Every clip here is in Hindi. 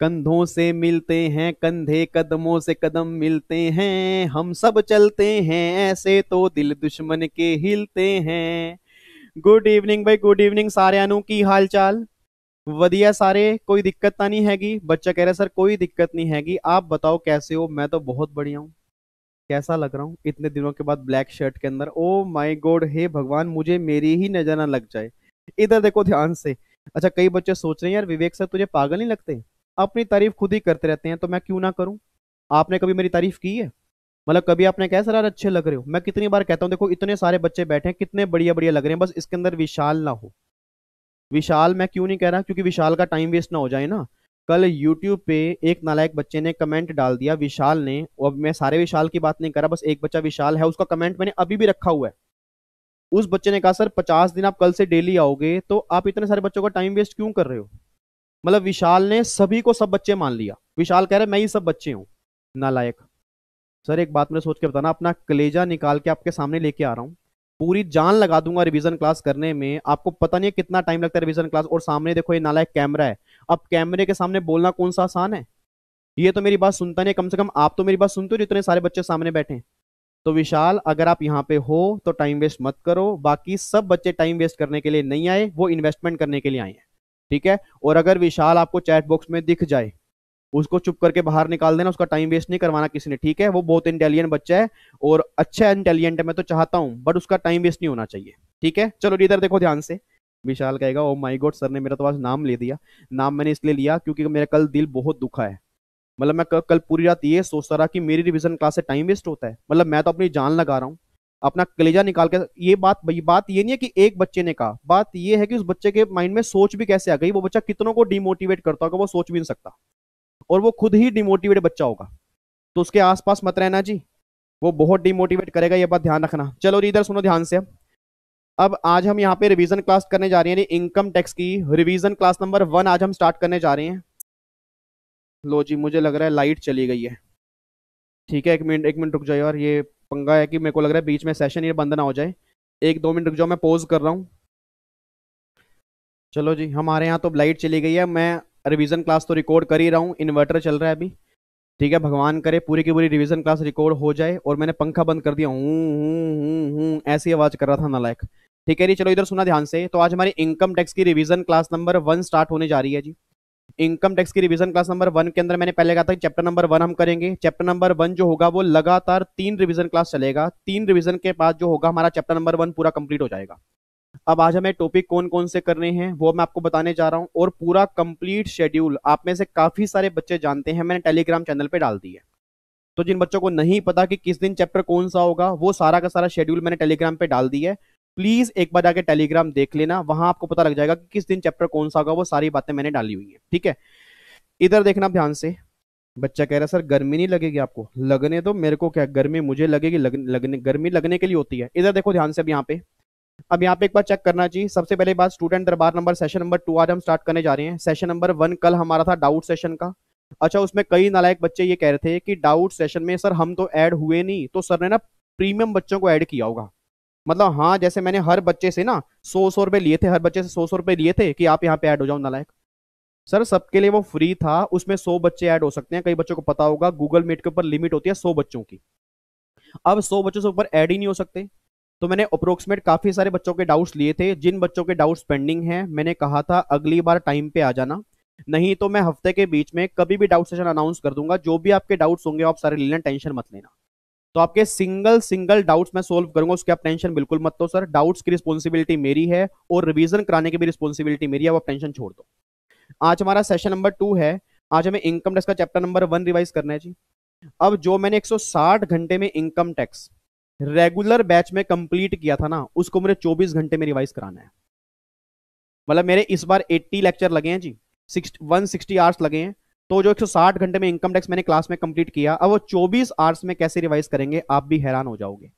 कंधों से मिलते हैं कंधे कदमों से कदम मिलते हैं हम सब चलते हैं ऐसे तो दिल दुश्मन के हिलते हैं गुड इवनिंग भाई गुड इवनिंग सारिਆਂ की ਕੀ ਹਾਲ ਚਾਲ कोई दिक्कत ਕੋਈ ਦਿੱਕਤ ਤਾਂ ਨਹੀਂ ਹੈਗੀ ਬੱਚਾ ਕਹਿ ਰਿਹਾ ਸਰ ਕੋਈ ਦਿੱਕਤ ਨਹੀਂ ਹੈਗੀ ਆਪ ਬਤਾਓ ਕੈਸੇ ਹੋ ਮੈਂ बढ़िया हूँ कैसा लग रहा हूँ इतने दिनों के बाद ब्लैक शर्ट के अंदर ओ माई गॉड हे भगवान मुझे मेरी ही नजर ना लग जाए इधर देखो ध्यान से अच्छा कई बच्चे सोच रहे हैं यार विवेक सर तुझे पागल नहीं लगते अपनी तारीफ खुद ही करते रहते हैं तो मैं क्यों ना करूं आपने कभी मेरी तारीफ की है मतलब कभी आपने कहा सर यार अच्छे लग रहे हो मैं कितनी बार कहता हूं देखो इतने सारे बच्चे बैठे हैं कितने बढ़िया बढ़िया लग रहे हैं बस इसके अंदर विशाल ना हो विशाल मैं क्यों नहीं कह रहा क्योंकि विशाल का टाइम वेस्ट ना हो जाए ना कल यूट्यूब पे एक नालायक बच्चे ने कमेंट डाल दिया विशाल ने और मैं सारे विशाल की बात नहीं कर रहा बस एक बच्चा विशाल है उसका कमेंट मैंने अभी भी रखा हुआ है उस बच्चे ने कहा सर पचास दिन आप कल से डेली आओगे तो आप इतने सारे बच्चों का टाइम वेस्ट क्यों कर रहे हो मतलब विशाल ने सभी को सब बच्चे मान लिया विशाल कह रहे मैं ही सब बच्चे हूँ नालायक सर एक बात मैं सोच के बताना अपना कलेजा निकाल के आपके सामने लेके आ रहा हूँ पूरी जान लगा दूंगा रिवीजन क्लास करने में आपको पता नहीं है कितना टाइम लगता है रिवीजन क्लास और सामने देखो ये नालायक कैमरा है अब कैमरे के सामने बोलना कौन सा आसान है ये तो मेरी बात सुनता नहीं कम से कम आप तो मेरी बात सुनते हो जितने सारे बच्चे सामने बैठे हैं तो विशाल अगर आप यहाँ पे हो तो टाइम वेस्ट मत करो बाकी सब बच्चे टाइम वेस्ट करने के लिए नहीं आए वो इन्वेस्टमेंट करने के लिए आए हैं ठीक है और अगर विशाल आपको चैट बॉक्स में दिख जाए उसको चुप करके बाहर निकाल देना उसका टाइम वेस्ट नहीं करवाना किसी ने ठीक है वो बहुत इंटेलिजेंट बच्चा है और अच्छा इंटेलिजेंट है मैं तो चाहता हूँ बट उसका टाइम वेस्ट नहीं होना चाहिए ठीक है चलो इधर देखो ध्यान से विशाल कहेगा ओ माई गोड सर ने मेरा तो आज नाम ले दिया नाम मैंने इसलिए लिया क्योंकि मेरा कल दिल बहुत दुखा है मतलब मैं कल पूरी रात ये सोचता रहा कि मेरी रिविजन क्लास से टाइम वेस्ट होता है मतलब मैं तो अपनी जान लगा रहा हूँ अपना कलेजा निकाल के ये बात ये बात ये नहीं है कि एक बच्चे ने कहा बात ये है कि उस बच्चे के माइंड में सोच भी कैसे आ गई वो बच्चा कितनों को डिमोटिवेट करता होगा वो सोच भी नहीं सकता और वो खुद ही डिमोटिवेट बच्चा होगा तो उसके आसपास मत रहना जी वो बहुत डिमोटिवेट करेगा ये बात ध्यान रखना चलो इधर सुनो ध्यान से अब आज हम यहाँ पे रिविजन क्लास करने जा रहे हैं इनकम टैक्स की रिविजन क्लास नंबर वन आज हम स्टार्ट करने जा रहे हैं लो जी मुझे लग रहा है लाइट चली गई है ठीक है एक मिनट एक मिनट रुक जाए और ये पंगा है कि मेरे को लग रहा है बीच में सेशन ये बंद ना हो जाए एक दो मिनट रुक जाओ मैं पोज कर रहा हूँ चलो जी हमारे यहाँ तो लाइट चली गई है मैं रिवीजन क्लास तो रिकॉर्ड कर ही रहा हूँ इन्वर्टर चल रहा है अभी ठीक है भगवान करे पूरी की पूरी रिवीजन क्लास रिकॉर्ड हो जाए और मैंने पंखा बंद कर दिया हूँ ऐसी आवाज़ कर रहा था नालायक ठीक है जी चलो इधर सुना ध्यान से तो आज हमारी इनकम टैक्स की revision class number one start होने जा रही है जी इनकम टैक्स की रिवीजन क्लास नंबर वन के अंदर मैंने पहले कहा था चैप्टर नंबर वन हम करेंगे चैप्टर नंबर वन जो होगा वो लगातार तीन रिवीजन क्लास चलेगा तीन रिवीजन के बाद जो होगा हमारा चैप्टर नंबर वन पूरा कंप्लीट हो जाएगा अब आज हमें टॉपिक कौन कौन से करने हैं वो मैं आपको बताने जा रहा हूँ और पूरा कंप्लीट शेड्यूल आप में से काफी सारे बच्चे जानते हैं मैंने टेलीग्राम चैनल पर डाल दी है तो जिन बच्चों को नहीं पता कि किस दिन चैप्टर कौन सा होगा वो सारा का सारा शेड्यूल मैंने टेलीग्राम पे डाल दी है प्लीज एक बार जाके टेलीग्राम देख लेना वहां आपको पता लग जाएगा कि किस दिन चैप्टर कौन सा होगा वो सारी बातें मैंने डाली हुई है ठीक है इधर देखना ध्यान से बच्चा कह रहा है सर गर्मी नहीं लगेगी आपको लगने तो मेरे को क्या गर्मी मुझे लगेगी लग, लगने गर्मी लगने के लिए होती है इधर देखो ध्यान से अब यहाँ पे अब यहाँ पे एक बार चेक करना चाहिए सबसे पहले बात स्टूडेंट दरबार नंबर सेशन नंबर टू आज हम स्टार्ट करने जा रहे हैं सेशन नंबर वन कल हमारा था डाउट सेशन का अच्छा उसमें कई नालायक बच्चे ये कह रहे थे कि डाउट सेशन में सर हम तो ऐड हुए नहीं तो सर ने ना प्रीमियम बच्चों को ऐड किया होगा मतलब हाँ जैसे मैंने हर बच्चे से ना सौ सौ रुपए लिए थे हर बच्चे से सौ सौ रुपए लिए थे कि आप यहाँ पे ऐड हो जाओ नालायक सर सबके लिए वो फ्री था उसमें सौ बच्चे ऐड हो सकते हैं कई बच्चों को पता होगा गूगल मीट के ऊपर लिमिट होती है सौ बच्चों की अब सौ बच्चों से ऊपर ऐड ही नहीं हो सकते तो मैंने अप्रोक्सीमेट काफ़ी सारे बच्चों के डाउट्स लिए थे जिन बच्चों के डाउट्स पेंडिंग हैं मैंने कहा था अगली बार टाइम पे आ जाना नहीं तो मैं हफ्ते के बीच में कभी भी डाउट सेशन अनाउंस कर दूंगा जो भी आपके डाउट्स होंगे आप सारे लेना टेंशन मत लेना तो आपके सिंगल सिंगल डाउट्स मैं सोल्व करूंगा उसके आप टेंशन बिल्कुल मत दो सर डाउट्स की रिस्पॉन्सिबिलिटी मेरी है और रिवीजन कराने की भी रिस्पॉन्सिबिलिटी मेरी है आप टेंशन छोड़ दो आज हमारा सेशन नंबर टू है आज हमें इनकम टैक्स का चैप्टर नंबर वन रिवाइज करना है जी अब जो मैंने 160 घंटे में इनकम टैक्स रेगुलर बैच में कंप्लीट किया था ना उसको मुझे चौबीस घंटे में रिवाइज कराना है मतलब मेरे इस बार एट्टी लेक्चर लगे हैं जी वन सिक्सटी आवर्स लगे हैं तो जो 160 घंटे में इनकम टैक्स मैंने क्लास में कंप्लीट किया अब वो 24 आवर्स में कैसे रिवाइज करेंगे आप भी हैरान हो जाओगे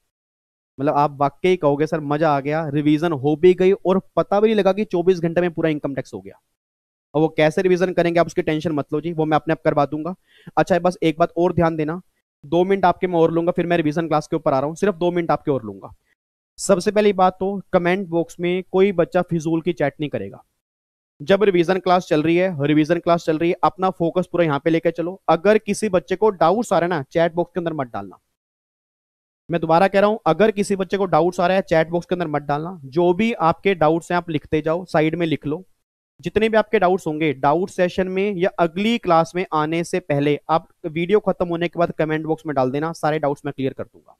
मतलब आप वाकई कहोगे सर मजा आ गया रिवीजन हो भी गई और पता भी नहीं लगा कि 24 घंटे में पूरा इनकम टैक्स हो गया और वो कैसे रिवीजन करेंगे आप उसकी टेंशन मत लो जी वो मैं अपने आप करवा दूंगा अच्छा बस एक बात और ध्यान देना दो मिनट आपके मैं और लूंगा फिर मैं रिवीजन क्लास के ऊपर आ रहा हूँ सिर्फ दो मिनट आपके और लूंगा सबसे पहली बात तो कमेंट बॉक्स में कोई बच्चा फिजूल की चैट नहीं करेगा जब रिवीजन क्लास चल रही है रिवीजन क्लास चल रही है अपना फोकस पूरा यहाँ पे लेकर चलो अगर किसी बच्चे को डाउट्स आ रहे हैं ना चैट बॉक्स के अंदर मत डालना मैं दोबारा कह रहा हूं अगर किसी बच्चे को डाउट्स आ रहा है चैट बॉक्स के अंदर मत डालना जो भी आपके डाउट्स हैं आप लिखते जाओ साइड में लिख लो जितने भी आपके डाउट्स होंगे डाउट सेशन में या अगली क्लास में आने से पहले आप वीडियो खत्म होने के बाद कमेंट बॉक्स में डाल देना सारे डाउट्स मैं क्लियर कर दूंगा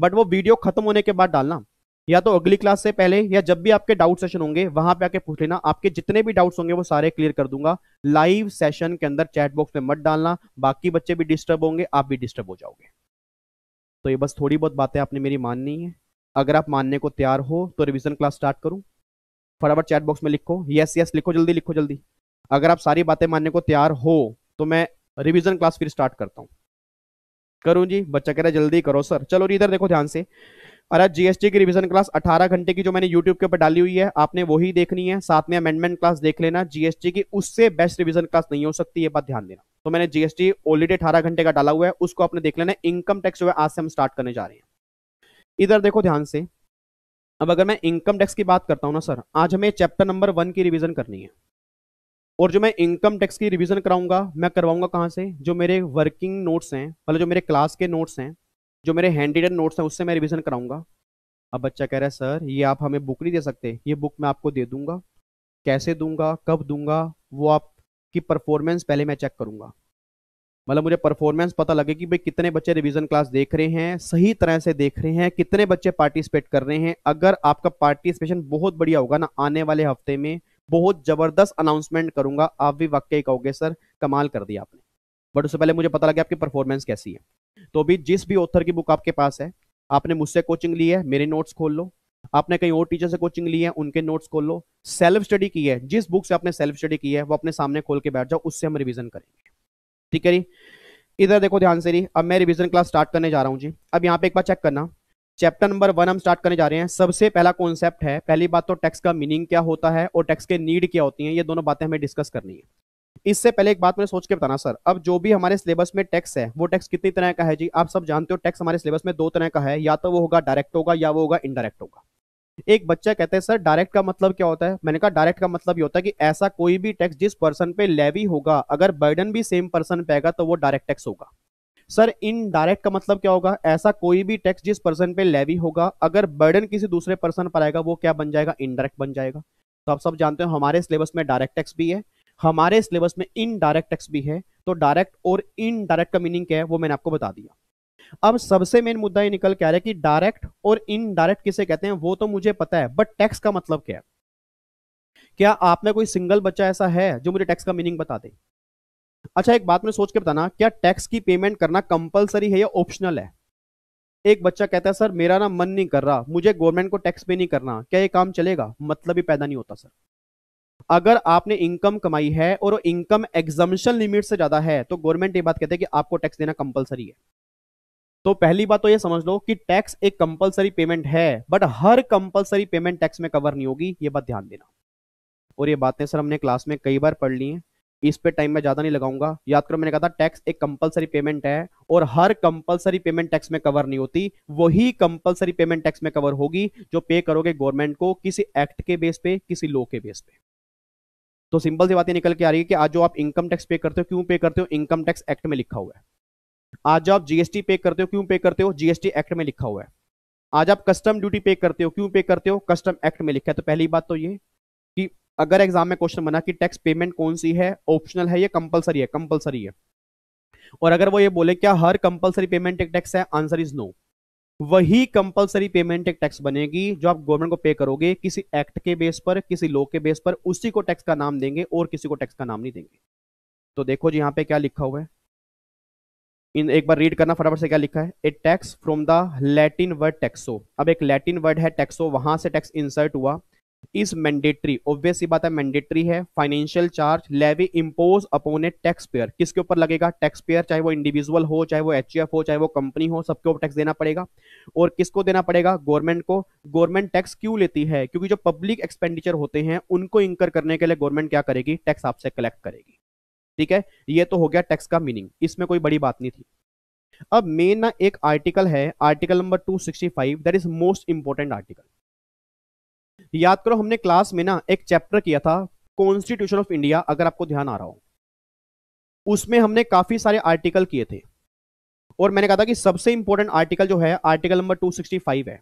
बट वो वीडियो खत्म होने के बाद डालना या तो अगली क्लास से पहले या जब भी आपके डाउट सेशन होंगे वहां पे आके पूछ लेना आपके जितने भी डाउट्स होंगे वो सारे क्लियर कर दूंगा लाइव सेशन के अंदर चैट बॉक्स में मत डालना बाकी बच्चे भी डिस्टर्ब होंगे आप भी डिस्टर्ब हो जाओगे तो ये बस थोड़ी बहुत बातें आपने मेरी माननी है अगर आप मानने को तैयार हो तो रिविजन क्लास स्टार्ट करूँ फटाफट चैट बॉक्स में लिखो यस यस लिखो जल्दी लिखो जल्दी अगर आप सारी बातें मानने को तैयार हो तो मैं रिविजन क्लास फिर स्टार्ट करता हूँ करूँ जी बच्चा कह रहा है जल्दी करो सर चलो इधर देखो ध्यान से और आज जीएसटी की रिवीजन क्लास 18 घंटे की जो मैंने यूट्यूब के ऊपर डाली हुई है आपने वही देखनी है साथ में अमेंडमेंट क्लास देख लेना जीएसटी की उससे बेस्ट रिवीजन क्लास नहीं हो सकती ये बात ध्यान देना तो मैंने जीएसटी ऑलरेडी अठारह घंटे का डाला हुआ है उसको आपने देख लेना इनकम टैक्स जो है आज से हम स्टार्ट करने जा रहे हैं इधर देखो ध्यान से अब अगर मैं इनकम टैक्स की बात करता हूँ ना सर आज हमें चैप्टर नंबर वन की रिविजन करनी है और जो मैं इनकम टैक्स की रिवीजन कराऊंगा मैं करवाऊंगा कहाँ से जो मेरे वर्किंग नोट्स हैं मतलब जो मेरे क्लास के नोट्स हैं जो मेरे हैंड रिटन नोट्स हैं उससे मैं रिविजन कराऊंगा अब बच्चा कह रहा है सर ये आप हमें बुक नहीं दे सकते ये बुक मैं आपको दे दूंगा कैसे दूंगा कब दूंगा वो आपकी परफॉर्मेंस पहले मैं चेक करूंगा मतलब मुझे परफॉर्मेंस पता लगे कि भाई कितने बच्चे रिवीजन क्लास देख रहे हैं सही तरह से देख रहे हैं कितने बच्चे पार्टिसिपेट कर रहे हैं अगर आपका पार्टिसिपेशन बहुत बढ़िया होगा ना आने वाले हफ्ते में बहुत जबरदस्त अनाउंसमेंट करूंगा आप भी वाकई कहोगे सर कमाल कर दिया आपने बट उससे पहले मुझे पता लगे आपकी परफॉर्मेंस कैसी है तो अभी जिस भी ऑथर की बुक आपके पास है आपने मुझसे कोचिंग ली है मेरे नोट्स खोल लो आपने कहीं और टीचर से कोचिंग ली है उनके नोट्स खोल लो सेल्फ स्टडी की है जिस बुक से आपने सेल्फ स्टडी की है वो अपने सामने खोल के बैठ जाओ उससे हम रिविजन करेंगे ठीक है जी इधर देखो ध्यान से जी अब मैं रिविजन क्लास स्टार्ट करने जा रहा हूँ जी अब यहाँ पे एक बार चेक करना चैप्टर नंबर वन हम स्टार्ट करने जा रहे हैं सबसे पहला कॉन्सेप्ट है पहली बात तो टैक्स का मीनिंग क्या होता है और टैक्स के नीड क्या होती है ये दोनों बातें हमें डिस्कस करनी है इससे पहले एक बात मैंने सोच के बताना सर अब जो भी हमारे सिलेबस में टैक्स है वो टैक्स कितनी तरह का है जी आप सब जानते हो टैक्स हमारे सिलेबस में दो तरह का है या तो वो होगा डायरेक्ट होगा या वो होगा इनडायरेक्ट होगा एक बच्चा कहते हैं सर डायरेक्ट का मतलब क्या होता है मैंने कहा डायरेक्ट का मतलब ये होता है कि ऐसा कोई भी टैक्स जिस पर्सन पे लेवी होगा अगर बर्डन भी सेम पर्सन पे आएगा तो वो डायरेक्ट टैक्स होगा सर इनडायरेक्ट का मतलब क्या होगा ऐसा कोई भी टैक्स जिस पर्सन पे लेवी होगा अगर बर्डन किसी दूसरे पर्सन पर आएगा वो क्या बन जाएगा इनडायरेक्ट बन जाएगा तो आप सब जानते हो हमारे सिलेबस में डायरेक्ट टैक्स भी है हमारे सिलेबस में इनडायरेक्ट टैक्स भी है तो डायरेक्ट और इनडायरेक्ट का मीनिंग क्या है वो मैंने आपको बता दिया अब सबसे मेन मुद्दा ये निकल के आ रहा है कि डायरेक्ट और इनडायरेक्ट किसे कहते हैं वो तो मुझे पता है बट टैक्स का मतलब क्या है क्या आप में कोई सिंगल बच्चा ऐसा है जो मुझे टैक्स का मीनिंग बता दे अच्छा एक बात में सोच के बताना क्या टैक्स की पेमेंट करना कंपलसरी है या ऑप्शनल है एक बच्चा कहता है सर मेरा ना मन नहीं कर रहा मुझे गवर्नमेंट को टैक्स पे नहीं करना क्या ये काम चलेगा मतलब ही पैदा नहीं होता सर अगर आपने इनकम कमाई है और इनकम एग्जामेशन लिमिट से ज्यादा है तो गवर्नमेंट ये बात कहते हैं कि आपको टैक्स देना कंपलसरी है तो पहली बात तो ये समझ लो कि टैक्स एक कंपलसरी पेमेंट है बट हर कंपलसरी पेमेंट टैक्स में कवर नहीं होगी ये बात ध्यान देना और ये बातें सर हमने क्लास में कई बार पढ़ ली हैं इस पे टाइम में ज्यादा नहीं लगाऊंगा याद करो मैंने कहा था टैक्स एक कंपलसरी पेमेंट है और हर कंपलसरी पेमेंट टैक्स में कवर नहीं होती वही कंपलसरी पेमेंट टैक्स में कवर होगी जो पे करोगे गवर्नमेंट को किसी एक्ट के बेस पे किसी लॉ के बेस पे तो सिंपल सी बातें निकल के आ रही है कि आज जो आप इनकम टैक्स पे करते हो क्यों पे करते हो इनकम टैक्स एक्ट में लिखा हुआ है आज जो आप जीएसटी पे करते हो क्यों पे करते हो जीएसटी एक्ट में लिखा हुआ है आज आप कस्टम ड्यूटी पे करते हो क्यों पे करते हो कस्टम एक्ट में लिखा है तो पहली बात तो ये कि अगर एग्जाम में क्वेश्चन बना कि टैक्स पेमेंट कौन सी है ऑप्शनल है या कंपलसरी है कंपलसरी है और अगर वो ये बोले क्या हर कंपलसरी पेमेंट एक टैक्स है आंसर इज नो वही कंपलसरी पेमेंट एक टैक्स बनेगी जो आप गवर्नमेंट को पे करोगे किसी एक्ट के बेस पर किसी लॉ के बेस पर उसी को टैक्स का नाम देंगे और किसी को टैक्स का नाम नहीं देंगे तो देखो जी यहाँ पे क्या लिखा हुआ है इन एक बार रीड करना फटाफट से क्या लिखा है a tax from the Latin word taxo अब एक लैटिन वर्ड है टैक्सो वहां से टैक्स इंसर्ट हुआ इज मैंडेटरी ऑब्वियस ये बात है मैंडेटरी है financial charge levy impose upon a tax payer किसके ऊपर लगेगा टैक्स पेयर चाहे वो इंडिविजुअल हो चाहे वो एच हो चाहे वो कंपनी हो सबके ऊपर टैक्स देना पड़ेगा और किसको देना पड़ेगा गवर्नमेंट को गवर्नमेंट टैक्स क्यों लेती है क्योंकि जो पब्लिक एक्सपेंडिचर होते हैं उनको इंकर करने के लिए गवर्नमेंट क्या करेगी टैक्स आपसे कलेक्ट करेगी ठीक है ये तो हो गया टैक्स का मीनिंग इसमें कोई बड़ी बात नहीं थी अब मेन ना एक आर्टिकल है article number 265 that is most important article याद करो हमने क्लास में ना एक चैप्टर किया था कॉन्स्टिट्यूशन ऑफ इंडिया अगर आपको ध्यान आ रहा हो उसमें हमने काफी सारे आर्टिकल किए थे और मैंने कहा था कि सबसे इंपॉर्टेंट आर्टिकल जो है आर्टिकल नंबर 265 है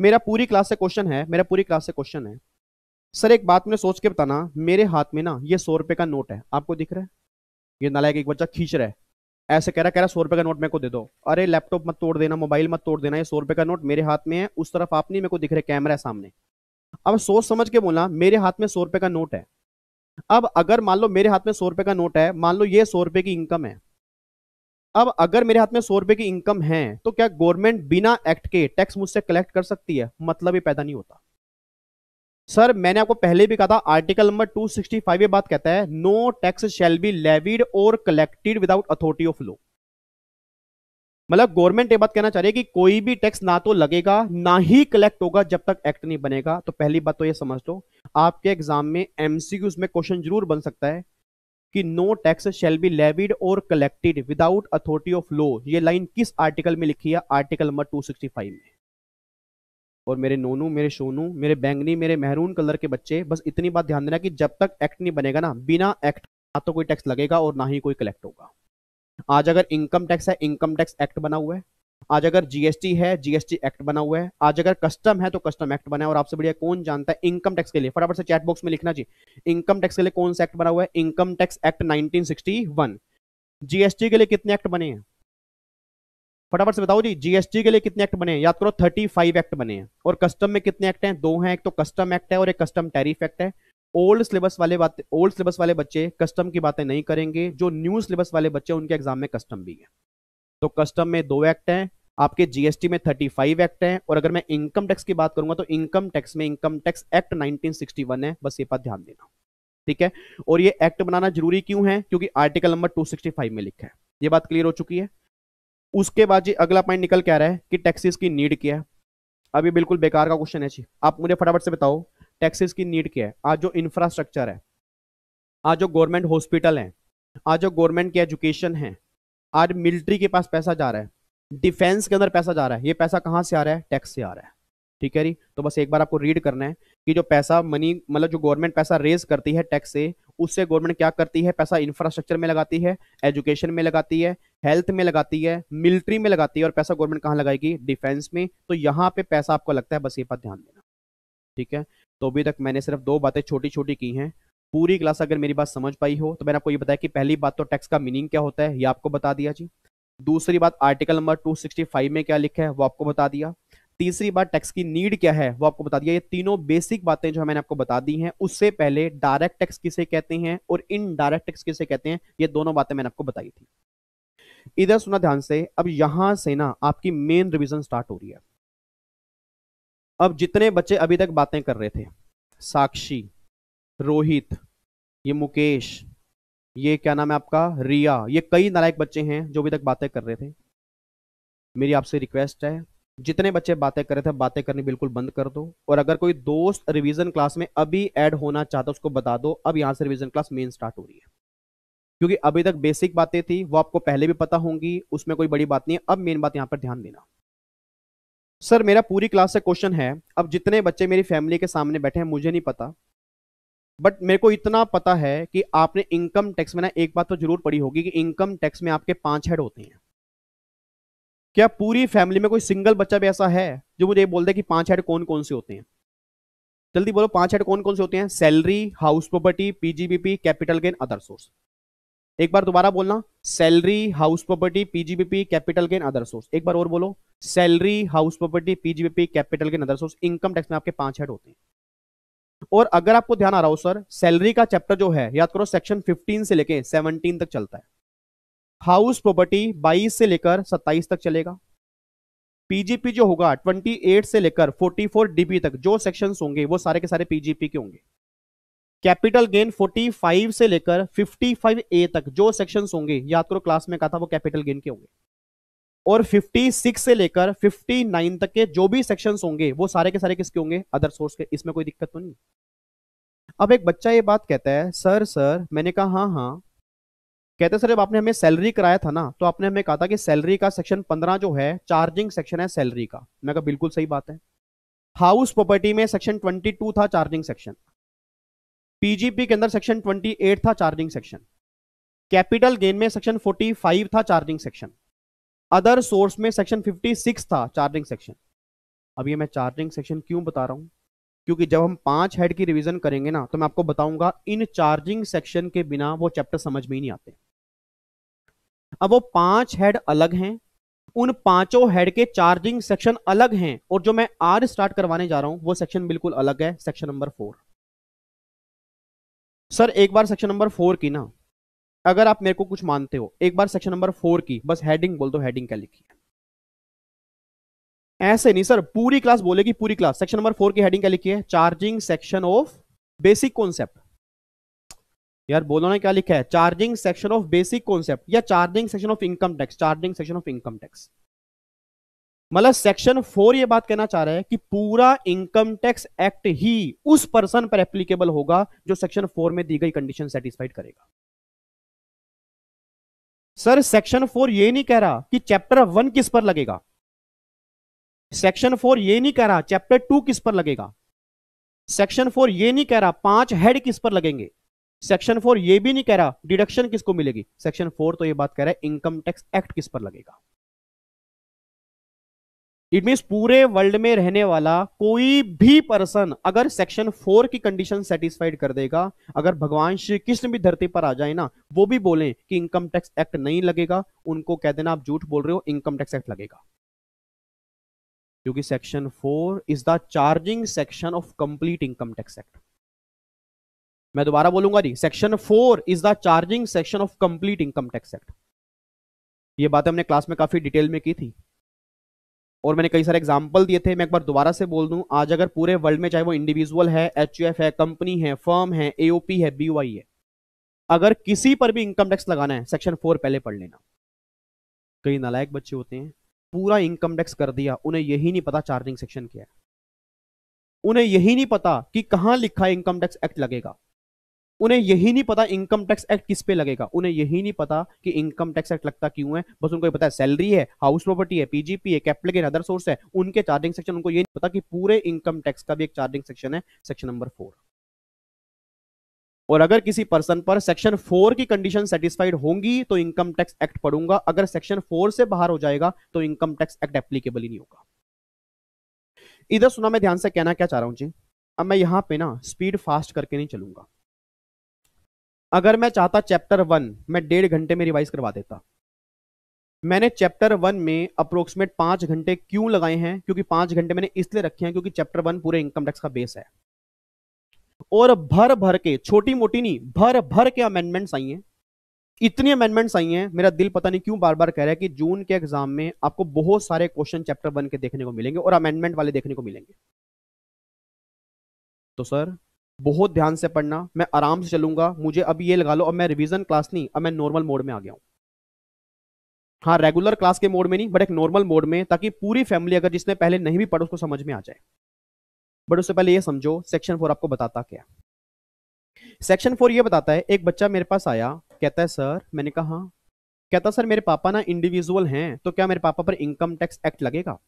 मेरा पूरी क्लास से क्वेश्चन है मेरा पूरी क्लास से क्वेश्चन है सर एक बात मैंने सोच के बताना मेरे हाथ में ना ये सौ रुपये का नोट है आपको दिख रहा है ये नालायक एक बच्चा खींच रहा है ऐसे कह रहा कह रहा सौ रुपए का नोट मेरे को दे दो अरे लैपटॉप मत तोड़ देना मोबाइल मत तोड़ देना ये सौ रुपए का नोट मेरे हाथ में है उस तरफ आप नहीं मेरे को दिख रहे कैमरा है सामने अब सोच समझ के बोला मेरे हाथ में सौ रुपए का नोट है अब अगर मान लो मेरे हाथ में सौ रुपए का नोट है मान लो ये सौ रुपए की इनकम है अब अगर मेरे हाथ में सौ रुपए की इनकम है तो क्या गवर्नमेंट बिना एक्ट के टैक्स मुझसे कलेक्ट कर सकती है मतलब ही पैदा नहीं होता सर मैंने आपको पहले भी कहा था आर्टिकल नंबर 265 ये बात कहता है no tax shall be levied और collected without authority of law मतलब गवर्नमेंट ये बात कहना चाह रही है कि कोई भी टैक्स ना तो लगेगा ना ही कलेक्ट होगा जब तक एक्ट नहीं बनेगा तो पहली बात तो ये समझ लो आपके एग्जाम में एमसीक्यूज में क्वेश्चन जरूर बन सकता है कि no tax shall be levied और collected without authority of law ये लाइन किस आर्टिकल में लिखी है आर्टिकल नंबर टू में और मेरे नोनू मेरे सोनू मेरे बैंगनी मेरे मेहरून कलर के बच्चे बस इतनी बात ध्यान देना कि जब तक एक्ट नहीं बनेगा ना बिना एक्ट ना तो कोई टैक्स लगेगा और ना ही कोई कलेक्ट होगा आज अगर इनकम टैक्स है इनकम टैक्स एक्ट बना हुआ है आज अगर जीएसटी है जीएसटी एक्ट बना हुआ है आज अगर कस्टम है तो कस्टम एक्ट बना है और आपसे बढ़िया कौन जानता है इनकम टैक्स के लिए फटाफट से चैट बॉक्स में लिखना जी इनकम टैक्स के लिए कौन सा एक्ट बना हुआ है इनकम टैक्स एक्ट 1961 जीएसटी के लिए कितने एक्ट बने हैं फटाफट से बताओ जी जीएसटी के लिए कितने एक्ट बने हैं याद करो 35 एक्ट बने हैं और कस्टम में कितने एक्ट हैं दो हैं एक तो कस्टम एक्ट है और एक कस्टम टैरिफ एक्ट है ओल्ड सिलेबस वाले बात ओल्ड सिलेबस वाले बच्चे कस्टम की बातें नहीं करेंगे जो न्यू सिलेबस वाले बच्चे उनके एग्जाम में कस्टम भी है तो कस्टम में दो एक्ट हैं आपके जीएसटी में थर्टी फाइव एक्ट हैं और अगर मैं इनकम टैक्स की बात करूंगा तो इनकम टैक्स में इनकम टैक्स एक्ट 1961 है बस ये बात ध्यान देना ठीक है और ये एक्ट बनाना जरूरी क्यों है क्योंकि आर्टिकल नंबर 265 में लिखा है ये बात क्लियर हो चुकी है उसके बाद जी अगला पॉइंट निकल के आ रहा है कि टैक्सीज की नीड क्या है अभी बिल्कुल बेकार का क्वेश्चन है जी आप मुझे फटाफट से बताओ टैक्सेस की नीड क्या है आज जो इंफ्रास्ट्रक्चर है आज जो गवर्नमेंट हॉस्पिटल है आज जो गवर्नमेंट की एजुकेशन है आज मिलिट्री के पास पैसा जा रहा है डिफेंस के अंदर पैसा जा रहा है ये पैसा कहाँ से आ रहा है टैक्स से आ रहा है ठीक है जी तो बस एक बार आपको रीड करना है कि जो पैसा मनी मतलब जो गवर्नमेंट पैसा रेज करती है टैक्स से उससे गवर्नमेंट क्या करती है पैसा इंफ्रास्ट्रक्चर में लगाती है एजुकेशन में लगाती है हेल्थ में लगाती है मिलिट्री में लगाती है और पैसा गवर्नमेंट कहाँ लगाएगी डिफेंस में तो यहाँ पे पैसा आपको लगता है बस ये पर ध्यान देना ठीक है तो अभी तक मैंने सिर्फ दो बातें छोटी छोटी की हैं पूरी क्लास अगर मेरी बात समझ पाई हो तो मैंने आपको ये बताया कि पहली बात तो टैक्स का मीनिंग क्या होता है ये आपको बता दिया जी दूसरी बात आर्टिकल नंबर 265 में क्या लिखा है वो आपको बता दिया तीसरी बात टैक्स की नीड क्या है वो आपको बता दिया ये तीनों बेसिक बातें जो मैंने आपको बता दी हैं उससे पहले डायरेक्ट टैक्स किसे कहते हैं और इनडायरेक्ट टैक्स किसे कहते हैं ये दोनों बातें मैंने आपको बताई थी इधर सुना ध्यान से अब यहां से ना आपकी मेन रिविजन स्टार्ट हो रही है अब जितने बच्चे अभी तक बातें कर रहे थे साक्षी रोहित ये मुकेश ये क्या नाम है आपका रिया ये कई नालायक बच्चे हैं जो अभी तक बातें कर रहे थे मेरी आपसे रिक्वेस्ट है जितने बच्चे बातें कर रहे थे बातें करनी बिल्कुल बंद कर दो और अगर कोई दोस्त रिवीजन क्लास में अभी ऐड होना चाहता उसको बता दो अब यहाँ से रिवीजन क्लास मेन स्टार्ट हो रही है क्योंकि अभी तक बेसिक बातें थी वो आपको पहले भी पता होंगी उसमें कोई बड़ी बात नहीं है अब मेन बात यहाँ पर ध्यान देना सर मेरा पूरी क्लास से क्वेश्चन है अब जितने बच्चे मेरी फैमिली के सामने बैठे हैं मुझे नहीं पता बट मेरे को इतना पता है कि आपने इनकम टैक्स में ना एक बात तो जरूर पढ़ी होगी कि इनकम टैक्स में आपके पांच हेड होते हैं क्या पूरी फैमिली में कोई सिंगल बच्चा भी ऐसा है जो मुझे बोल दे कि पांच हेड कौन कौन से होते हैं जल्दी बोलो पांच हेड कौन कौन से होते हैं salary house property PGBP capital gain other source एक बार दोबारा बोलना salary house property PGBP capital gain other source एक बार और बोलो salary house property PGBP capital gain other source income tax में आपके पांच हेड होते हैं और अगर आपको ध्यान आ रहा हो सर सैलरी का चैप्टर जो है याद करो सेक्शन 15 से लेके 17 तक चलता है हाउस प्रॉपर्टी 22 से लेकर 27 तक चलेगा पीजीपी जो होगा 28 से लेकर 44 डीबी तक जो सेक्शंस होंगे वो सारे के सारे पीजीपी के होंगे कैपिटल गेन 45 से लेकर 55 ए तक जो सेक्शंस होंगे याद करो क्लास में कहा था वो कैपिटल गेन के होंगे और 56 से लेकर 59 तक के जो भी सेक्शंस होंगे वो सारे के सारे किसके होंगे अदर सोर्स के इसमें कोई दिक्कत तो नहीं अब एक बच्चा ये बात कहता है सर सर मैंने कहा हाँ हाँ कहते हैं सर जब आपने हमें सैलरी कराया था ना तो आपने हमें कहा था कि सैलरी का सेक्शन पंद्रह जो है चार्जिंग सेक्शन है सैलरी का मैं कहा बिल्कुल सही बात है हाउस प्रॉपर्टी में सेक्शन ट्वेंटी टू था चार्जिंग सेक्शन पीजीपी के अंदर सेक्शन 28 था चार्जिंग सेक्शन कैपिटल गेन में सेक्शन 45 था चार्जिंग सेक्शन अदर सोर्स में सेक्शन 56 था चार्जिंग सेक्शन अब ये मैं चार्जिंग सेक्शन क्यों बता रहा हूँ क्योंकि जब हम पांच हेड की रिवीजन करेंगे ना तो मैं आपको बताऊंगा इन चार्जिंग सेक्शन के बिना वो चैप्टर समझ में ही नहीं आते अब वो पांच हेड अलग हैं उन पांचों हेड के चार्जिंग सेक्शन अलग हैं और जो मैं आज स्टार्ट करवाने जा रहा हूं वो सेक्शन बिल्कुल अलग है सेक्शन नंबर फोर सर एक बार सेक्शन नंबर फोर की ना अगर आप मेरे को कुछ मानते हो एक बार सेक्शन नंबर फोर की बस हेडिंग बोल दो हेडिंग क्या लिखी है ऐसे नहीं सर पूरी क्लास बोलेगी पूरी क्लास सेक्शन नंबर फोर की हेडिंग क्या लिखी है charging section of basic concept यार बोलो ना क्या लिखा है charging section of basic concept या charging section of income tax charging section of income tax मतलब सेक्शन फोर ये बात कहना चाह रहा है कि पूरा इनकम टैक्स एक्ट ही उस पर्सन पर एप्लीकेबल होगा जो सेक्शन फोर में दी गई कंडीशन सेटिस्फाइड करेगा सर सेक्शन फोर ये नहीं कह रहा कि चैप्टर वन किस पर लगेगा सेक्शन फोर ये नहीं कह रहा चैप्टर टू किस पर लगेगा सेक्शन फोर ये नहीं कह रहा पांच हेड किस पर लगेंगे सेक्शन फोर ये भी नहीं कह रहा डिडक्शन किसको मिलेगी सेक्शन फोर तो ये बात कह रहा है इनकम टैक्स एक्ट किस पर लगेगा इट मीन्स पूरे वर्ल्ड में रहने वाला कोई भी पर्सन अगर सेक्शन फोर की कंडीशन सेटिस्फाइड कर देगा अगर भगवान श्री कृष्ण भी धरती पर आ जाए ना वो भी बोले कि इनकम टैक्स एक्ट नहीं लगेगा उनको कह देना आप झूठ बोल रहे हो इनकम टैक्स एक्ट लगेगा क्योंकि section four is the charging section of complete income tax act मैं दोबारा बोलूंगा जी section four is the charging section of complete income tax act ये बात हमने क्लास में काफी डिटेल में की थी और मैंने कई सारे एग्जाम्पल दिए थे मैं एक बार दोबारा से बोल दूं आज अगर पूरे वर्ल्ड में चाहे वो इंडिविजुअल है एच है कंपनी है फर्म है एओपी है बीवाई है अगर किसी पर भी इनकम टैक्स लगाना है सेक्शन फोर पहले पढ़ लेना कई नालायक बच्चे होते हैं पूरा इनकम टैक्स कर दिया उन्हें यही नहीं पता चार्जिंग सेक्शन क्या है उन्हें यही नहीं पता कि कहां लिखा है इनकम टैक्स एक्ट लगेगा उन्हें यही नहीं पता इनकम टैक्स एक्ट किस पे लगेगा उन्हें यही नहीं पता कि इनकम टैक्स एक्ट लगता क्यों है बस उनको ये पता है सैलरी है हाउस प्रॉपर्टी है पीजीपी है कैपिटल गेन अदर सोर्स है उनके चार्जिंग सेक्शन उनको ये नहीं पता कि पूरे इनकम टैक्स का भी एक चार्जिंग सेक्शन है सेक्शन नंबर फोर और अगर किसी पर्सन पर सेक्शन फोर की कंडीशन सेटिस्फाइड होंगी तो इनकम टैक्स एक्ट पड़ूंगा अगर सेक्शन फोर से बाहर हो जाएगा तो इनकम टैक्स एक्ट एप्लीकेबल ही नहीं होगा इधर सुना मैं ध्यान से कहना क्या चाह रहा हूं जी अब मैं यहां पे ना स्पीड फास्ट करके नहीं चलूंगा अगर मैं चाहता चैप्टर वन मैं डेढ़ घंटे में रिवाइज करवा देता मैंने चैप्टर वन में अप्रोक्सीमेट पांच घंटे क्यों लगाए हैं क्योंकि पांच घंटे मैंने इसलिए रखे हैं क्योंकि चैप्टर वन पूरे इनकम टैक्स का बेस है और भर भर के छोटी मोटी नहीं भर भर के अमेंडमेंट्स आई हैं इतनी अमेंडमेंट्स आई हैं मेरा दिल पता नहीं क्यों बार बार कह रहा है कि जून के एग्जाम में आपको बहुत सारे क्वेश्चन चैप्टर वन के देखने को मिलेंगे और अमेंडमेंट वाले देखने को मिलेंगे तो सर बहुत ध्यान से पढ़ना मैं आराम से चलूंगा मुझे अभी ये लगा लो अब मैं रिवीजन क्लास नहीं अब मैं नॉर्मल मोड में आ गया हूँ हाँ रेगुलर क्लास के मोड में नहीं बट एक नॉर्मल मोड में ताकि पूरी फैमिली अगर जिसने पहले नहीं भी पढ़ा उसको समझ में आ जाए बट उससे पहले ये समझो सेक्शन फोर आपको बताता क्या सेक्शन फोर ये बताता है एक बच्चा मेरे पास आया कहता है सर मैंने कहा हाँ। कहता सर मेरे पापा ना इंडिविजुअल हैं तो क्या मेरे पापा पर इनकम टैक्स एक्ट लगेगा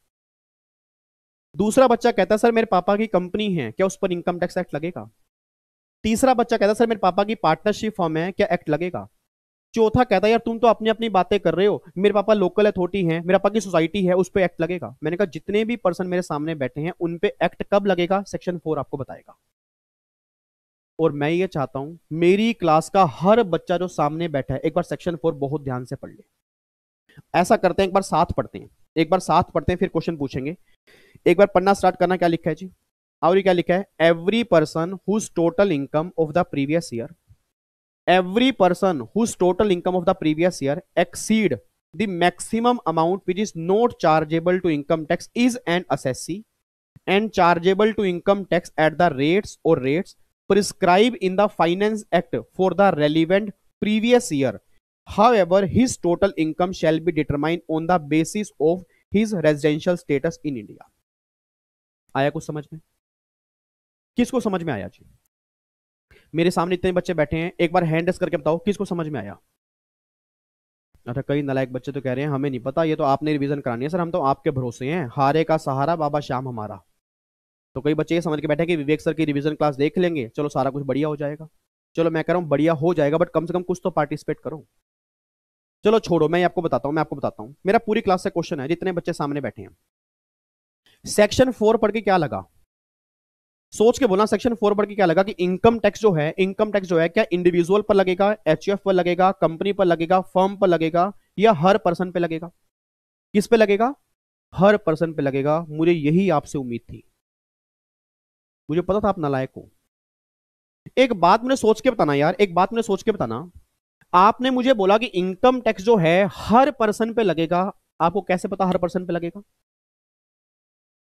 दूसरा बच्चा कहता है सर मेरे पापा की कंपनी है क्या उस पर इनकम टैक्स एक्ट लगेगा तीसरा बच्चा कहता सर मेरे पापा की पार्टनरशिप फॉर्म है क्या एक्ट लगेगा चौथा कहता है यार तुम तो अपनी अपनी बातें कर रहे हो मेरे पापा लोकल अथॉरिटी है मेरे पापा की सोसाइटी है उस पर एक्ट लगेगा मैंने कहा जितने भी पर्सन मेरे सामने बैठे हैं उन पे एक्ट कब लगेगा सेक्शन फोर आपको बताएगा और मैं ये चाहता हूं मेरी क्लास का हर बच्चा जो सामने बैठा है एक बार सेक्शन फोर बहुत ध्यान से पढ़ ले ऐसा करते हैं एक बार साथ पढ़ते हैं एक बार साथ पढ़ते हैं फिर क्वेश्चन पूछेंगे एक बार पढ़ना स्टार्ट करना क्या लिखा है जी और ये क्या लिखा है every person whose total income of the previous year every person whose total income of the previous year exceed the maximum amount which is not chargeable to income tax is an assessee and chargeable to income tax at the rates or rates prescribed in the finance act for the relevant previous year however his total income shall be determined on the basis of his residential status in india aaya kuch samajh mein किसको समझ में आया जी मेरे सामने इतने बच्चे बैठे हैं एक बार हैंड करके बताओ किसको समझ में आया अच्छा कई नलायक बच्चे तो कह रहे हैं हमें नहीं पता ये तो आपने रिवीजन करानी है सर हम तो आपके भरोसे हैं हारे का सहारा बाबा श्याम हमारा तो कई बच्चे ये समझ के बैठे कि विवेक सर की रिवीजन क्लास देख लेंगे चलो सारा कुछ बढ़िया हो जाएगा चलो मैं कह रहा हूँ बढ़िया हो जाएगा बट कम से कम कुछ तो पार्टिसिपेट करो चलो छोड़ो मैं आपको बताता हूँ मैं आपको बताता हूँ मेरा पूरी क्लास से क्वेश्चन है जितने बच्चे सामने बैठे हैं सेक्शन फोर पढ़ के क्या लगा सोच के बोला सेक्शन फोर पढ़ के क्या लगा कि इनकम टैक्स जो है इनकम टैक्स जो है क्या इंडिविजुअल पर लगेगा एच पर लगेगा कंपनी पर लगेगा फर्म पर लगेगा या हर पर्सन पे लगेगा किस पे लगेगा हर पर्सन पे लगेगा मुझे यही आपसे उम्मीद थी मुझे पता था आप नालायक हो एक बात मुझे सोच के बताना यार एक बात मैंने सोच के बताना आपने मुझे बोला कि इनकम टैक्स जो है हर पर्सन पे लगेगा आपको कैसे पता हर पर्सन पे लगेगा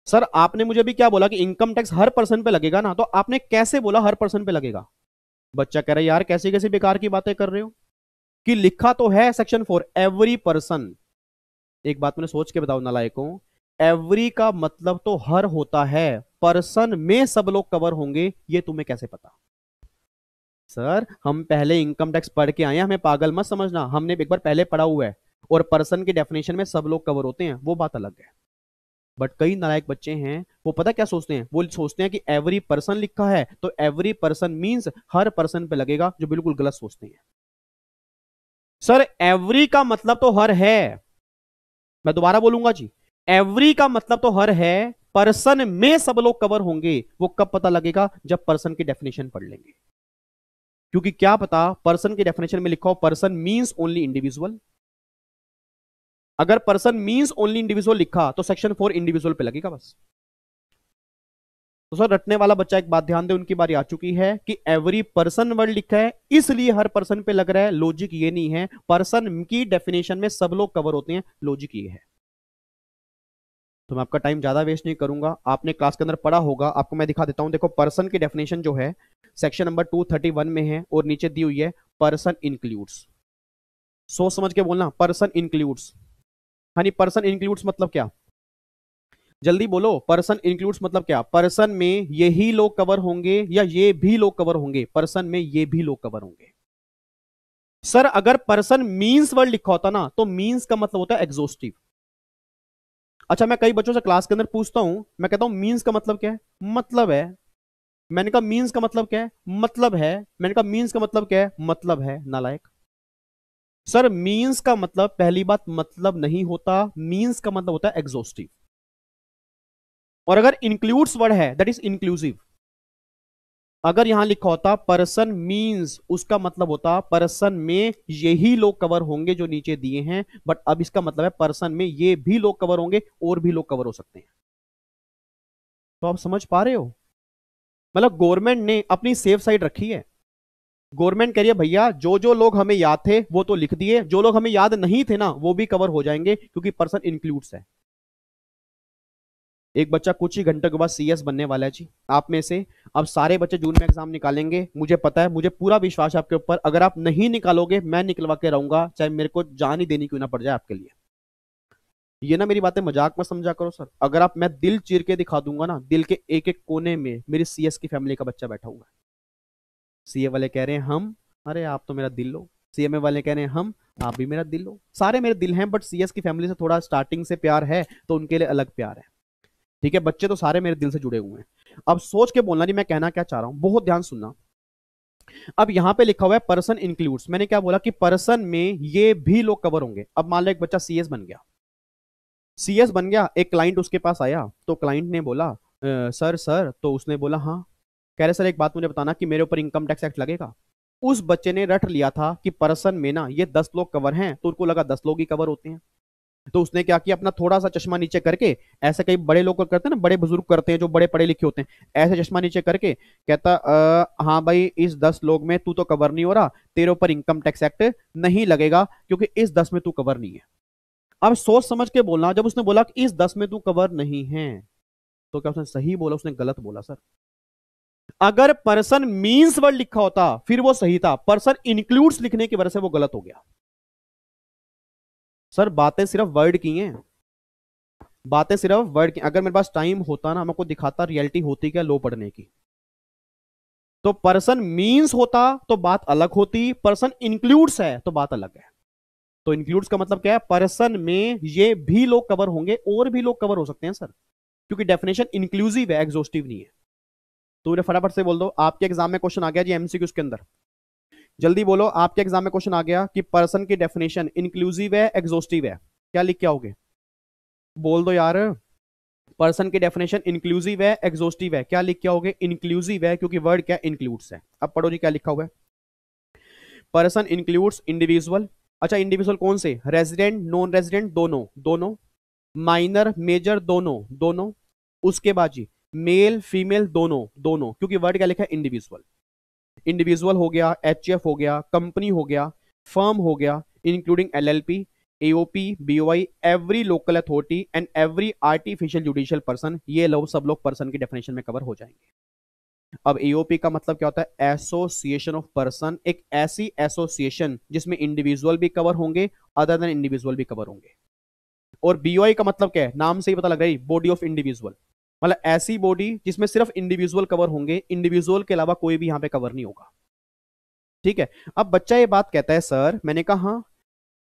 सर आपने मुझे अभी क्या बोला कि इनकम टैक्स हर पर्सन पे लगेगा ना तो आपने कैसे बोला हर पर्सन पे लगेगा बच्चा कह रहा है यार कैसे कैसे बेकार की बातें कर रहे हो कि लिखा तो है सेक्शन फोर एवरी पर्सन एक बात मैंने सोच के बताओ नालायकों एवरी का मतलब तो हर होता है पर्सन में सब लोग कवर होंगे ये तुम्हें कैसे पता सर हम पहले इनकम टैक्स पढ़ के आए हमें पागल मत समझना हमने एक बार पहले पढ़ा हुआ है और पर्सन के डेफिनेशन में सब लोग कवर होते हैं वो बात अलग है बट कई नालायक बच्चे हैं वो पता क्या सोचते हैं वो सोचते हैं कि एवरी पर्सन लिखा है तो एवरी पर्सन मीन्स हर पर्सन पे लगेगा जो बिल्कुल गलत सोचते हैं सर एवरी का मतलब तो हर है मैं दोबारा बोलूंगा जी एवरी का मतलब तो हर है पर्सन में सब लोग कवर होंगे वो कब पता लगेगा जब पर्सन की डेफिनेशन पढ़ लेंगे क्योंकि क्या पता पर्सन के डेफिनेशन में लिखा हो पर्सन मीन्स ओनली इंडिविजुअल अगर पर्सन मींस ओनली इंडिविजुअल लिखा तो सेक्शन फोर इंडिविजुअल पे लगेगा बस तो सर रटने वाला बच्चा एक बात ध्यान दे उनकी बारी आ चुकी है कि एवरी पर्सन वर्ड लिखा है इसलिए हर पर्सन पे लग रहा है लॉजिक ये नहीं है पर्सन की डेफिनेशन में सब लोग कवर होते हैं लॉजिक ये है तो मैं आपका टाइम ज्यादा वेस्ट नहीं करूंगा आपने क्लास के अंदर पढ़ा होगा आपको मैं दिखा देता हूं देखो पर्सन की डेफिनेशन जो है सेक्शन नंबर टू में है और नीचे दी हुई है पर्सन इंक्लूड्स सोच समझ के बोलना person includes honey person includes मतलब क्या जल्दी बोलो पर्सन इंक्लूड्स मतलब क्या पर्सन में ये ही लोग कवर होंगे या ये भी लोग कवर होंगे पर्सन में ये भी लोग कवर होंगे सर अगर पर्सन मीन्स वर्ड लिखा होता ना तो मीन्स का मतलब होता है एग्जोस्टिव अच्छा मैं कई बच्चों से क्लास के अंदर पूछता हूं मैं कहता हूं मीन्स का मतलब क्या है मतलब है मैंने कहा मीन्स का मतलब क्या है मतलब है मैंने कहा मीन्स का मतलब क्या है मतलब है नालायक सर मीन्स का मतलब पहली बात मतलब नहीं होता मीन्स का मतलब होता है एग्जॉस्टिव और अगर इंक्लूड्स वर्ड है दैट इज इंक्लूसिव अगर यहां लिखा होता पर्सन मींस उसका मतलब होता पर्सन में यही लोग कवर होंगे जो नीचे दिए हैं बट अब इसका मतलब है पर्सन में ये भी लोग कवर होंगे और भी लोग कवर हो सकते हैं तो आप समझ पा रहे हो मतलब गवर्नमेंट ने अपनी सेफ साइड रखी है गवर्नमेंट कह रही है भैया जो जो लोग हमें याद थे वो तो लिख दिए जो लोग हमें याद नहीं थे ना वो भी कवर हो जाएंगे क्योंकि पर्सन इंक्लूड्स है एक बच्चा कुछ ही घंटों के बाद सीएस बनने वाला है जी आप में से अब सारे बच्चे जून में एग्जाम निकालेंगे मुझे पता है मुझे पूरा विश्वास है आपके ऊपर अगर आप नहीं निकालोगे मैं निकलवा के रहूंगा चाहे मेरे को जान ही देनी क्यों ना पड़ जाए आपके लिए ये ना मेरी बातें मजाक में समझा करो सर अगर आप मैं दिल चीर के दिखा दूंगा ना दिल के एक एक कोने में मेरी सीएस की फैमिली का बच्चा बैठा हुआ है सीए वाले कह रहे हैं हम अरे आप तो मेरा दिल लो सीएमए वाले कह रहे हैं हम आप भी मेरा दिल लो सारे मेरे दिल हैं बट सीएस की फैमिली से थोड़ा स्टार्टिंग से प्यार है तो उनके लिए अलग प्यार है ठीक है बच्चे तो सारे मेरे दिल से जुड़े हुए हैं अब सोच के बोलना जी मैं कहना क्या चाह रहा हूं बहुत ध्यान सुनना अब यहां पे लिखा हुआ है पर्सन इंक्लूड्स मैंने क्या बोला कि पर्सन में ये भी लोग कवर होंगे अब मान लो एक बच्चा सीएस बन गया सीएस बन गया एक क्लाइंट उसके पास आया तो क्लाइंट ने बोला सर सर तो उसने बोला हाँ कह रहे सर एक बात मुझे बताना कि मेरे ऊपर इनकम टैक्स एक्ट लगेगा उस बच्चे ने रट लिया था कि पर्सन में ना ये दस लोग कवर हैं तो उनको लगा दस लोग ही कवर होते हैं तो उसने क्या किया अपना थोड़ा सा चश्मा नीचे करके ऐसे कई बड़े लोग करते हैं ना बड़े बुजुर्ग करते हैं जो बड़े पढ़े लिखे होते हैं ऐसे चश्मा नीचे करके कहता आ, हाँ भाई इस दस लोग में तू तो कवर नहीं हो रहा तेरे ऊपर इनकम टैक्स एक्ट नहीं लगेगा क्योंकि इस दस में तू कवर नहीं है अब सोच समझ के बोलना जब उसने बोला कि इस दस में तू कवर नहीं है तो क्या उसने सही बोला उसने गलत बोला सर अगर पर्सन मीन्स वर्ड लिखा होता फिर वो सही था पर्सन इंक्लूड्स लिखने की वजह से वो गलत हो गया सर बातें सिर्फ वर्ड की हैं बातें सिर्फ वर्ड की अगर मेरे पास टाइम होता ना मैं दिखाता रियलिटी होती क्या लो पढ़ने की तो पर्सन मीन्स होता तो बात अलग होती पर्सन इंक्लूड्स है तो बात अलग है तो इंक्लूड्स का मतलब क्या है पर्सन में ये भी लोग कवर होंगे और भी लोग कवर हो सकते हैं सर क्योंकि डेफिनेशन इंक्लूसिव है एग्जोस्टिव नहीं है तो मुझे फटाफट से बोल दो आपके एग्जाम में क्वेश्चन आ गया जी एमसीक्यू के अंदर जल्दी बोलो आपके एग्जाम में क्वेश्चन आ गया कि पर्सन की डेफिनेशन इंक्लूसिव है एग्जोस्टिव है क्या लिख के आओगे बोल दो यार पर्सन की डेफिनेशन इंक्लूसिव है एग्जोस्टिव है क्या लिख के आओगे इंक्लूसिव है क्योंकि वर्ड क्या इंक्लूड्स है अब पढ़ो जी क्या लिखा हुआ है पर्सन इंक्लूड्स इंडिविजुअल अच्छा इंडिविजुअल कौन से रेजिडेंट नॉन रेजिडेंट दोनों दोनों माइनर मेजर दोनों दोनों उसके बाद जी मेल फीमेल दोनों दोनों क्योंकि वर्ड क्या लिखा है इंडिविजुअल इंडिविजुअल हो गया एच हो गया कंपनी हो गया फर्म हो गया including L L P AOP BOI every local authority and every artificial judicial person ये लोग सब लोग पर्सन की डेफिनेशन में कवर हो जाएंगे अब एओपी का मतलब क्या होता है एसोसिएशन ऑफ पर्सन एक ऐसी एसोसिएशन जिसमें इंडिविजुअल भी कवर होंगे अदर देन इंडिविजुअल भी कवर होंगे और बीओआई का मतलब क्या है नाम से ही पता लग रहा है बॉडी ऑफ इंडिविजुअल मतलब ऐसी बॉडी जिसमें सिर्फ इंडिविजुअल कवर होंगे इंडिविजुअल के अलावा कोई भी यहाँ पे कवर नहीं होगा ठीक है अब बच्चा ये बात कहता है सर मैंने कहा हाँ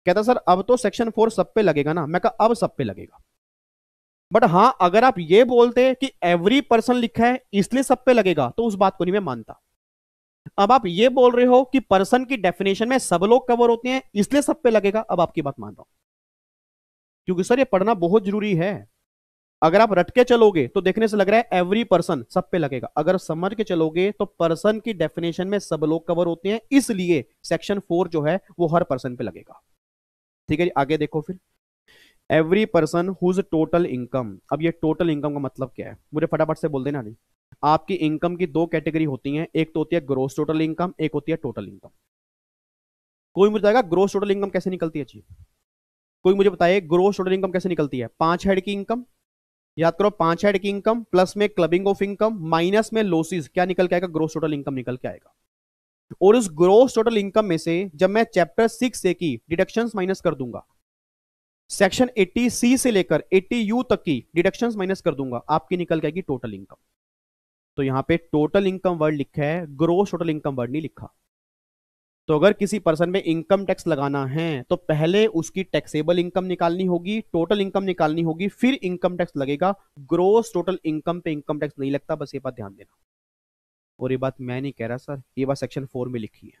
कहता सर अब तो सेक्शन फोर सब पे लगेगा ना मैं कहा अब सब पे लगेगा बट हाँ अगर आप ये बोलते कि एवरी पर्सन लिखा है इसलिए सब पे लगेगा तो उस बात को नहीं मैं मानता अब आप ये बोल रहे हो कि पर्सन की डेफिनेशन में सब लोग कवर होते हैं इसलिए सब पे लगेगा अब आपकी बात मान रहा हूं क्योंकि सर ये पढ़ना बहुत जरूरी है अगर आप रटके चलोगे तो देखने से लग रहा है एवरी पर्सन सब पे लगेगा अगर समझ के चलोगे तो पर्सन की डेफिनेशन में सब लोग कवर होते हैं इसलिए सेक्शन फोर जो है वो हर पर्सन पे लगेगा ठीक है जी आगे देखो फिर every person whose total income अब ये टोटल इनकम का मतलब क्या है मुझे फटाफट से बोल देना जी आपकी इनकम की दो कैटेगरी होती है एक तो होती है ग्रोस टोटल इनकम एक होती है टोटल इनकम कोई मुझे बताएगा ग्रोस टोटल इनकम कैसे निकलती है जी कोई मुझे बताए ग्रोस टोटल इनकम कैसे निकलती है पांच हेड की इनकम याद करो पांच हेड की इनकम प्लस में क्लबिंग ऑफ इनकम माइनस में लोसिस क्या निकल के आएगा ग्रोस टोटल इनकम निकल के आएगा और उस ग्रोस टोटल इनकम में से जब मैं चैप्टर सिक्स से की डिडक्शन माइनस कर दूंगा सेक्शन 80 सी से लेकर 80 यू तक की डिडक्शंस माइनस कर दूंगा आपकी निकल के आएगी टोटल इनकम तो यहां पे टोटल इनकम वर्ड लिखा है ग्रोस टोटल इनकम वर्ड नहीं लिखा तो अगर किसी पर्सन में इनकम टैक्स लगाना है तो पहले उसकी टैक्सेबल इनकम निकालनी होगी टोटल इनकम निकालनी होगी फिर इनकम टैक्स लगेगा ग्रोस टोटल इनकम पे इनकम टैक्स नहीं लगता बस ये बात ध्यान देना और ये बात मैं नहीं कह रहा सर ये बात सेक्शन फोर में लिखी है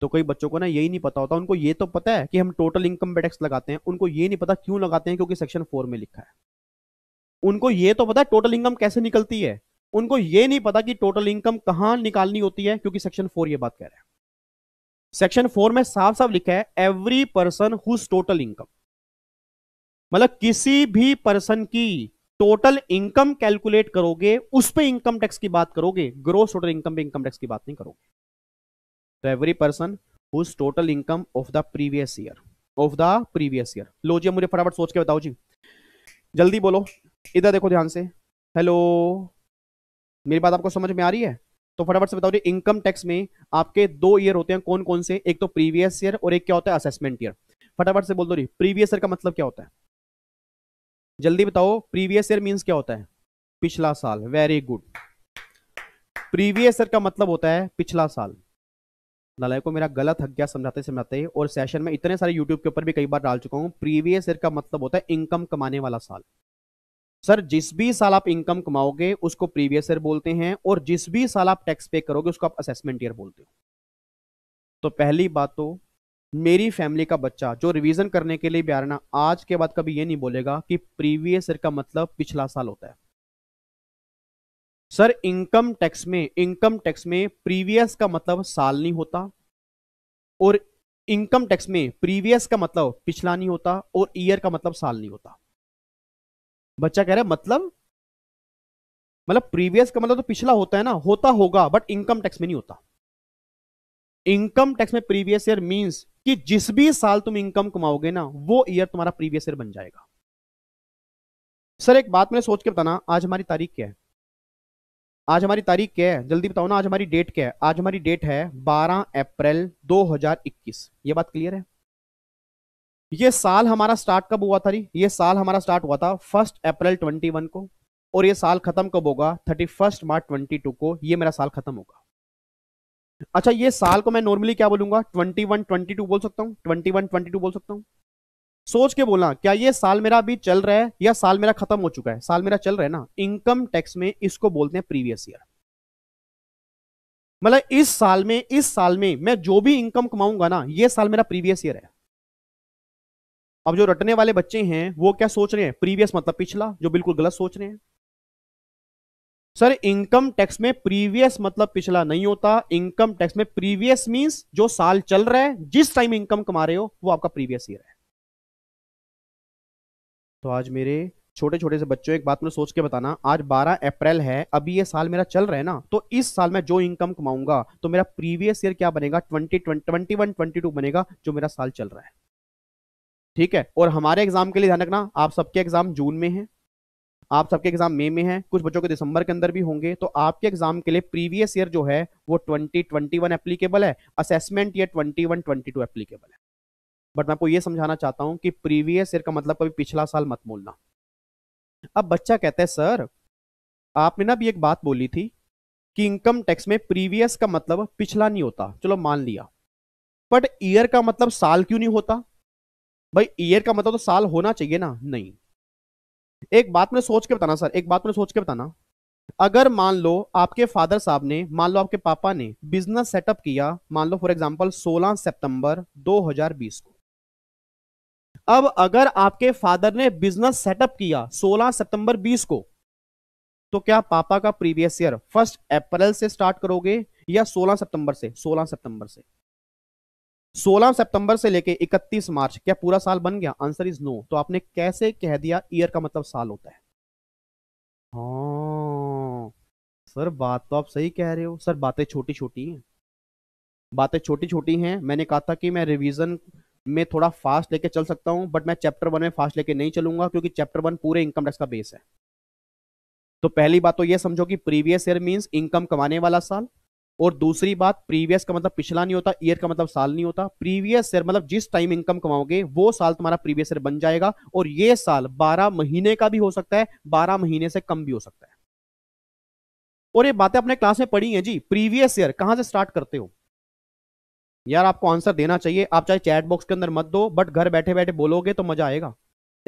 तो कई बच्चों को ना यही नहीं पता होता उनको ये तो पता है कि हम टोटल इनकम पे टैक्स लगाते हैं उनको ये नहीं पता क्यों लगाते हैं क्योंकि सेक्शन फोर में लिखा है उनको ये तो पता है टोटल इनकम कैसे निकलती है उनको ये नहीं पता कि टोटल इनकम कहाँ निकालनी होती है क्योंकि सेक्शन फोर ये बात कह रहे हैं सेक्शन फोर में साफ साफ लिखा है every person whose total income मतलब किसी भी पर्सन की टोटल इनकम कैलकुलेट करोगे उस पर इनकम टैक्स की बात करोगे ग्रोस टोटल इनकम पे इनकम टैक्स की बात नहीं करोगे तो every person whose total income of the previous year of the previous year लो जी मुझे फटाफट सोच के बताओ जी जल्दी बोलो इधर देखो ध्यान से हेलो मेरी बात आपको समझ में आ रही है तो फटाफट से बताओ जी इनकम टैक्स में आपके दो ईयर होते हैं कौन कौन से एक तो प्रीवियस ईयर और एक क्या होता है असेसमेंट ईयर फटाफट से बोल दो जी प्रीवियस ईयर का मतलब क्या होता है जल्दी बताओ प्रीवियस ईयर मीन्स क्या होता है पिछला साल वेरी गुड प्रीवियस ईयर का मतलब होता है पिछला साल ललाई को मेरा गलत हक गया समझाते समझाते और सेशन में इतने सारे यूट्यूब के ऊपर भी कई बार डाल चुका हूँ प्रीवियस ईयर का मतलब होता है इनकम कमाने वाला साल सर जिस भी साल आप इनकम कमाओगे उसको प्रीवियस ईयर बोलते हैं और जिस भी साल आप टैक्स पे करोगे उसको आप असेसमेंट ईयर बोलते हो तो पहली बात तो मेरी फैमिली का बच्चा जो रिवीजन करने के लिए भी आ रहा ना आज के बाद कभी ये नहीं बोलेगा कि प्रीवियस ईयर का मतलब पिछला साल होता है सर इनकम टैक्स में इनकम टैक्स में प्रीवियस का मतलब साल नहीं होता और इनकम टैक्स में प्रीवियस का मतलब पिछला नहीं होता और ईयर का मतलब साल नहीं होता बच्चा कह रहा है मतलब मतलब प्रीवियस का मतलब तो पिछला होता है ना होता होगा बट इनकम टैक्स में नहीं होता इनकम टैक्स में प्रीवियस ईयर मींस कि जिस भी साल तुम इनकम कमाओगे ना वो ईयर तुम्हारा प्रीवियस ईयर बन जाएगा सर एक बात मैंने सोच के बताना आज हमारी तारीख क्या है आज हमारी तारीख क्या है जल्दी बताओ ना आज हमारी डेट क्या है आज हमारी डेट है 12 अप्रैल 2021 ये बात क्लियर है ये साल हमारा स्टार्ट कब हुआ था जी ये साल हमारा स्टार्ट हुआ था फर्स्ट अप्रैल 21 को और ये साल खत्म कब होगा thirty first March twenty two को ये मेरा साल खत्म होगा अच्छा ये साल को मैं नॉर्मली क्या बोलूंगा ट्वेंटी वन ट्वेंटी टू बोल सकता हूँ ट्वेंटी वन ट्वेंटी टू बोल सकता हूँ सोच के बोला क्या ये साल मेरा अभी चल रहा है या साल मेरा खत्म हो चुका है साल मेरा चल रहा है ना इनकम टैक्स में इसको बोलते हैं प्रीवियस ईयर मतलब इस साल में इस साल में मैं जो भी इनकम कमाऊंगा ना ये साल मेरा प्रीवियस ईयर है अब जो रटने वाले बच्चे हैं वो क्या सोच रहे हैं प्रीवियस मतलब पिछला जो बिल्कुल गलत सोच रहे हैं सर इनकम टैक्स में प्रीवियस मतलब पिछला नहीं होता इनकम टैक्स में प्रीवियस मींस जो साल चल रहा है जिस टाइम इनकम कमा रहे हो वो आपका प्रीवियस ईयर है तो आज मेरे छोटे छोटे से बच्चों एक बात में सोच के बताना आज 12 अप्रैल है अभी ये साल मेरा चल रहा है ना तो इस साल में जो इनकम कमाऊंगा तो मेरा प्रीवियस ईयर क्या बनेगा twenty twenty one twenty two बनेगा जो मेरा साल चल रहा है ठीक है और हमारे एग्जाम के लिए ध्यान रखना आप सबके एग्जाम जून में है आप सबके एग्जाम मई में, में है कुछ बच्चों के दिसंबर के अंदर भी होंगे तो आपके एग्जाम के लिए प्रीवियस ईयर जो है वो 2021 एप्लीकेबल है असेसमेंट ईयर 21 22 एप्लीकेबल है बट मैं आपको ये समझाना चाहता हूं कि प्रीवियस ईयर का मतलब कभी पिछला साल मत बोलना अब बच्चा कहता है सर आपने ना भी एक बात बोली थी कि इनकम टैक्स में प्रीवियस का मतलब पिछला नहीं होता चलो मान लिया बट ईयर का मतलब साल क्यों नहीं होता भाई ईयर का मतलब तो साल होना चाहिए ना नहीं एक बात मैंने सोच के बताना सर एक बात मैंने सोच के बताना अगर मान लो आपके फादर साहब ने मान लो आपके पापा ने बिजनेस सेटअप किया मान लो फॉर एग्जांपल 16 सितंबर 2020 को अब अगर आपके फादर ने बिजनेस सेटअप किया 16 सितंबर 20 को तो क्या पापा का प्रीवियस ईयर फर्स्ट अप्रैल से स्टार्ट करोगे या 16 सितंबर से 16 सितंबर से 16 सितंबर से लेके 31 मार्च क्या पूरा साल बन गया आंसर इज नो तो आपने कैसे कह दिया ईयर का मतलब साल होता है हाँ सर बात तो आप सही कह रहे हो सर बातें छोटी छोटी हैं बातें छोटी छोटी हैं मैंने कहा था कि मैं रिवीजन में थोड़ा फास्ट लेके चल सकता हूँ बट मैं चैप्टर वन में फास्ट लेके नहीं चलूंगा क्योंकि चैप्टर वन पूरे इनकम टैक्स का बेस है तो पहली बात तो यह समझो कि प्रीवियस ईयर मीन्स इनकम कमाने वाला साल और दूसरी बात प्रीवियस का मतलब पिछला नहीं होता ईयर का मतलब साल नहीं होता प्रीवियस ईयर मतलब जिस टाइम इनकम कमाओगे वो साल तुम्हारा प्रीवियस ईयर बन जाएगा और ये साल 12 महीने का भी हो सकता है 12 महीने से कम भी हो सकता है और ये बातें अपने क्लास में पढ़ी हैं जी प्रीवियस ईयर कहां से स्टार्ट करते हो यार आपको आंसर देना चाहिए आप चाहे चैट बॉक्स के अंदर मत दो बट घर बैठे बैठे बोलोगे तो मजा आएगा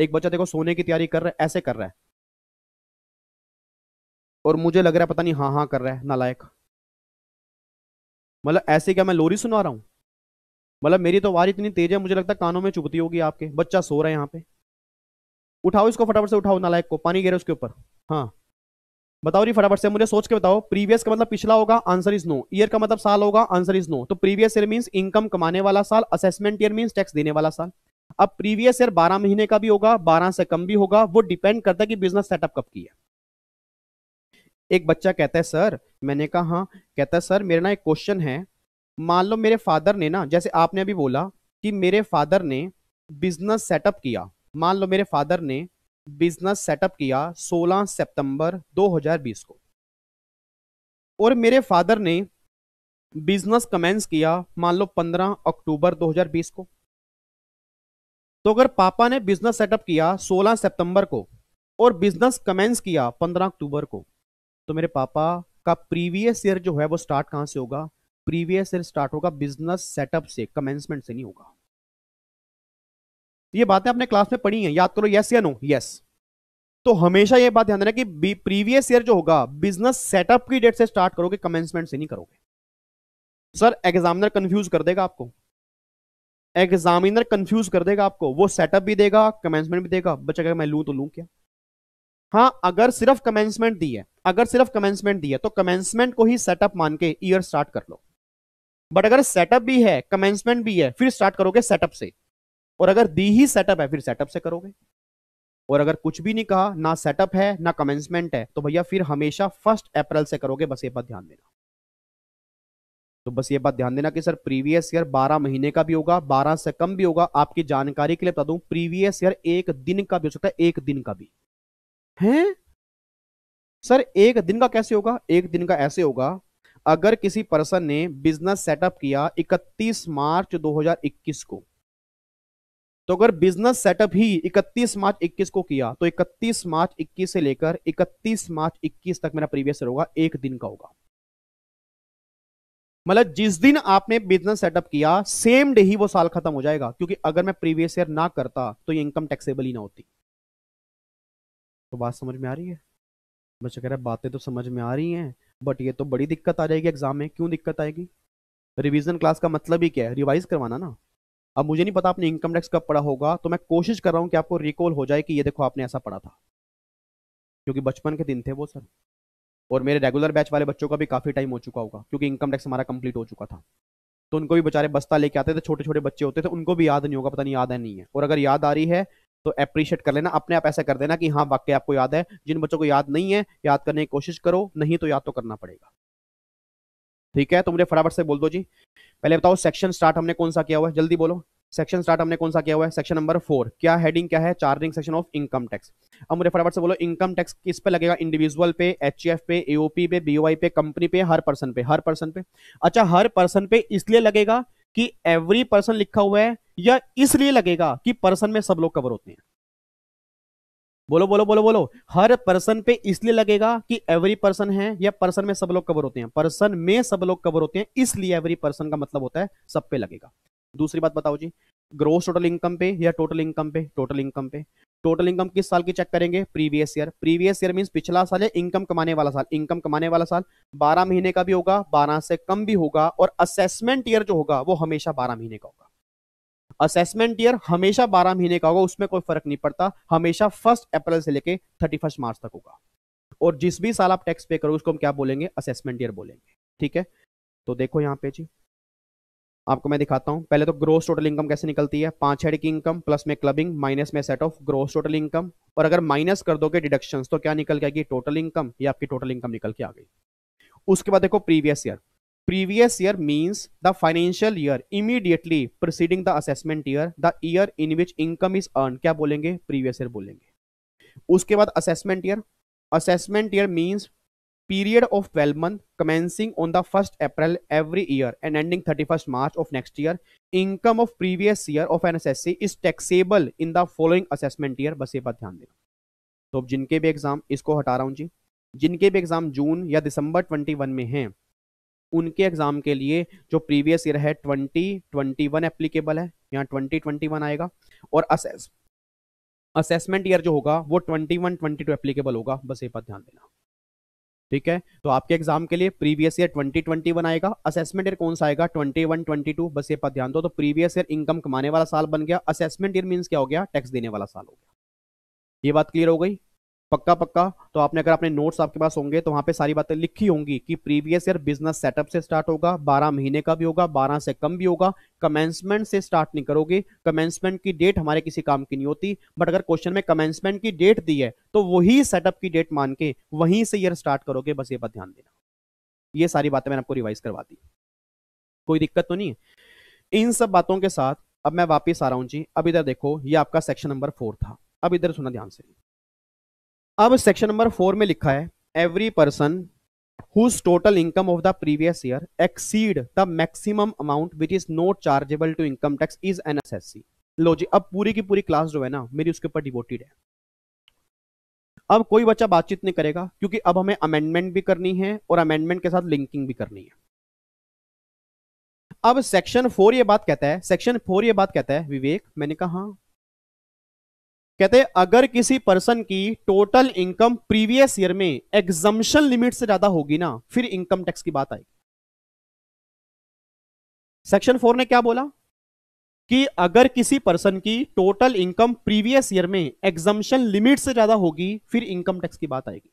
एक बच्चा देखो सोने की तैयारी कर रहा है ऐसे कर रहा है और मुझे लग रहा है पता नहीं हाँ हाँ कर रहा है नालायक मतलब ऐसे क्या मैं लोरी सुना रहा हूँ मतलब मेरी तो आवाज इतनी तेज है मुझे लगता है कानों में चुभती होगी आपके बच्चा सो रहा है यहाँ पे उठाओ इसको फटाफट से उठाओ नालायक को पानी गिरे उसके ऊपर हाँ बताओ जी फटाफट से मुझे सोच के बताओ प्रीवियस का मतलब पिछला होगा आंसर इज नो ईयर का मतलब साल होगा आंसर इज नो तो प्रीवियस ईयर मीन्स इनकम कमाने वाला साल असेसमेंट ईयर मीन्स टैक्स देने वाला साल अब प्रीवियस ईयर 12 महीने का भी होगा 12 से कम भी होगा वो डिपेंड करता है कि बिजनेस सेटअप कब की है एक बच्चा कहता है सर मैंने कहा हाँ कहता है सर मेरा ना एक क्वेश्चन है मान लो मेरे फादर ने ना जैसे आपने अभी बोला कि मेरे फादर ने बिजनेस सेटअप किया मान लो मेरे फादर ने बिजनेस सेटअप किया 16 सितंबर 2020 को और मेरे फादर ने बिजनेस कमेंस किया मान लो 15 अक्टूबर 2020 को तो अगर पापा ने बिजनेस सेटअप किया 16 सितंबर को और बिजनेस कमेंस किया 15 अक्टूबर को तो मेरे पापा का प्रीवियस ईयर जो है वो स्टार्ट कहाँ से होगा प्रीवियस ईयर स्टार्ट होगा बिजनेस सेटअप से कमेंसमेंट से नहीं होगा ये बातें आपने क्लास में पढ़ी हैं याद करो यस या नो यस तो हमेशा ये बात ध्यान देना कि प्रीवियस ईयर जो होगा बिजनेस सेटअप की डेट से स्टार्ट करोगे कमेंसमेंट से नहीं करोगे सर एग्जामिनर कंफ्यूज कर देगा आपको एग्जामिनर कंफ्यूज कर देगा आपको वो सेटअप भी देगा कमेंसमेंट भी देगा बच्चा अगर मैं लूं तो लूं क्या हाँ अगर सिर्फ कमेंसमेंट दी है अगर सिर्फ कमेंसमेंट दिया तो कमेंसमेंट को ही सेटअप मान के ईयर स्टार्ट कर लो बट अगर सेटअप भी है कमेंसमेंट भी है फिर स्टार्ट करोगे सेटअप से और अगर दी ही सेटअप है फिर सेटअप से करोगे और अगर कुछ भी नहीं कहा ना सेटअप है ना कमेंसमेंट है तो भैया फिर हमेशा फर्स्ट अप्रैल से करोगे बस ये बात ध्यान देना तो बस ये बात ध्यान देना कि सर प्रीवियस ईयर 12 महीने का भी होगा 12 से कम भी होगा आपकी जानकारी के लिए बता दूं प्रीवियस ईयर एक दिन का भी हो सकता है एक दिन का भी है सर एक दिन का कैसे होगा एक दिन का ऐसे होगा अगर किसी पर्सन ने बिजनेस सेटअप किया 31 मार्च 2021 को तो अगर बिजनेस सेटअप ही 31 मार्च 21 को किया तो 31 मार्च 21 से लेकर 31 मार्च 21 तक मेरा प्रीवियस होगा एक दिन का होगा मतलब जिस दिन आपने बिजनेस सेटअप किया सेम डे ही वो साल खत्म हो जाएगा क्योंकि अगर मैं प्रीवियस ईयर ना करता तो ये इनकम टैक्सेबल ही ना होती तो बात समझ में आ रही है बच्चा कह रहा है बातें तो समझ में आ रही हैं बट ये तो बड़ी दिक्कत आ जाएगी एग्जाम में क्यों दिक्कत आएगी रिवीजन क्लास का मतलब ही क्या है रिवाइज करवाना ना अब मुझे नहीं पता आपने इनकम टैक्स कब पढ़ा होगा तो मैं कोशिश कर रहा हूँ कि आपको रिकॉल हो जाए कि ये देखो आपने ऐसा पढ़ा था क्योंकि बचपन के दिन थे वो सर और मेरे रेगुलर बैच वाले बच्चों का भी काफ़ी टाइम हो चुका होगा क्योंकि इनकम टैक्स हमारा कंप्लीट हो चुका था तो उनको भी बेचारे बस्ता लेके आते थे छोटे छोटे बच्चे होते थे उनको भी याद नहीं होगा पता नहीं याद है नहीं है और अगर याद आ रही है तो अप्रिशिएट कर लेना अपने आप ऐसा कर देना कि हाँ वाक्य आपको याद है जिन बच्चों को याद नहीं है याद करने की कोशिश करो नहीं तो याद तो करना पड़ेगा ठीक है तो मुझे फटाफट से बोल दो जी पहले बताओ सेक्शन स्टार्ट हमने कौन सा किया हुआ है जल्दी बोलो सेक्शन स्टार्ट हमने कौन सा किया हुआ है सेक्शन नंबर फोर क्या हेडिंग क्या है charging section of income tax अब मुझे फटाफट से बोलो इनकम टैक्स किस पे लगेगा इंडिविजुअल पे एच पे एओपी पे बीओआई पे कंपनी पे हर पर्सन पे हर पर्सन पे अच्छा हर पर्सन पे इसलिए लगेगा कि एवरी पर्सन लिखा हुआ है या इसलिए लगेगा कि पर्सन में सब लोग कवर होते हैं बोलो बोलो बोलो बोलो हर पर्सन पे इसलिए लगेगा कि एवरी पर्सन है या पर्सन में सब लोग कवर होते हैं पर्सन में सब लोग कवर होते हैं इसलिए एवरी पर्सन का मतलब होता है सब पे लगेगा दूसरी बात बताओ जी ग्रोस टोटल इनकम पे या टोटल इनकम पे टोटल इनकम पे टोटल इनकम किस साल की चेक करेंगे previous year previous year means पिछला साल है इनकम कमाने वाला साल इनकम कमाने वाला साल 12 महीने का भी होगा 12 से कम भी होगा और असेसमेंट ईयर जो होगा वो हमेशा 12 महीने का होगा असेसमेंट ईयर हमेशा 12 महीने का होगा उसमें कोई फर्क नहीं पड़ता हमेशा फर्स्ट अप्रैल से लेकर थर्टी मार्च तक होगा और जिस भी साल आप टैक्स पे करोगे उसको हम क्या बोलेंगे असेसमेंट ईयर बोलेंगे ठीक है तो देखो यहाँ पे जी आपको मैं दिखाता हूँ पहले तो ग्रोस टोटल इनकम कैसे निकलती है पांच हेड की इनकम प्लस में क्लबिंग माइनस में set off gross total income और अगर माइनस कर दोगे डिडक्शन तो क्या निकल के आएगी टोटल इनकम ये आपकी टोटल इनकम निकल के आ गई उसके बाद देखो previous year previous year means the financial year immediately proceeding the assessment year the year in which income is earn क्या बोलेंगे प्रीवियस ईयर बोलेंगे उसके बाद assessment year assessment year means period of 12 month commencing on the 1st April every year and ending 31st March of next year income of previous year of an SSC is taxable in the following assessment year बस ये बात ध्यान देना तो अब जिनके भी एग्जाम इसको हटा रहा हूँ जी जिनके भी एग्जाम जून या दिसंबर 21 में हैं उनके एग्जाम के लिए जो प्रीवियस ईयर है 2021 एप्लीकेबल है यहाँ 2021 आएगा और असेसमेंट ईयर जो होगा वो 21 22 एप्लीकेबल होगा बस ये बात ध्यान देना ठीक है तो आपके एग्जाम के लिए प्रीवियस ईयर वन आएगा असेसमेंट ईयर कौन सा आएगा 21 22 बस ये पर ध्यान दो तो प्रीवियस ईयर इनकम कमाने वाला साल बन गया असेसमेंट ईयर मींस क्या हो गया टैक्स देने वाला साल हो गया ये बात क्लियर हो गई पक्का पक्का तो आपने अगर अपने नोट्स आपके पास होंगे तो वहां पे सारी बातें लिखी होंगी कि प्रीवियस ईयर बिजनेस सेटअप से स्टार्ट होगा 12 महीने का भी होगा 12 से कम भी होगा कमेंसमेंट से स्टार्ट नहीं करोगे कमेंसमेंट की डेट हमारे किसी काम की नहीं होती बट अगर क्वेश्चन में कमेंसमेंट की डेट दी है तो वही सेटअप की डेट मान के वहीं से ईयर स्टार्ट करोगे बस ये बात ध्यान देना ये सारी बातें मैंने आपको रिवाइज करवा दी कोई दिक्कत तो नहीं है इन सब बातों के साथ अब मैं वापिस आ रहा हूं जी अब इधर देखो ये आपका सेक्शन नंबर फोर था अब इधर सुना ध्यान से अब सेक्शन नंबर फोर में लिखा है every person whose total income of the previous year exceed the maximum amount which is not chargeable to income tax is an assessee लो जी अब पूरी की पूरी क्लास जो है ना मेरी उसके ऊपर डिवोटेड है अब कोई बच्चा बातचीत नहीं करेगा क्योंकि अब हमें अमेंडमेंट भी करनी है और अमेंडमेंट के साथ लिंकिंग भी करनी है अब सेक्शन फोर ये बात कहता है सेक्शन फोर ये बात कहता है विवेक मैंने कहा हाँ कहते हैं अगर किसी पर्सन की टोटल इनकम प्रीवियस ईयर में एग्जम्पन लिमिट से ज्यादा होगी ना फिर इनकम टैक्स की बात आएगी सेक्शन फोर ने क्या बोला कि अगर किसी पर्सन की टोटल इनकम प्रीवियस ईयर में एग्जम्पन लिमिट से ज्यादा होगी फिर इनकम टैक्स की बात आएगी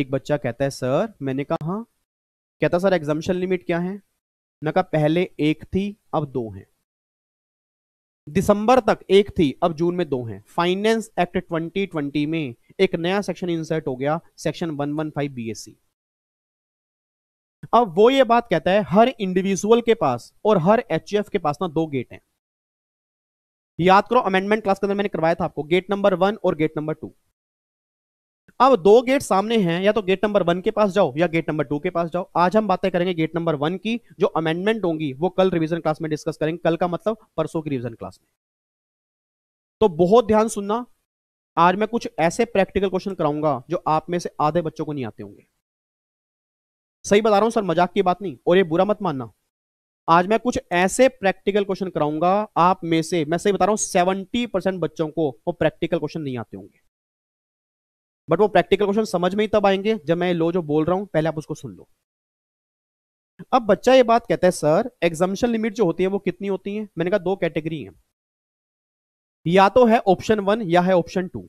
एक बच्चा कहता है सर मैंने कहा कहता सर एग्जम्पन लिमिट क्या है न कहा पहले एक थी अब दो है दिसंबर तक एक थी अब जून में दो हैं फाइनेंस एक्ट 2020 में एक नया सेक्शन इंसर्ट हो गया सेक्शन 115 वन अब वो ये बात कहता है हर इंडिविजुअल के पास और हर एच के पास ना दो गेट हैं याद करो अमेंडमेंट क्लास के अंदर मैंने करवाया था आपको गेट नंबर वन और गेट नंबर टू अब दो गेट सामने हैं या तो गेट नंबर वन के पास जाओ या गेट नंबर टू के पास जाओ आज हम बातें करेंगे गेट नंबर वन की जो अमेंडमेंट होंगी वो कल रिवीजन क्लास में डिस्कस करेंगे कल का मतलब परसों की रिवीजन क्लास में तो बहुत ध्यान सुनना आज मैं कुछ ऐसे प्रैक्टिकल क्वेश्चन कराऊंगा जो आप में से आधे बच्चों को नहीं आते होंगे सही बता रहा हूं सर मजाक की बात नहीं और ये बुरा मत मानना आज मैं कुछ ऐसे प्रैक्टिकल क्वेश्चन कराऊंगा आप में से मैं सही बता रहा हूं सेवेंटी परसेंट बच्चों को वो प्रैक्टिकल क्वेश्चन नहीं आते होंगे बट वो प्रैक्टिकल क्वेश्चन समझ में ही तब आएंगे जब मैं लो जो बोल रहा हूँ पहले आप उसको सुन लो अब बच्चा ये बात कहता है सर एग्जामेशन लिमिट जो होती है वो कितनी होती है मैंने कहा दो कैटेगरी है या तो है ऑप्शन वन या है ऑप्शन टू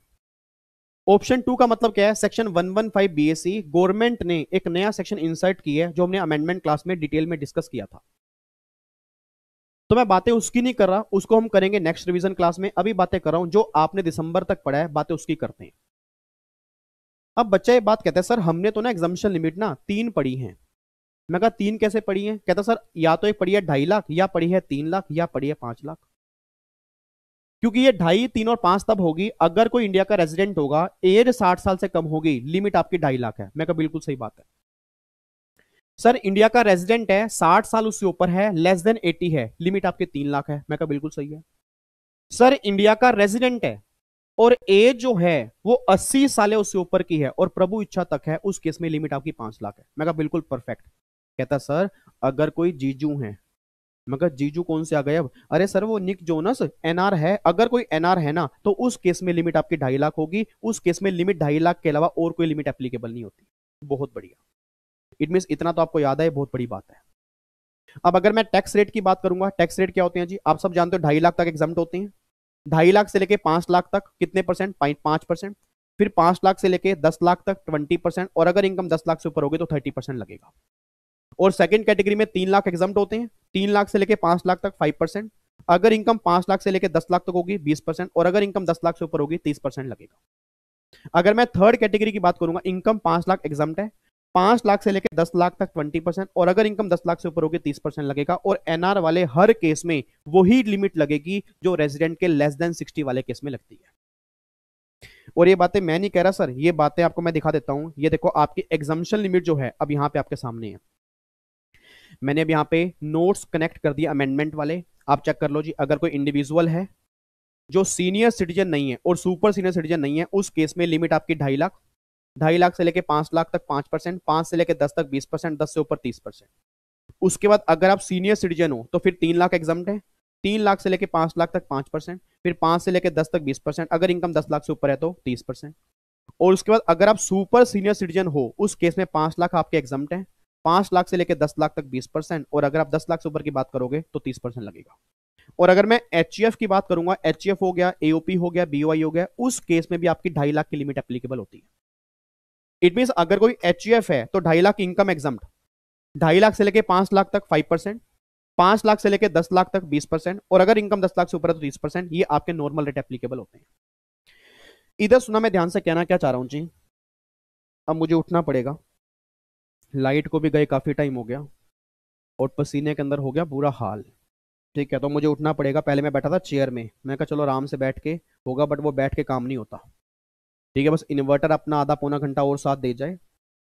ऑप्शन टू का मतलब क्या है सेक्शन 115 वन गवर्नमेंट ने एक नया सेक्शन इंसर्ट किया है जो हमने अमेंडमेंट क्लास में डिटेल में डिस्कस किया था तो मैं बातें उसकी नहीं कर रहा उसको हम करेंगे नेक्स्ट रिवीजन क्लास में अभी बातें कर रहा हूं जो आपने दिसंबर तक पढ़ा है बातें उसकी करते हैं अब बच्चा ये बात कहता है सर हमने तो ना एग्जामेशन लिमिट ना तीन पढ़ी है मैं कहा तीन कैसे पढ़ी है कहता सर या तो एक पढ़ी है ढाई लाख या पढ़ी है तीन लाख या पढ़ी है पांच लाख क्योंकि ये ढाई तीन और पांच तब होगी अगर कोई इंडिया का रेजिडेंट होगा एज साठ साल से कम होगी लिमिट आपकी ढाई लाख है मैं कहा बिल्कुल सही बात है सर इंडिया का रेजिडेंट है साठ साल उससे ऊपर है लेस देन एटी है लिमिट आपके तीन लाख है मैं कहा बिल्कुल सही है सर इंडिया का रेजिडेंट है और एज जो है वो अस्सी साल है उससे ऊपर की है और प्रभु इच्छा तक है उस केस में लिमिट आपकी पांच लाख है मैं कहा बिल्कुल परफेक्ट कहता सर अगर कोई जीजू है मगर जीजू कौन से आ गए अब अरे सर वो निक जोनस एनआर है अगर कोई एनआर है ना तो उस केस में लिमिट आपकी ढाई लाख होगी उस केस में लिमिट ढाई लाख के अलावा और कोई लिमिट एप्लीकेबल नहीं होती बहुत बढ़िया इट मीन इतना तो आपको याद है बहुत बड़ी बात है अब अगर मैं टैक्स रेट की बात करूंगा टैक्स रेट क्या होते हैं जी आप सब जानते हो ढाई लाख तक एग्जाम होते हैं ढाई लाख से लेके पांच लाख तक कितने परसेंट पांच परसेंट फिर पांच लाख से लेके दस लाख तक ट्वेंटी परसेंट और अगर इनकम दस लाख से ऊपर होगी तो थर्टी परसेंट लगेगा और सेकंड कैटेगरी में तीन लाख एग्जाम होते हैं तीन लाख से लेके पांच लाख तक फाइव परसेंट अगर इनकम पांच लाख से लेके दस लाख तक होगी बीस परसेंट और अगर इनकम दस लाख से ऊपर होगी तीस परसेंट लगेगा अगर मैं थर्ड कैटेगरी की बात करूंगा इनकम पांच लाख एग्जाम है पांच लाख से लेकर दस लाख तक ट्वेंटी परसेंट और अगर इनकम दस लाख से ऊपर होगी तीस परसेंट लगेगा और एनआर वाले हर केस में वही लिमिट लगेगी जो रेजिडेंट के लेस देन सिक्सटी वाले केस में लगती है और ये बातें मैं नहीं कह रहा सर ये बातें आपको मैं दिखा देता हूं ये देखो आपकी एग्जामेशन लिमिट जो है अब यहां पर आपके सामने है मैंने अब यहाँ पे नोट्स कनेक्ट कर दिया अमेंडमेंट वाले आप चेक कर लो जी अगर कोई इंडिविजुअल है जो सीनियर सिटीजन नहीं है और सुपर सीनियर सिटीजन नहीं है उस केस में लिमिट आपकी ढाई लाख ढाई लाख से लेकर पांच लाख तक पांच परसेंट पांच से लेकर दस तक बीस परसेंट दस से ऊपर तीस परसेंट उसके बाद अगर आप सीनियर सिटीजन हो तो फिर तीन लाख एग्जाम है तीन लाख से लेकर पांच लाख तक पांच परसेंट फिर पांच से लेकर दस तक बीस परसेंट अगर इनकम दस लाख से ऊपर है तो तीस परसेंट और उसके बाद अगर आप सुपर सीनियर सिटीजन हो उस केस में पांच लाख आपके एग्जाम है पांच लाख से लेकर दस लाख तक बीस परसेंट और अगर आप दस लाख से ऊपर की बात करोगे तो तीस परसेंट लगेगा और अगर मैं एच e की बात करूंगा एच e हो गया एओपी हो गया बीओ हो गया उस केस में भी आपकी ढाई लाख की लिमिट एप्लीकेबल होती है इट मीन अगर कोई एच है तो ढाई लाख इनकम एग्जाम ढाई लाख से लेके पांच लाख तक फाइव परसेंट पांच लाख से लेके दस लाख तक बीस परसेंट और अगर इनकम दस लाख से ऊपर है तो तीस परसेंट ये आपके नॉर्मल रेट एप्लीकेबल होते हैं इधर सुना मैं ध्यान से कहना क्या चाह रहा हूं जी अब मुझे उठना पड़ेगा लाइट को भी गए काफ़ी टाइम हो गया और पसीने के अंदर हो गया बुरा हाल ठीक है तो मुझे उठना पड़ेगा पहले मैं बैठा था चेयर में मैं कहा चलो आराम से बैठ के होगा बट वो बैठ के काम नहीं होता ठीक है बस इन्वर्टर अपना आधा पौना घंटा और साथ दे जाए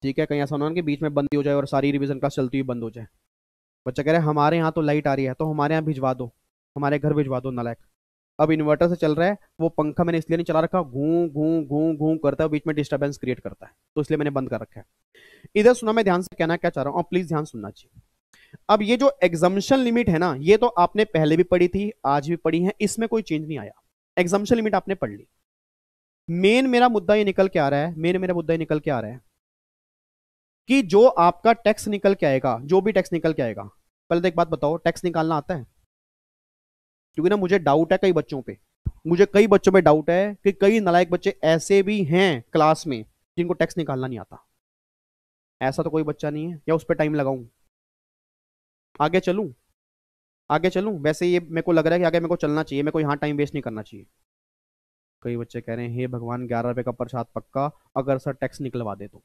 ठीक है कहीं ऐसा होना कि बीच में बंदी हो जाए और सारी रिविजन क्लास चलती हुई बंद हो जाए बच्चा कह रहे हैं हमारे यहाँ तो लाइट आ रही है तो हमारे यहाँ भिजवा दो हमारे घर भिजवा दो नलायक अब इन्वर्टर से चल रहा है वो पंखा मैंने इसलिए नहीं चला रखा घू घू घू घू करता है बीच में डिस्टर्बेंस क्रिएट करता है तो इसलिए मैंने बंद कर रखा है इधर सुना मैं ध्यान से कहना क्या चाह रहा हूँ आप प्लीज ध्यान सुनना चाहिए अब ये जो एग्जामेशन लिमिट है ना ये तो आपने पहले भी पढ़ी थी आज भी पढ़ी है इसमें कोई चेंज नहीं आया एग्जामेशन लिमिट आपने पढ़ ली मेन मेरा मुद्दा ये निकल के आ रहा है मेन मेरा मुद्दा ये निकल के आ रहा है कि जो आपका टैक्स निकल के आएगा जो भी टैक्स निकल के आएगा पहले तो एक बात बताओ टैक्स निकालना आता है क्योंकि ना मुझे डाउट है कई बच्चों पे मुझे कई बच्चों पे डाउट है कि कई नलायक बच्चे ऐसे भी हैं क्लास में जिनको टैक्स निकालना नहीं आता ऐसा तो कोई बच्चा नहीं है या उस पर टाइम लगाऊं आगे चलूं आगे चलूं वैसे ये मेरे को लग रहा है कि आगे मेरे को चलना चाहिए मेरे को यहाँ टाइम वेस्ट नहीं करना चाहिए कई बच्चे कह रहे हैं हे भगवान ग्यारह रुपए का प्रसाद पक्का अगर सर टैक्स निकलवा दे तो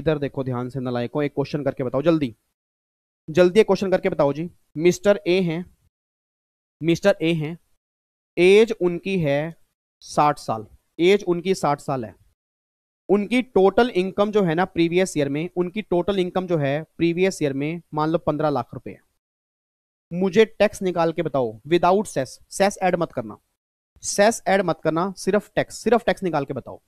इधर देखो ध्यान से नलायकों एक क्वेश्चन करके बताओ जल्दी जल्दी एक क्वेश्चन करके बताओ जी मिस्टर ए हैं मिस्टर ए हैं एज उनकी है साठ साल एज उनकी साठ साल है उनकी टोटल इनकम जो है ना प्रीवियस ईयर में उनकी टोटल इनकम जो है प्रीवियस ईयर में मान लो पंद्रह लाख रुपए मुझे टैक्स निकाल के बताओ विदाउट सेस सेस ऐड मत करना सेस ऐड मत करना सिर्फ टैक्स सिर्फ टैक्स निकाल के बताओ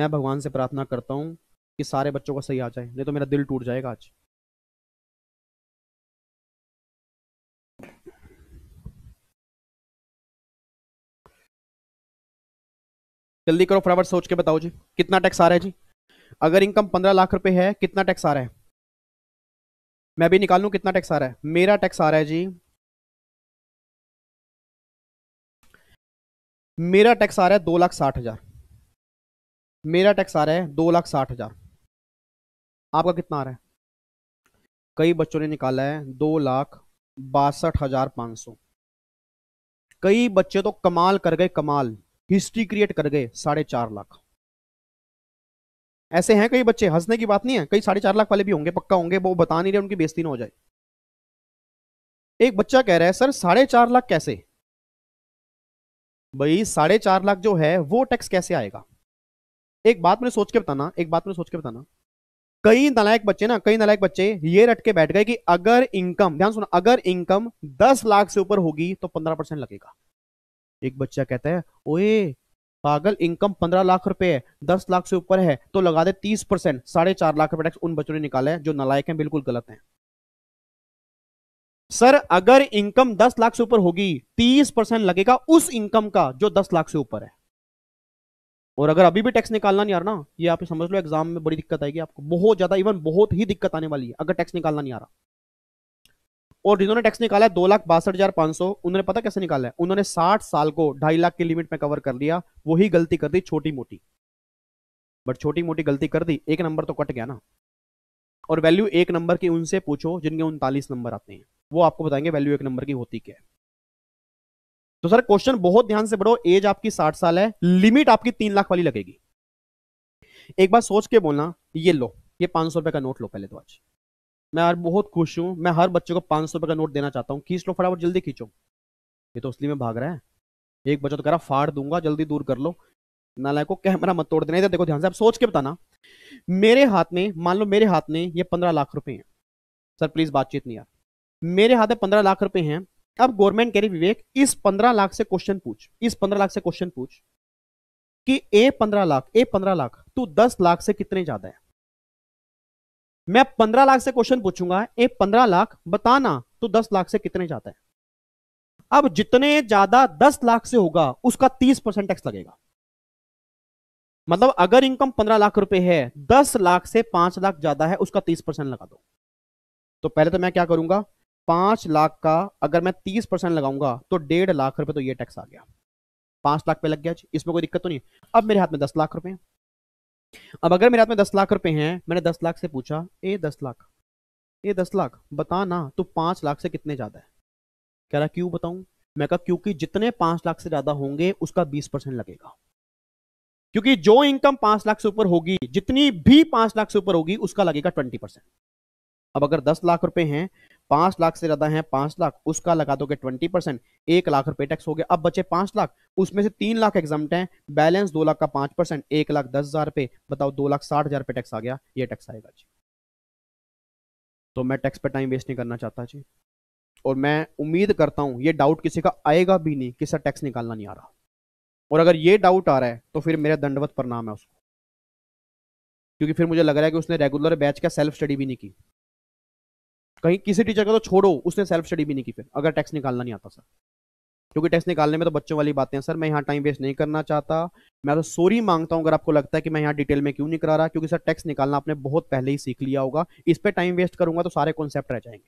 मैं भगवान से प्रार्थना करता हूं कि सारे बच्चों का सही आ जाए नहीं तो मेरा दिल टूट जाएगा आज जल्दी करो फटाफट सोच के बताओ जी कितना टैक्स आ रहा है जी अगर इनकम पंद्रह लाख रुपए है कितना टैक्स आ रहा है मैं भी निकाल लू कितना टैक्स आ रहा है मेरा टैक्स आ रहा है जी मेरा टैक्स आ रहा है दो लाख साठ हज़ार मेरा टैक्स आ रहा है दो लाख साठ हज़ार आपका कितना आ रहा है कई बच्चों ने निकाला है दो लाख बासठ हज़ार पाँच सौ कई बच्चे तो कमाल कर गए कमाल हिस्ट्री क्रिएट कर गए साढ़े चार लाख ऐसे हैं कई बच्चे हंसने की बात नहीं है कई साढ़े चार लाख वाले भी होंगे पक्का होंगे वो बता नहीं रहे उनकी बेस्ती ना हो जाए एक बच्चा कह रहा है सर साढ़े चार लाख कैसे भाई साढ़े चार लाख जो है वो टैक्स कैसे आएगा एक बात मैंने सोच के बताना एक बात मैंने सोच के बताना कई नलायक बच्चे ना कई नलायक बच्चे ये रट के बैठ गए कि अगर इनकम ध्यान सुना अगर इनकम दस लाख से ऊपर होगी तो पंद्रह परसेंट लगेगा एक बच्चा कहता है ओए पागल इनकम पंद्रह लाख रुपए है दस लाख से ऊपर है तो लगा दे तीस परसेंट साढ़े चार लाख रुपए टैक्स उन बच्चों ने निकाला है जो नलायक हैं बिल्कुल गलत हैं सर अगर इनकम 10 लाख से ऊपर होगी 30 परसेंट लगेगा उस इनकम का जो 10 लाख से ऊपर है और अगर अभी भी टैक्स निकालना नहीं आ रहा ना ये आप समझ लो एग्जाम में बड़ी दिक्कत आएगी आपको बहुत ज्यादा इवन बहुत ही दिक्कत आने वाली है अगर टैक्स निकालना नहीं आ रहा और जिन्होंने टैक्स निकाला है दो लाख बासठ हजार पांच सौ उन्होंने पता कैसे निकाला है उन्होंने साठ साल को ढाई लाख की लिमिट में कवर कर लिया वही गलती कर दी छोटी मोटी बट छोटी मोटी गलती कर दी एक नंबर तो कट गया ना और वैल्यू एक नंबर की उनसे पूछो जिनके उनतालीस नंबर आते हैं वो आपको बताएंगे वैल्यू एक नंबर की होती क्या है तो सर क्वेश्चन बहुत ध्यान से पढ़ो एज आपकी साठ साल है लिमिट आपकी तीन लाख वाली लगेगी एक बार सोच के बोलना ये लो ये पांच सौ रुपए का नोट लो पहले तो आज मैं यार बहुत खुश हूं मैं हर बच्चे को पांच सौ रुपए का नोट देना चाहता हूँ खींच लो फटाफट जल्दी खींचो ये तो असली में भाग रहा है एक बच्चा तो कह रहा फाड़ दूंगा जल्दी दूर कर लो नालायक को कैमरा मत तोड़ देना देखो ध्यान से आप सोच के बताना मेरे हाथ में मान लो मेरे हाथ में ये पंद्रह लाख रुपए हैं सर प्लीज बातचीत नहीं यार मेरे हाथ में पंद्रह लाख रुपए हैं अब गवर्नमेंट कह रही विवेक इस पंद्रह लाख से क्वेश्चन पूछ इस पंद्रह लाख से क्वेश्चन पूछ कि ए पंद्रह लाख ए पंद्रह लाख तू दस लाख से कितने ज्यादा है मैं पंद्रह लाख से क्वेश्चन पूछूंगा ए पंद्रह लाख बताना तो दस लाख से कितने ज्यादा है अब जितने ज्यादा दस लाख से होगा उसका तीस परसेंट टैक्स लगेगा मतलब अगर इनकम पंद्रह लाख रुपए है दस लाख से पांच लाख ज्यादा है उसका तीस परसेंट लगा दो तो पहले तो मैं क्या करूंगा पांच लाख का अगर मैं तीस परसेंट लगाऊंगा तो डेढ़ लाख रुपए तो ये टैक्स आ गया पांच लाख पे लग गया इसमें कोई दिक्कत तो नहीं अब मेरे हाथ में दस लाख रुपए अब अगर मेरे हाथ में दस लाख रुपए हैं मैंने दस लाख से पूछा ए दस लाख ए दस लाख बता ना तो पांच लाख से कितने ज्यादा है कह रहा क्यों बताऊं मैं कहा क्योंकि जितने पांच लाख से ज्यादा होंगे उसका बीस परसेंट लगेगा क्योंकि जो इनकम पांच लाख से ऊपर होगी जितनी भी पांच लाख से ऊपर होगी उसका लगेगा ट्वेंटी परसेंट अब अगर दस लाख रुपए हैं पांच लाख से ज्यादा है पांच लाख उसका लगा दोगे ट्वेंटी परसेंट एक लाख रुपए टैक्स हो गया अब बचे पांच लाख उसमें से तीन लाख एग्जाम हैं बैलेंस दो लाख का पांच परसेंट एक लाख दस हजार रुपए बताओ दो लाख साठ हजार रुपए टैक्स आ गया ये टैक्स आएगा जी तो मैं टैक्स पे टाइम वेस्ट नहीं करना चाहता जी और मैं उम्मीद करता हूं ये डाउट किसी का आएगा भी नहीं कि टैक्स निकालना नहीं आ रहा और अगर ये डाउट आ रहा है तो फिर मेरा दंडवत परिणाम है उसको क्योंकि फिर मुझे लग रहा है कि उसने रेगुलर बैच का सेल्फ स्टडी भी नहीं की कहीं किसी टीचर का तो छोड़ो उसने सेल्फ स्टडी भी नहीं की फिर अगर टैक्स निकालना नहीं आता सर क्योंकि टैक्स निकालने में तो बच्चों वाली बातें हैं सर मैं यहाँ टाइम वेस्ट नहीं करना चाहता मैं तो सॉरी मांगता हूँ अगर आपको लगता है कि मैं यहाँ डिटेल में क्यों नहीं करा रहा क्योंकि सर टैक्स निकालना आपने बहुत पहले ही सीख लिया होगा इस पर टाइम वेस्ट करूंगा तो सारे कॉन्सेप्ट रह जाएंगे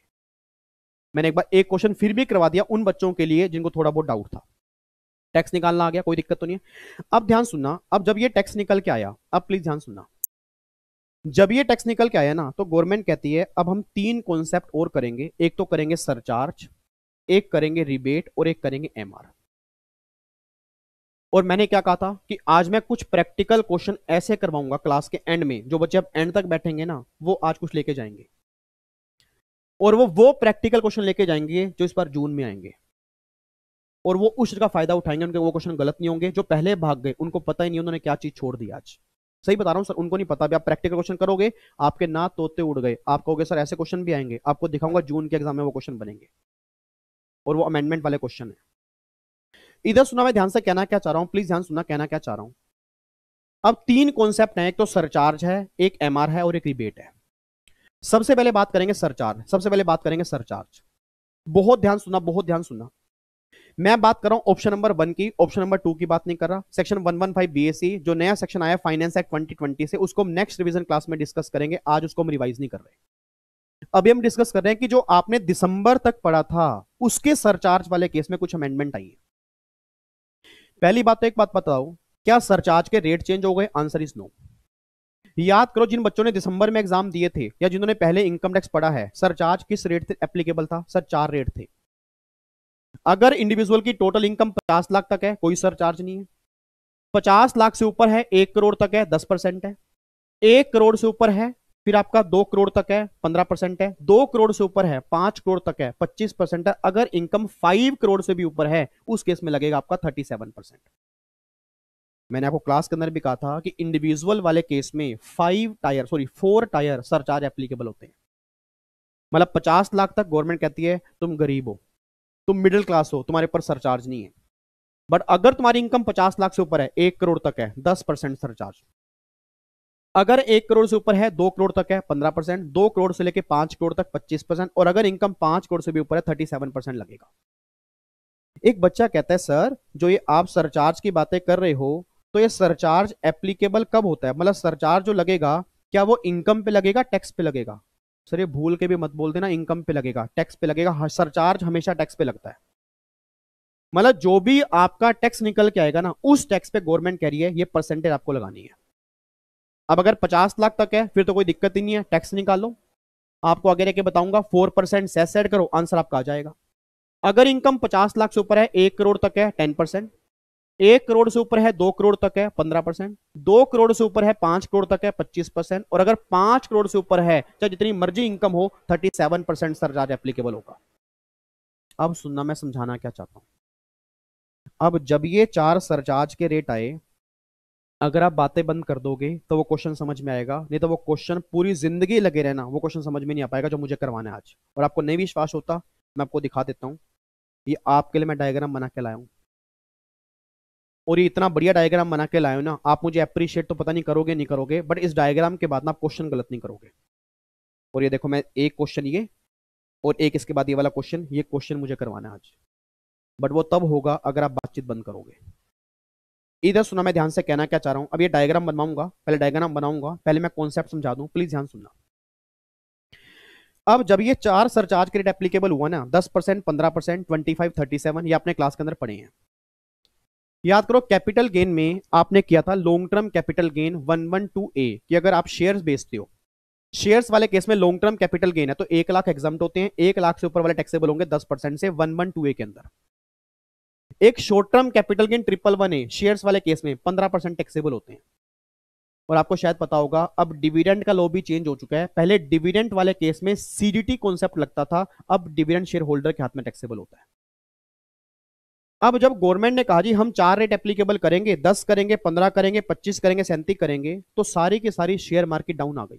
मैंने एक बार एक क्वेश्चन फिर भी करवा दिया उन बच्चों के लिए जिनको थोड़ा बहुत डाउट था टैक्स निकालना आ गया कोई दिक्कत तो नहीं है अब ध्यान सुनना अब जब ये टैक्स निकल के आया अब प्लीज ध्यान सुनना जब ये टैक्स निकल के आया ना तो गवर्नमेंट कहती है अब हम तीन कॉन्सेप्ट और करेंगे एक तो करेंगे सरचार्ज एक करेंगे रिबेट और एक करेंगे एमआर और मैंने क्या कहा था कि आज मैं कुछ प्रैक्टिकल क्वेश्चन ऐसे करवाऊंगा क्लास के एंड में जो बच्चे अब एंड तक बैठेंगे ना वो आज कुछ लेके जाएंगे और वो वो प्रैक्टिकल क्वेश्चन लेके जाएंगे जो इस बार जून में आएंगे और वो उस का फायदा उठाएंगे उनके वो क्वेश्चन गलत नहीं होंगे जो पहले भाग गए उनको पता ही नहीं उन्होंने क्या चीज छोड़ दी आज सही बता रहा हूँ सर उनको नहीं पता भी आप प्रैक्टिकल क्वेश्चन करोगे आपके ना तोते उड़ गए आप कहोगे सर ऐसे क्वेश्चन भी आएंगे आपको दिखाऊंगा जून के एग्जाम में वो क्वेश्चन बनेंगे और वो अमेंडमेंट वाले क्वेश्चन है इधर सुना मैं ध्यान से कहना क्या चाह रहा हूँ प्लीज ध्यान सुना कहना क्या चाह रहा हूँ अब तीन कॉन्सेप्ट हैं एक तो सरचार्ज है एक एम है और एक रिबेट है सबसे पहले बात करेंगे सरचार्ज सबसे पहले बात करेंगे सरचार्ज बहुत ध्यान सुना बहुत ध्यान सुना मैं बात कर रहा हूं ऑप्शन नंबर वन की ऑप्शन नंबर टू की बात नहीं कर रहा section one one five BSC जो नया सेक्शन आया फाइनेंस एक्ट ट्वेंटी ट्वेंटी से उसको हम नेक्स्ट रिविजन क्लास में डिस्कस करेंगे आज उसको हम रिवाइज नहीं कर रहे अभी हम डिस्कस कर रहे हैं कि जो आपने दिसंबर तक पढ़ा था उसके सरचार्ज वाले केस में कुछ अमेंडमेंट आई है पहली बात तो एक बात बताओ क्या सरचार्ज के रेट चेंज हो गए आंसर इज नो याद करो जिन बच्चों ने दिसंबर में एग्जाम दिए थे या जिन्होंने पहले इनकम टैक्स पढ़ा है सरचार्ज किस रेट से एप्लीकेबल था सर चार रेट थे अगर इंडिविजुअल की टोटल इनकम पचास लाख तक है कोई सर चार्ज नहीं है पचास लाख से ऊपर है एक करोड़ तक है दस परसेंट है एक करोड़ से ऊपर है फिर आपका दो करोड़ तक है पंद्रह परसेंट है दो करोड़ से ऊपर है पांच करोड़ तक है पच्चीस परसेंट है अगर इनकम फाइव करोड़ से भी ऊपर है उस केस में लगेगा आपका थर्टी सेवन परसेंट मैंने आपको क्लास के अंदर भी कहा था कि इंडिविजुअल वाले केस में five tier sorry four tier surcharge applicable होते हैं मतलब पचास लाख तक गवर्नमेंट कहती है तुम गरीब हो तुम मिडिल क्लास हो तुम्हारे पर सरचार्ज नहीं है बट अगर तुम्हारी इनकम पचास लाख से ऊपर है एक करोड़ तक है दस परसेंट सरचार्ज अगर एक करोड़ से ऊपर है दो करोड़ तक है पंद्रह परसेंट दो करोड़ से लेकर पांच करोड़ तक पच्चीस परसेंट और अगर इनकम पांच करोड़ से भी ऊपर है थर्टी सेवन परसेंट लगेगा एक बच्चा कहता है सर जो ये आप सरचार्ज की बातें कर रहे हो तो ये सरचार्ज एप्लीकेबल कब होता है मतलब सरचार्ज जो लगेगा क्या वो इनकम पे लगेगा टैक्स पे लगेगा सर ये भूल के भी मत बोल देना इनकम पे लगेगा टैक्स पे लगेगा सरचार्ज हमेशा टैक्स पे लगता है मतलब जो भी आपका टैक्स निकल के आएगा ना उस टैक्स पे गवर्नमेंट कह रही है ये परसेंटेज आपको लगानी है अब अगर 50 लाख तक है फिर तो कोई दिक्कत ही नहीं है टैक्स निकालो आपको आगे लेके बताऊंगा फोर परसेंट सेस एड करो आंसर आपका आ जाएगा अगर इनकम 50 लाख से ऊपर है एक करोड़ तक है 10 परसेंट एक करोड़ से ऊपर है दो करोड़ तक है पंद्रह परसेंट दो करोड़ से ऊपर है पांच करोड़ तक है पच्चीस परसेंट और अगर पांच करोड़ से ऊपर है चाहे जितनी मर्जी इनकम हो thirty seven percent surcharge applicable होगा अब सुनना मैं समझाना क्या चाहता हूं अब जब ये चार सरचार्ज के रेट आए अगर आप बातें बंद कर दोगे तो वो क्वेश्चन समझ में आएगा नहीं तो वो क्वेश्चन पूरी जिंदगी लगे रहना वो क्वेश्चन समझ में नहीं आ पाएगा जो मुझे करवाना है आज और आपको नहीं विश्वास होता मैं आपको दिखा देता हूँ ये आपके लिए मैं डायग्राम बना के लाया हूँ और ये इतना बढ़िया डायग्राम बना के लाए हो ना आप मुझे अप्रिशिएट तो पता नहीं करोगे नहीं करोगे बट इस डायग्राम के बाद ना आप क्वेश्चन गलत नहीं करोगे और ये देखो मैं एक क्वेश्चन ये और एक इसके बाद ये वाला क्वेश्चन ये क्वेश्चन मुझे करवाना है आज बट वो तब होगा अगर आप बातचीत बंद करोगे इधर सुना मैं ध्यान से कहना क्या चाह रहा हूँ अब ये डायग्राम बनवाऊंगा पहले डायग्राम बनाऊंगा पहले मैं कॉन्सेप्ट समझा दूँ प्लीज ध्यान सुनना अब जब ये चार सरचार्ज क्रेडिट एप्लीकेबल हुआ ना दस परसेंट पंद्रह percent twenty five thirty seven ये अपने क्लास के अंदर पढ़े हैं याद करो कैपिटल गेन में आपने किया था long term capital gain one one two A कि अगर आप शेयर्स बेचते हो शेयर्स वाले केस में लॉन्ग टर्म कैपिटल गेन है तो एक लाख एग्जाम होते हैं एक लाख से ऊपर वाले टैक्सेबल होंगे दस परसेंट से वन वन टू ए के अंदर एक short term capital gain triple one A share वाले केस में पंद्रह परसेंट टैक्सेबल होते हैं और आपको शायद पता होगा अब डिविडेंट का लॉ भी चेंज हो चुका है पहले डिविडेंट वाले केस में सीडीटी कॉन्सेप्ट लगता था अब डिविडेंट शेयर होल्डर के हाथ में टैक्सेबल होता है अब जब गवर्नमेंट ने कहा जी हम चार रेट एप्लीकेबल करेंगे दस करेंगे पंद्रह करेंगे पच्चीस करेंगे सैंतीस करेंगे तो सारी की सारी शेयर मार्केट डाउन आ गई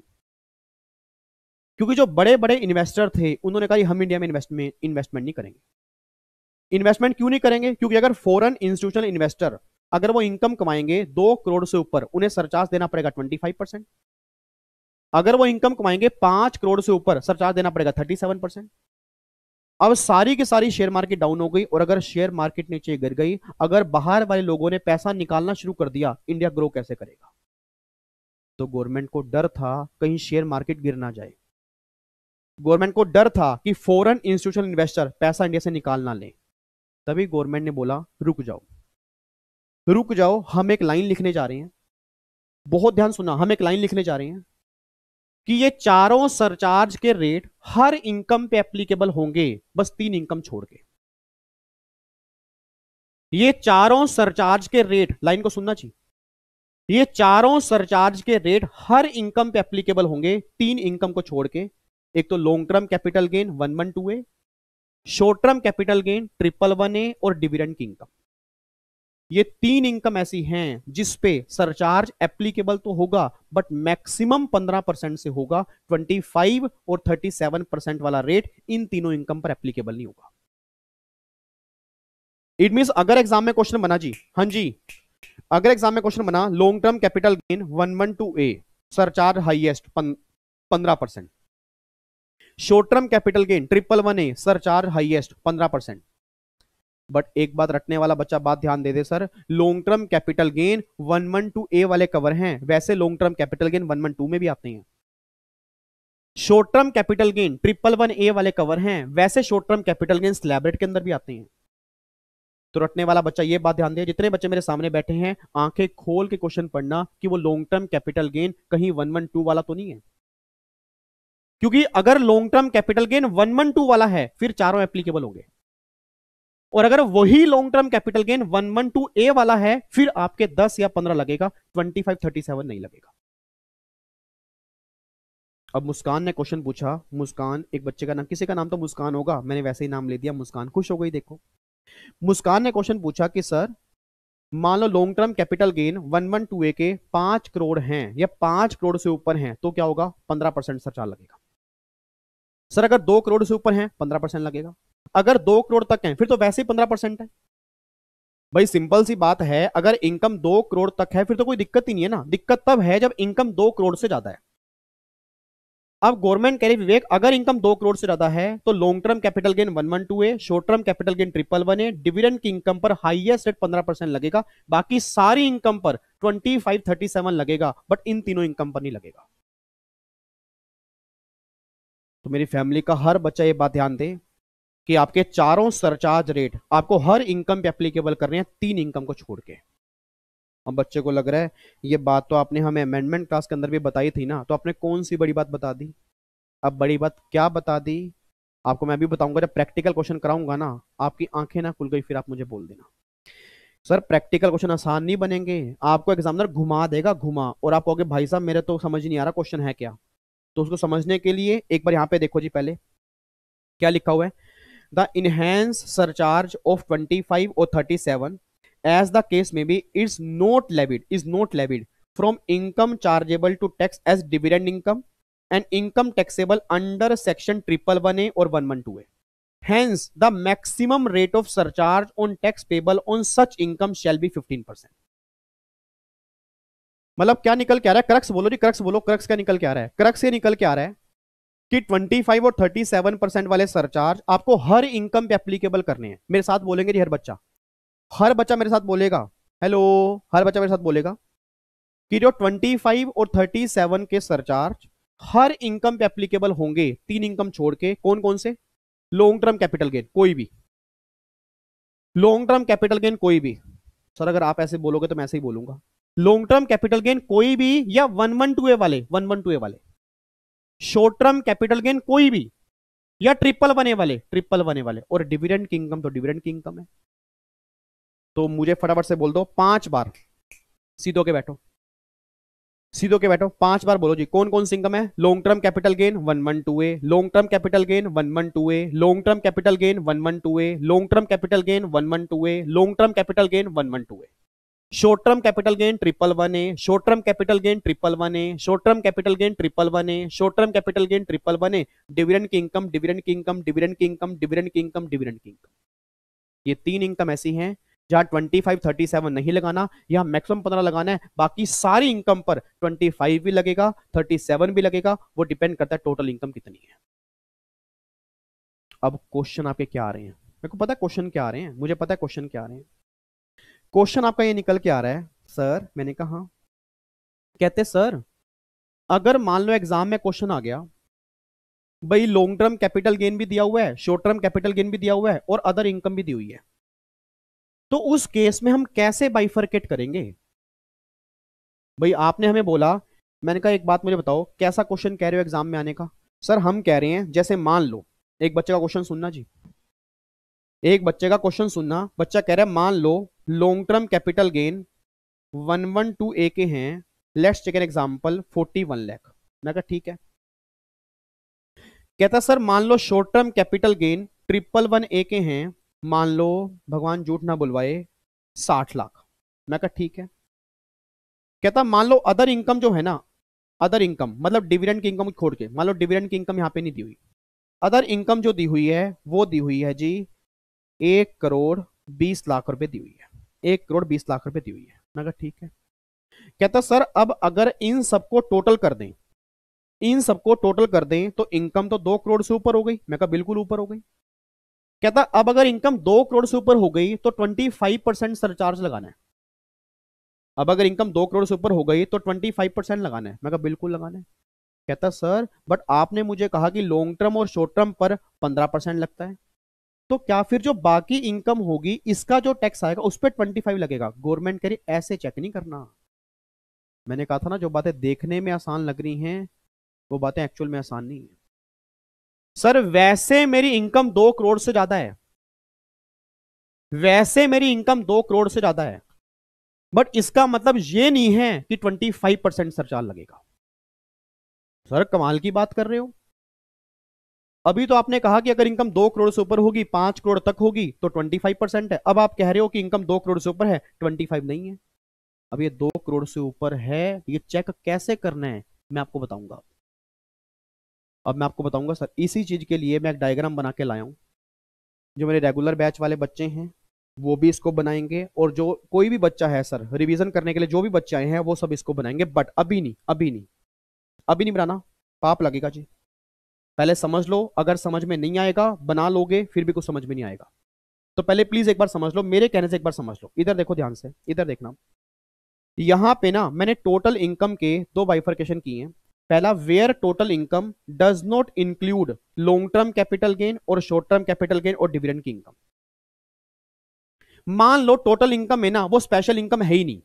क्योंकि जो बड़े बड़े इन्वेस्टर थे उन्होंने कहा हम इंडिया में इन्वेस्टमेंट इन्वेस्टमेंट नहीं करेंगे इन्वेस्टमेंट क्यों नहीं करेंगे क्योंकि अगर फॉरन इंस्टीट्यूशनल इन्वेस्टर अगर वो इनकम कमाएंगे दो करोड़ से ऊपर उन्हें सरचार्ज देना पड़ेगा ट्वेंटी फाइव परसेंट अगर वो इनकम कमाएंगे पांच करोड़ से ऊपर सरचार्ज देना पड़ेगा थर्टी सेवन परसेंट अब सारी की सारी शेयर मार्केट डाउन हो गई और अगर शेयर मार्केट नीचे गिर गई अगर बाहर वाले लोगों ने पैसा निकालना शुरू कर दिया इंडिया ग्रो कैसे करेगा तो गवर्नमेंट को डर था कहीं शेयर मार्केट गिर ना जाए गवर्नमेंट को डर था कि फॉरेन इंस्टीट्यूशनल इन्वेस्टर पैसा इंडिया से निकाल ना ले तभी गवर्नमेंट ने बोला रुक जाओ रुक जाओ हम एक लाइन लिखने जा रहे हैं बहुत ध्यान सुना हम एक लाइन लिखने जा रहे हैं कि ये चारों सरचार्ज के रेट हर इनकम पे एप्लीकेबल होंगे बस तीन इनकम छोड़ के ये चारों सरचार्ज के रेट लाइन को सुनना चाहिए ये चारों सरचार्ज के रेट हर इनकम पे एप्लीकेबल होंगे तीन इनकम को छोड़ के एक तो long term capital gain one one two A short term capital gain triple one A और डिविडेंड की इनकम ये तीन इनकम ऐसी हैं जिस पे सरचार्ज एप्लीकेबल तो होगा बट मैक्सिमम 15 परसेंट से होगा 25 और 37 परसेंट वाला रेट इन तीनों इनकम पर एप्लीकेबल नहीं होगा इट मीन अगर एग्जाम में क्वेश्चन बना जी हां जी अगर एग्जाम में क्वेश्चन बना long term capital gain one one two A surcharge highest पंद्रह percent short term capital gain triple one A surcharge highest पंद्रह परसेंट बट एक बात रटने वाला बच्चा बात ध्यान दे दे sir long term capital gain one one two A वाले कवर हैं वैसे long term capital gain one one two में भी आते हैं short term capital gain triple one A वाले कवर हैं वैसे short term capital gain slab rate के अंदर भी आते हैं तो रटने वाला बच्चा ये बात ध्यान दे जितने बच्चे मेरे सामने बैठे हैं आंखें खोल के क्वेश्चन पढ़ना कि वो लॉन्ग टर्म कैपिटल गेन कहीं वन वन टू वाला तो नहीं है क्योंकि अगर long term capital gain one one two वाला है फिर चारों एप्लीकेबल होंगे और अगर वही long term capital gain one one two A वाला है फिर आपके दस या पंद्रह लगेगा ट्वेंटी फाइव थर्टी सेवन नहीं लगेगा अब मुस्कान ने क्वेश्चन पूछा मुस्कान एक बच्चे का नाम किसी का नाम तो मुस्कान होगा मैंने वैसे ही नाम ले दिया मुस्कान खुश हो गई देखो मुस्कान ने क्वेश्चन पूछा कि सर मान लो long term capital gain one one two A के पांच करोड़ हैं या पांच करोड़ से ऊपर हैं तो क्या होगा पंद्रह परसेंट सर लगेगा सर अगर दो करोड़ से ऊपर हैं पंद्रह परसेंट लगेगा अगर दो करोड़ तक है फिर तो वैसे ही पंद्रह परसेंट है भाई सिंपल सी बात है अगर इनकम दो करोड़ तक है फिर तो कोई दिक्कत ही नहीं है ना दिक्कत तब है जब इनकम दो करोड़ से ज्यादा है अब गवर्नमेंट कह रही विवेक अगर इनकम दो करोड़ से ज्यादा है तो long term capital gain one one two है short term capital gain triple one है डिविडेंड की इनकम पर हाइएस्ट रेट पंद्रह परसेंट लगेगा बाकी सारी इनकम पर ट्वेंटी फाइव थर्टी सेवन लगेगा बट इन तीनों इनकम पर नहीं लगेगा तो मेरी फैमिली का हर बच्चा ये बात ध्यान दे कि आपके चारों सरचार्ज रेट आपको हर इनकम पे एप्लीकेबल करने हैं तीन इनकम को छोड़ के अब बच्चे को लग रहा है ये बात तो आपने हमें अमेंडमेंट क्लास के अंदर भी बताई थी ना तो आपने कौन सी बड़ी बात बता दी अब बड़ी बात क्या बता दी आपको मैं भी बताऊंगा जब प्रैक्टिकल क्वेश्चन कराऊंगा ना आपकी आंखें ना खुल गई फिर आप मुझे बोल देना सर प्रैक्टिकल क्वेश्चन आसान नहीं बनेंगे आपको एग्जामिनर घुमा देगा घुमा और आप कहोगे भाई साहब मेरे तो समझ नहीं आ रहा क्वेश्चन है क्या तो उसको समझने के लिए एक बार यहाँ पे देखो जी पहले क्या लिखा हुआ है द इनहेंस सरचार्ज ऑफ 25 और 37 seven as the case may be it's not levied is not levied from income chargeable to tax as dividend income and income taxable under section triple one A और one one two and the maximum rate of surcharge on tax payable on such income shall be fifteen मतलब क्या निकल के आ रहा है क्रक्स बोलो जी क्रक्स बोलो क्रक्स क्या निकल क्या रहा है क्रक्स ये निकल क्या रहा है कि 25 और 37 परसेंट वाले सरचार्ज आपको हर इनकम पे एप्लीकेबल करने हैं मेरे साथ बोलेंगे जी हर बच्चा हर बच्चा मेरे साथ बोलेगा हेलो हर बच्चा मेरे साथ बोलेगा कि जो 25 और 37 के सरचार्ज हर इनकम पे एप्लीकेबल होंगे तीन इनकम छोड़ के कौन कौन से लॉन्ग टर्म कैपिटल गेन कोई भी लॉन्ग टर्म कैपिटल गेन कोई भी सर अगर आप ऐसे बोलोगे तो मैं ऐसे ही बोलूंगा लॉन्ग टर्म कैपिटल गेन कोई भी या वन वन टू ए वाले वन वन टू ए वाले शॉर्ट टर्म कैपिटल गेन कोई भी या ट्रिपल बने वाले ट्रिपल बने वाले और डिविडेंड की इनकम तो डिविडेंड की इनकम है तो मुझे फटाफट से बोल दो पांच बार सीधो के बैठो सीधो के बैठो पांच बार बोलो जी कौन कौन सी इनकम है long term capital gain one one two A long term capital gain one one two A long term capital gain one one two A long term capital gain one one two A long term capital gain one one two A short term capital gain triple one A short term capital gain triple one A short term capital gain triple one है short term capital gain triple one A dividend की इनकम डिविडेंड की इनकम डिविडेंड की इनकम डिविडेंड की इनकम डिविडेंड की इनकम ये तीन इनकम ऐसी हैं फाइव थर्टी सेवन नहीं लगाना यहां मैक्सिमम पंद्रह लगाना है बाकी सारी इनकम पर ट्वेंटी फाइव भी लगेगा थर्टी सेवन भी लगेगा वो डिपेंड करता है टोटल इनकम कितनी है अब क्वेश्चन आपके क्या आ रहे हैं मेरे को पता क्वेश्चन क्या आ रहे हैं मुझे पता है क्वेश्चन क्या आ रहे हैं क्वेश्चन आपका ये निकल के आ रहा है सर मैंने कहा कहते सर अगर मान लो एग्जाम में क्वेश्चन आ गया भाई लॉन्ग टर्म कैपिटल गेन भी दिया हुआ है शॉर्ट टर्म कैपिटल गेन भी दिया हुआ है और अदर इनकम भी दी हुई है तो उस केस में हम कैसे बाइफर्केट करेंगे भाई आपने हमें बोला मैंने कहा एक बात मुझे बताओ कैसा क्वेश्चन कह रहे हो एग्जाम में आने का सर हम कह रहे हैं जैसे मान लो एक बच्चे का क्वेश्चन सुनना जी एक बच्चे का क्वेश्चन सुनना बच्चा कह रहा है मान लो long term capital gain one one two A के हैं let's take an example forty one lakh मैं कहा ठीक है कहता सर मान लो short term capital gain triple one A के हैं मान लो भगवान झूठ ना बुलवाए साठ लाख मैं कहा ठीक है कहता मान लो अदर इनकम जो है ना अदर इनकम मतलब डिविडेंड की इनकम छोड़ के मान लो डिविडेंड की इनकम यहाँ पे नहीं दी हुई अदर इनकम जो दी हुई है वो दी हुई है जी एक करोड़ बीस लाख रुपए दी हुई है एक करोड़ बीस लाख रुपए दी हुई है मैं ठीक है कहता सर अब अगर इन सबको टोटल कर दें इन सबको टोटल कर दें तो इनकम तो दो करोड़ से ऊपर हो गई मैं कहा बिल्कुल ऊपर हो गई कहता अब अगर इनकम दो करोड़ से ऊपर हो गई तो ट्वेंटी फाइव परसेंट सरचार्ज लगाना है अब अगर इनकम दो करोड़ से ऊपर हो गई तो ट्वेंटी फाइव परसेंट लगाना है मैं कहा बिल्कुल लगाना है कहता सर बट आपने मुझे कहा कि लॉन्ग टर्म और शॉर्ट टर्म पर पंद्रह परसेंट लगता है तो क्या फिर जो बाकी इनकम होगी इसका जो टैक्स आएगा उस पर ट्वेंटी फाइव लगेगा गवर्नमेंट कह रही ऐसे चेक नहीं करना मैंने कहा था ना जो बातें देखने में आसान लग रही हैं वो बातें एक्चुअल में आसान नहीं है सर वैसे मेरी इनकम दो करोड़ से ज्यादा है वैसे मेरी इनकम दो करोड़ से ज्यादा है बट इसका मतलब ये नहीं है कि ट्वेंटी फाइव परसेंट सरचार्ज लगेगा सर कमाल की बात कर रहे हो अभी तो आपने कहा कि अगर इनकम दो करोड़ से ऊपर होगी पांच करोड़ तक होगी तो ट्वेंटी फाइव परसेंट है अब आप कह रहे हो कि इनकम दो करोड़ से ऊपर है ट्वेंटी फाइव नहीं है अब ये दो करोड़ से ऊपर है ये चेक कैसे करना है मैं आपको बताऊंगा अब मैं आपको बताऊंगा सर इसी चीज के लिए मैं एक डायग्राम बना के लाया हूँ जो मेरे रेगुलर बैच वाले बच्चे हैं वो भी इसको बनाएंगे और जो कोई भी बच्चा है सर रिवीजन करने के लिए जो भी बच्चे आए हैं वो सब इसको बनाएंगे बट अभी नहीं अभी नहीं अभी नहीं बनाना पाप लगेगा जी पहले समझ लो अगर समझ में नहीं आएगा बना लोगे फिर भी कुछ समझ में नहीं आएगा तो पहले प्लीज एक बार समझ लो मेरे कहने से एक बार समझ लो इधर देखो ध्यान से इधर देखना यहाँ पे ना मैंने टोटल इनकम के दो बाइफर्केशन किए हैं पहला where total income does not include long term capital gain और शॉर्ट टर्म कैपिटल गेन और डिविडेंड की इनकम मान लो टोटल इनकम है ना वो स्पेशल इनकम है ही नहीं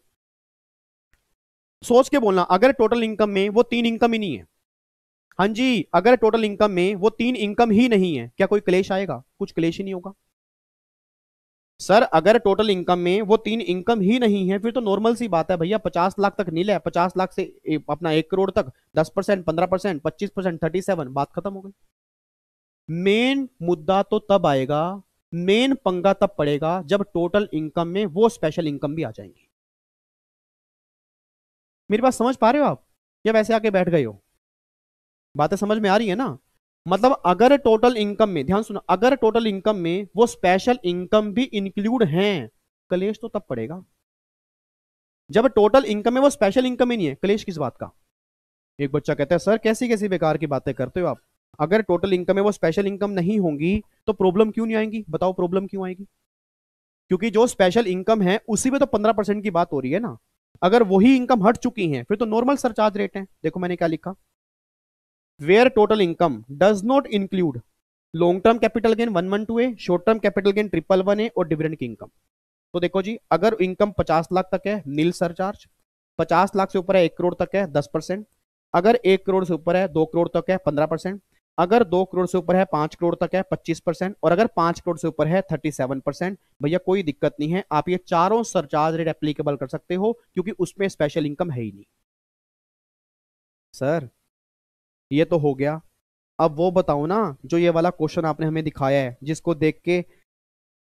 सोच के बोलना अगर टोटल इनकम में वो तीन इनकम ही नहीं है हाँ जी अगर टोटल इनकम में वो तीन इनकम ही नहीं है क्या कोई क्लेश आएगा कुछ क्लेश ही नहीं होगा सर अगर टोटल इनकम में वो तीन इनकम ही नहीं है फिर तो नॉर्मल सी बात है भैया पचास लाख तक नहीं है पचास लाख से अपना एक करोड़ तक दस परसेंट पंद्रह परसेंट पच्चीस परसेंट थर्टी सेवन बात खत्म हो गई मेन मुद्दा तो तब आएगा मेन पंगा तब पड़ेगा जब टोटल इनकम में वो स्पेशल इनकम भी आ जाएंगी मेरी बात समझ पा रहे हो आप या वैसे आके बैठ गए हो बातें समझ में आ रही है ना मतलब अगर टोटल इनकम में ध्यान सुना अगर टोटल इनकम में वो स्पेशल इनकम भी इंक्लूड हैं कलेश तो तब पड़ेगा जब टोटल इनकम में वो स्पेशल इनकम ही नहीं है कलेश किस बात का एक बच्चा कहता है सर कैसी कैसी बेकार की बातें करते हो आप अगर टोटल इनकम में वो स्पेशल इनकम नहीं होंगी तो प्रॉब्लम क्यों नहीं आएंगी बताओ प्रॉब्लम क्यों आएगी क्योंकि जो स्पेशल इनकम है उसी में तो पंद्रह परसेंट की बात हो रही है ना अगर वही इनकम हट चुकी है फिर तो नॉर्मल सरचार्ज रेट है देखो मैंने क्या लिखा where total income does not include long term capital gain one one two A short term capital gain triple one A और डिविडेंड की इनकम तो देखो जी अगर इनकम 50 लाख तक है नील सरचार्ज 50 लाख से ऊपर है एक करोड़ तक है 10 परसेंट अगर एक करोड़ से ऊपर है दो करोड़ तक है 15 परसेंट अगर दो करोड़ से ऊपर है पांच करोड़ तक है 25 परसेंट और अगर पांच करोड़ से ऊपर है 37 परसेंट भैया कोई दिक्कत नहीं है आप ये चारों सरचार्ज रेट एप्लीकेबल कर सकते हो क्योंकि उसमें स्पेशल इनकम है ही नहीं सर ये तो हो गया अब वो बताओ ना जो ये वाला क्वेश्चन आपने हमें दिखाया है जिसको देख के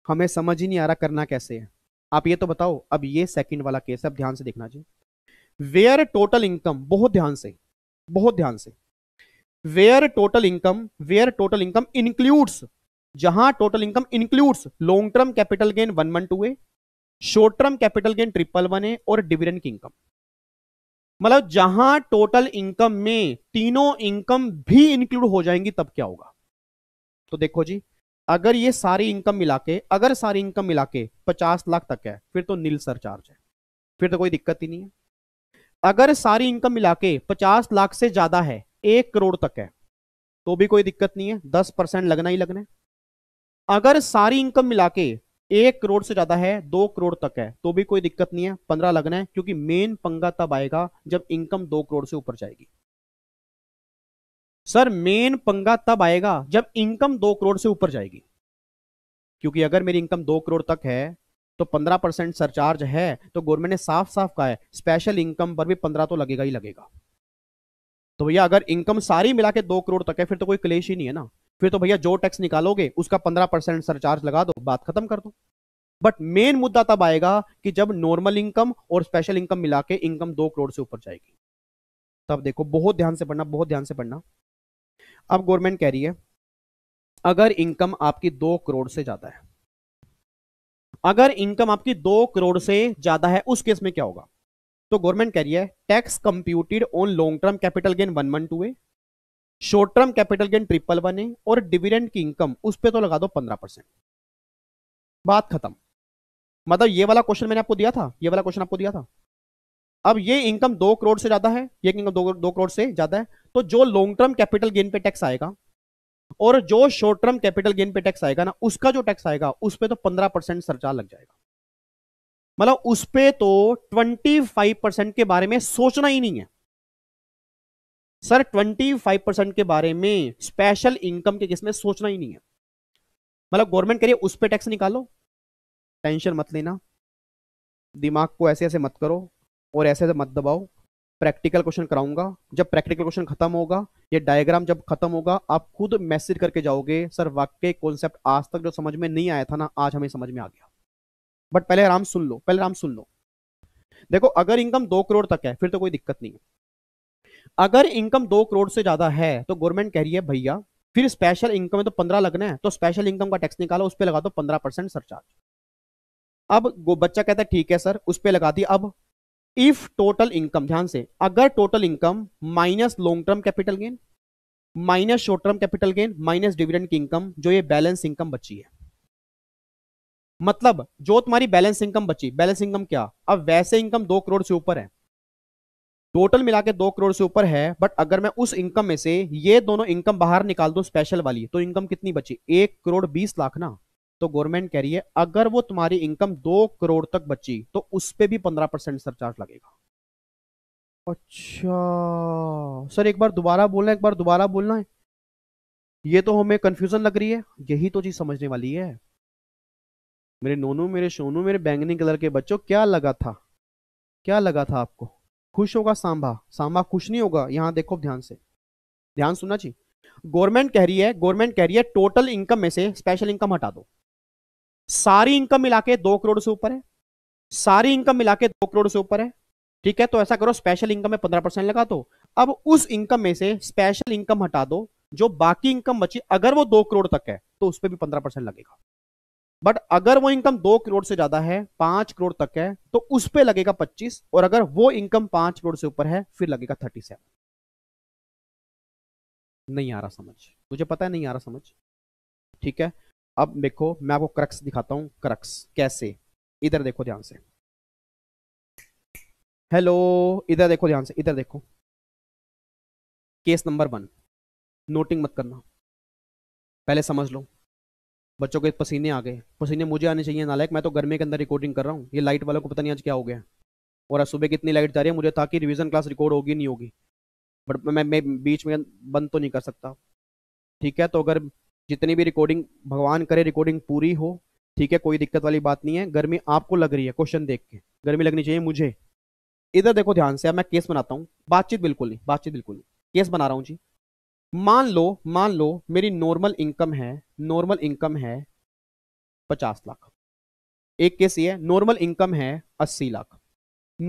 हमें समझ ही नहीं आ रहा करना कैसे है आप ये तो बताओ अब ये सेकंड वाला केस है अब ध्यान से देखना जी वेयर टोटल इनकम बहुत ध्यान से बहुत ध्यान से where total income where total income includes जहां total income includes long term capital gain one one two A short term capital gain triple one A और डिविडेंड की इनकम मतलब जहां टोटल इनकम में तीनों इनकम भी इंक्लूड हो जाएंगी तब क्या होगा तो देखो जी अगर ये सारी इनकम मिला के अगर सारी इनकम मिला के पचास लाख तक है फिर तो नील सरचार्ज है फिर तो कोई दिक्कत ही नहीं है अगर सारी इनकम मिला के पचास लाख से ज्यादा है एक करोड़ तक है तो भी कोई दिक्कत नहीं है दस परसेंट लगना ही लगना है अगर सारी इनकम मिला के एक करोड़ से ज्यादा है दो करोड़ तक है तो भी कोई दिक्कत नहीं है पंद्रह लगना है क्योंकि मेन पंगा तब आएगा जब इनकम दो करोड़ से ऊपर जाएगी सर मेन पंगा तब आएगा जब इनकम दो करोड़ से ऊपर जाएगी क्योंकि अगर मेरी इनकम दो करोड़ तक है तो पंद्रह परसेंट सरचार्ज है तो गवर्नमेंट ने साफ साफ कहा है स्पेशल इनकम पर भी पंद्रह तो लगेगा ही लगेगा तो भैया अगर इनकम सारी मिला के दो करोड़ तक है फिर तो कोई क्लेश ही नहीं है ना फिर तो भैया जो टैक्स निकालोगे उसका पंद्रह परसेंट सरचार्ज लगा दो बात खत्म कर दो बट मेन मुद्दा तब आएगा कि जब नॉर्मल इनकम और स्पेशल इनकम मिला के इनकम दो करोड़ से ऊपर जाएगी तब देखो बहुत ध्यान से पढ़ना बहुत ध्यान से पढ़ना अब गवर्नमेंट कह रही है अगर इनकम आपकी दो करोड़ से ज्यादा है अगर इनकम आपकी दो करोड़ से ज्यादा है उस केस में क्या होगा तो गवर्नमेंट कह रही है tax computed on long term capital gain one month two A short term capital gain triple बने और डिविडेंड की इनकम उस पर तो लगा दो पंद्रह परसेंट बात खत्म मतलब ये वाला क्वेश्चन मैंने आपको दिया था ये वाला क्वेश्चन आपको दिया था अब ये इनकम दो करोड़ से ज्यादा है ये इनकम दो, दो करोड़ से ज्यादा है तो जो लॉन्ग टर्म कैपिटल गेन पे टैक्स आएगा और जो शॉर्ट टर्म कैपिटल गेन पे टैक्स आएगा ना उसका जो टैक्स आएगा उस पर तो पंद्रह परसेंट सरचार लग जाएगा मतलब उस पर तो ट्वेंटी फाइव परसेंट के बारे में सोचना ही नहीं है सर 25 परसेंट के बारे में स्पेशल इनकम के किसमें सोचना ही नहीं है मतलब गवर्नमेंट करिए उस पर टैक्स निकालो टेंशन मत लेना दिमाग को ऐसे ऐसे मत करो और ऐसे ऐसे मत दबाओ प्रैक्टिकल क्वेश्चन कराऊंगा जब प्रैक्टिकल क्वेश्चन खत्म होगा ये डायग्राम जब खत्म होगा आप खुद मैसेज करके जाओगे सर वाकई कॉन्सेप्ट आज तक जो समझ में नहीं आया था ना आज हमें समझ में आ गया बट पहले आराम सुन लो पहले आराम सुन लो देखो अगर इनकम दो करोड़ तक है फिर तो कोई दिक्कत नहीं है अगर इनकम दो करोड़ से ज्यादा है तो गवर्नमेंट कह रही है भैया फिर स्पेशल इनकम में तो पंद्रह लगना है तो स्पेशल इनकम का टैक्स निकालो उस पर लगा दो पंद्रह परसेंट सरचार्ज अब बच्चा कहता है ठीक है सर उस पर लगा दी अब इफ टोटल इनकम ध्यान से अगर total income minus long term capital gain minus short term capital gain minus dividend की इनकम जो ये बैलेंस इनकम बची है मतलब जो तुम्हारी बैलेंस इनकम बची बैलेंस इनकम क्या अब वैसे इनकम दो करोड़ से ऊपर है टोटल मिला के दो करोड़ से ऊपर है बट अगर मैं उस इनकम में से ये दोनों इनकम बाहर निकाल दूं स्पेशल वाली तो इनकम कितनी बची एक करोड़ बीस लाख ना तो गवर्नमेंट कह रही है अगर वो तुम्हारी इनकम दो करोड़ तक बची तो उस पर भी पंद्रह परसेंट सरचार्ज लगेगा अच्छा सर एक बार दोबारा बोलना एक बार दोबारा बोलना है ये तो हमें कंफ्यूजन लग रही है यही तो चीज समझने वाली है मेरे नोनू मेरे सोनू मेरे बैंगनी कलर के बच्चों क्या लगा था क्या लगा था आपको खुश होगा सांबा सांबा खुश नहीं होगा यहां देखो ध्यान से ध्यान सुनना जी गवर्नमेंट कह रही है गवर्नमेंट कह रही है टोटल इनकम में से स्पेशल इनकम हटा दो सारी इनकम मिला के दो करोड़ से ऊपर है सारी इनकम मिला के दो करोड़ से ऊपर है ठीक है तो ऐसा करो स्पेशल इनकम में पंद्रह परसेंट लगा दो अब उस इनकम में से स्पेशल इनकम हटा दो जो बाकी इनकम बची अगर वो दो करोड़ तक है तो उस पर भी पंद्रह परसेंट लगेगा बट अगर वो इनकम दो करोड़ से ज्यादा है पांच करोड़ तक है तो उस पर लगेगा पच्चीस और अगर वो इनकम पांच करोड़ से ऊपर है फिर लगेगा थर्टी सेवन नहीं आ रहा समझ मुझे पता है नहीं आ रहा समझ ठीक है अब देखो मैं आपको क्रक्स दिखाता हूं क्रक्स कैसे इधर देखो ध्यान से हेलो इधर देखो ध्यान से इधर देखो केस नंबर वन नोटिंग मत करना पहले समझ लो बच्चों के पसीने आ गए पसीने मुझे आने चाहिए नालायक मैं तो गर्मी के अंदर रिकॉर्डिंग कर रहा हूँ ये लाइट वालों को पता नहीं आज क्या हो गया और आज सुबह कितनी लाइट जा रही है मुझे था कि रिविज़न क्लास रिकॉर्ड होगी नहीं होगी बट मैं मैं बीच में बंद तो नहीं कर सकता ठीक है तो अगर जितनी भी रिकॉर्डिंग भगवान करे रिकॉर्डिंग पूरी हो ठीक है कोई दिक्कत वाली बात नहीं है गर्मी आपको लग रही है क्वेश्चन देख के गर्मी लगनी चाहिए मुझे इधर देखो ध्यान से अब मैं केस बनाता हूँ बातचीत बिल्कुल नहीं बातचीत बिल्कुल नहीं केस बना रहा हूँ जी मान लो मान लो मेरी नॉर्मल इनकम है नॉर्मल इनकम है पचास लाख एक केस ये नॉर्मल इनकम है अस्सी लाख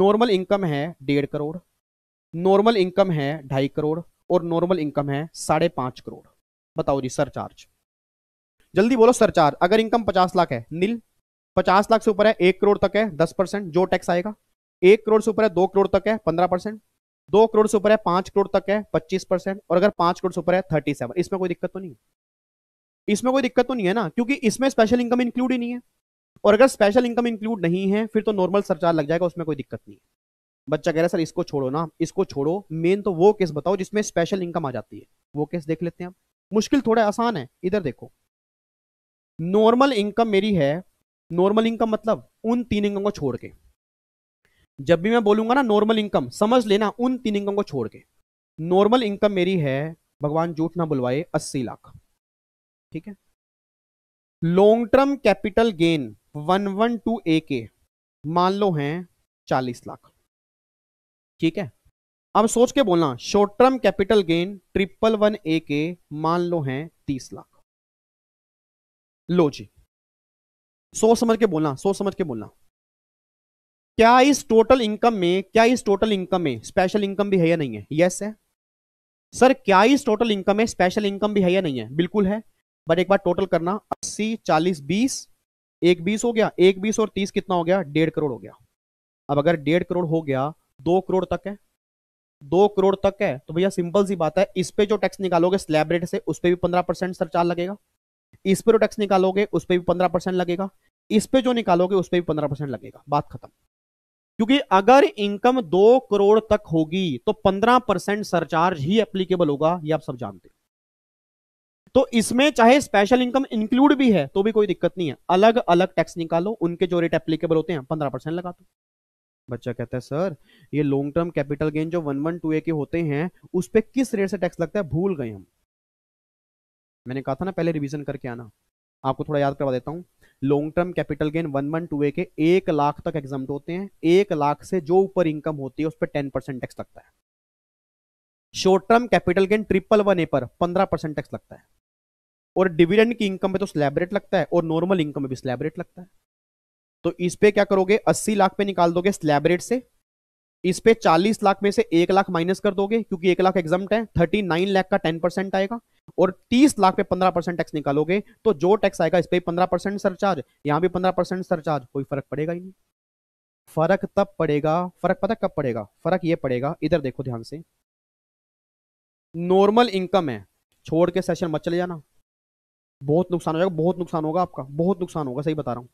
नॉर्मल इनकम है डेढ़ करोड़ नॉर्मल इनकम है ढाई करोड़ और नॉर्मल इनकम है साढ़े पांच करोड़ बताओ जी सरचार्ज जल्दी बोलो सरचार्ज अगर इनकम पचास लाख है नील पचास लाख से ऊपर है एक करोड़ तक है दस परसेंट जो टैक्स आएगा एक करोड़ से ऊपर है दो करोड़ तक है पंद्रह परसेंट दो करोड़ से ऊपर है पांच करोड़ तक है पच्चीस परसेंट और अगर पांच करोड़ से ऊपर है थर्टी सेवन इसमें कोई दिक्कत तो नहीं इसमें कोई दिक्कत तो नहीं है ना क्योंकि इसमें स्पेशल इनकम इंक्लूड ही नहीं है और अगर स्पेशल इनकम इंक्लूड नहीं है फिर तो नॉर्मल सरचार लग जाएगा उसमें कोई दिक्कत नहीं है बच्चा कह रहा है सर इसको छोड़ो ना इसको छोड़ो मेन तो वो केस बताओ जिसमें स्पेशल इनकम आ जाती है वो केस देख लेते हैं मुश्किल थोड़ा आसान है इधर देखो नॉर्मल इनकम मेरी है नॉर्मल इनकम मतलब उन तीन इनकम को छोड़ के जब भी मैं बोलूंगा ना नॉर्मल इनकम समझ लेना उन तीन इनकम को छोड़ के नॉर्मल इनकम मेरी है भगवान झूठ ना बुलवाए अस्सी लाख ठीक है long term capital gain one one two A के मान लो है चालीस लाख ठीक है अब सोच के बोलना short term capital gain triple one A के मान लो है तीस लाख लो जी सोच समझ के बोलना सोच समझ के बोलना क्या इस टोटल इनकम में क्या इस टोटल इनकम में स्पेशल इनकम भी है या नहीं है यस yes है सर क्या इस टोटल इनकम में स्पेशल इनकम भी है या नहीं है बिल्कुल है बट एक बार टोटल करना अस्सी चालीस बीस एक बीस हो गया एक बीस और तीस कितना हो गया डेढ़ करोड़ हो गया अब अगर डेढ़ करोड़ हो गया दो करोड़ तक है दो करोड़ तक है तो भैया सिंपल सी बात है इस पे जो टैक्स निकालोगे स्लैब रेट से उस पर भी पंद्रह परसेंट सरचार्ज लगेगा इस पर जो टैक्स निकालोगे उस पर भी पंद्रह परसेंट लगेगा इस पे जो निकालोगे उस पर भी पंद्रह परसेंट लगेगा बात खत्म क्योंकि अगर इनकम दो करोड़ तक होगी तो पंद्रह परसेंट सरचार्ज ही एप्लीकेबल होगा ये आप सब जानते हो तो इसमें चाहे स्पेशल इनकम इंक्लूड भी है तो भी कोई दिक्कत नहीं है अलग अलग टैक्स निकालो उनके जो रेट एप्लीकेबल होते हैं पंद्रह परसेंट लगा दो बच्चा कहता है सर ये लॉन्ग टर्म कैपिटल गेन जो वन वन टू ए के होते हैं उस पर किस रेट से टैक्स लगता है भूल गए हम मैंने कहा था ना पहले रिविजन करके आना आपको थोड़ा याद करवा देता हूँ long term capital gain one one two A के एक लाख तक एग्जाम होते हैं एक लाख से जो ऊपर इनकम होती है उस पर टेन परसेंट टैक्स लगता है short term capital gain triple one A पर पंद्रह परसेंट टैक्स लगता है और डिविडेंड की इनकम पे तो स्लैबरेट लगता है और नॉर्मल इनकम में भी स्लैबरेट लगता है तो इस पे क्या करोगे 80 लाख पे निकाल दोगे स्लैबरेट से इस पे 40 लाख में से एक लाख माइनस कर दोगे क्योंकि एक लाख एग्जाम है थर्टी नाइन लाख का टेन परसेंट आएगा और 30 लाख पे 15 परसेंट टैक्स निकालोगे तो जो टैक्स आएगा इस पे 15 परसेंट सरचार्ज यहां भी 15 परसेंट सरचार्ज कोई फर्क पड़ेगा ही नहीं फर्क तब पड़ेगा फर्क पता कब पड़ेगा फर्क ये पड़ेगा इधर देखो ध्यान से नॉर्मल इनकम है छोड़ के सेशन मत चले जाना बहुत नुकसान हो जाएगा बहुत नुकसान होगा आपका बहुत नुकसान होगा सही बता रहा हूँ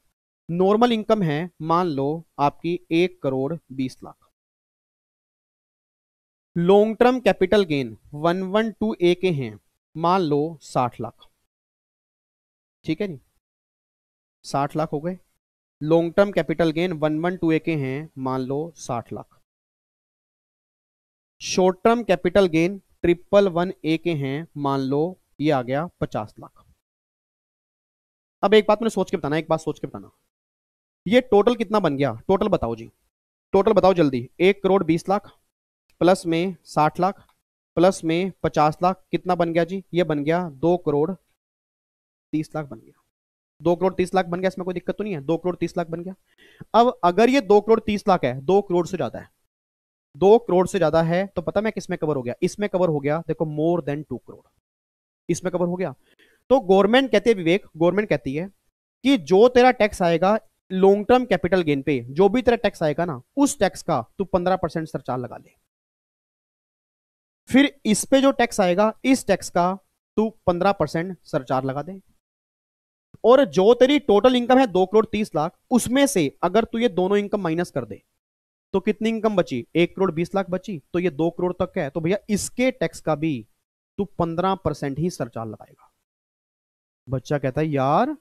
नॉर्मल इनकम है मान लो आपकी एक करोड़ बीस lakh long term capital gain one one two A के हैं मान लो साठ लाख ठीक है जी साठ लाख हो गए long term capital gain one one two A के हैं मान लो साठ lakh short term capital gain triple one A के हैं मान लो ये आ गया पचास लाख अब एक बात मैंने सोच के बताना एक बात सोच के बताना ये टोटल कितना बन गया टोटल बताओ जी टोटल बताओ जल्दी एक करोड़ बीस लाख प्लस में साठ लाख प्लस में पचास लाख कितना बन गया जी ये बन गया दो करोड़ तीस लाख बन गया दो करोड़ तीस लाख बन गया इसमें कोई दिक्कत तो नहीं है दो करोड़ तीस लाख बन गया अब अगर ये दो करोड़ तीस लाख है दो करोड़ से ज्यादा है दो करोड़ से ज्यादा है तो पता मैं किसमें कवर हो गया इसमें कवर हो गया देखो मोर देन टू करोड़ इसमें कवर हो गया तो गवर्नमेंट कहती है विवेक गवर्नमेंट कहती है कि जो तेरा टैक्स आएगा लॉन्ग टर्म कैपिटल गेन पे जो भी तेरा टैक्स आएगा ना उस टैक्स का तू पंद्रह परसेंट सरचार लगा ले फिर इस पे जो टैक्स आएगा इस टैक्स का तू पंद्रह परसेंट सरचार लगा दे और जो तेरी टोटल इनकम है दो करोड़ तीस लाख उसमें से अगर तू ये दोनों इनकम माइनस कर दे तो कितनी इनकम बची एक करोड़ बीस लाख बची तो ये दो करोड़ तक है तो भैया इसके टैक्स का भी तू पंद्रह परसेंट ही सरचार लगाएगा बच्चा कहता है यार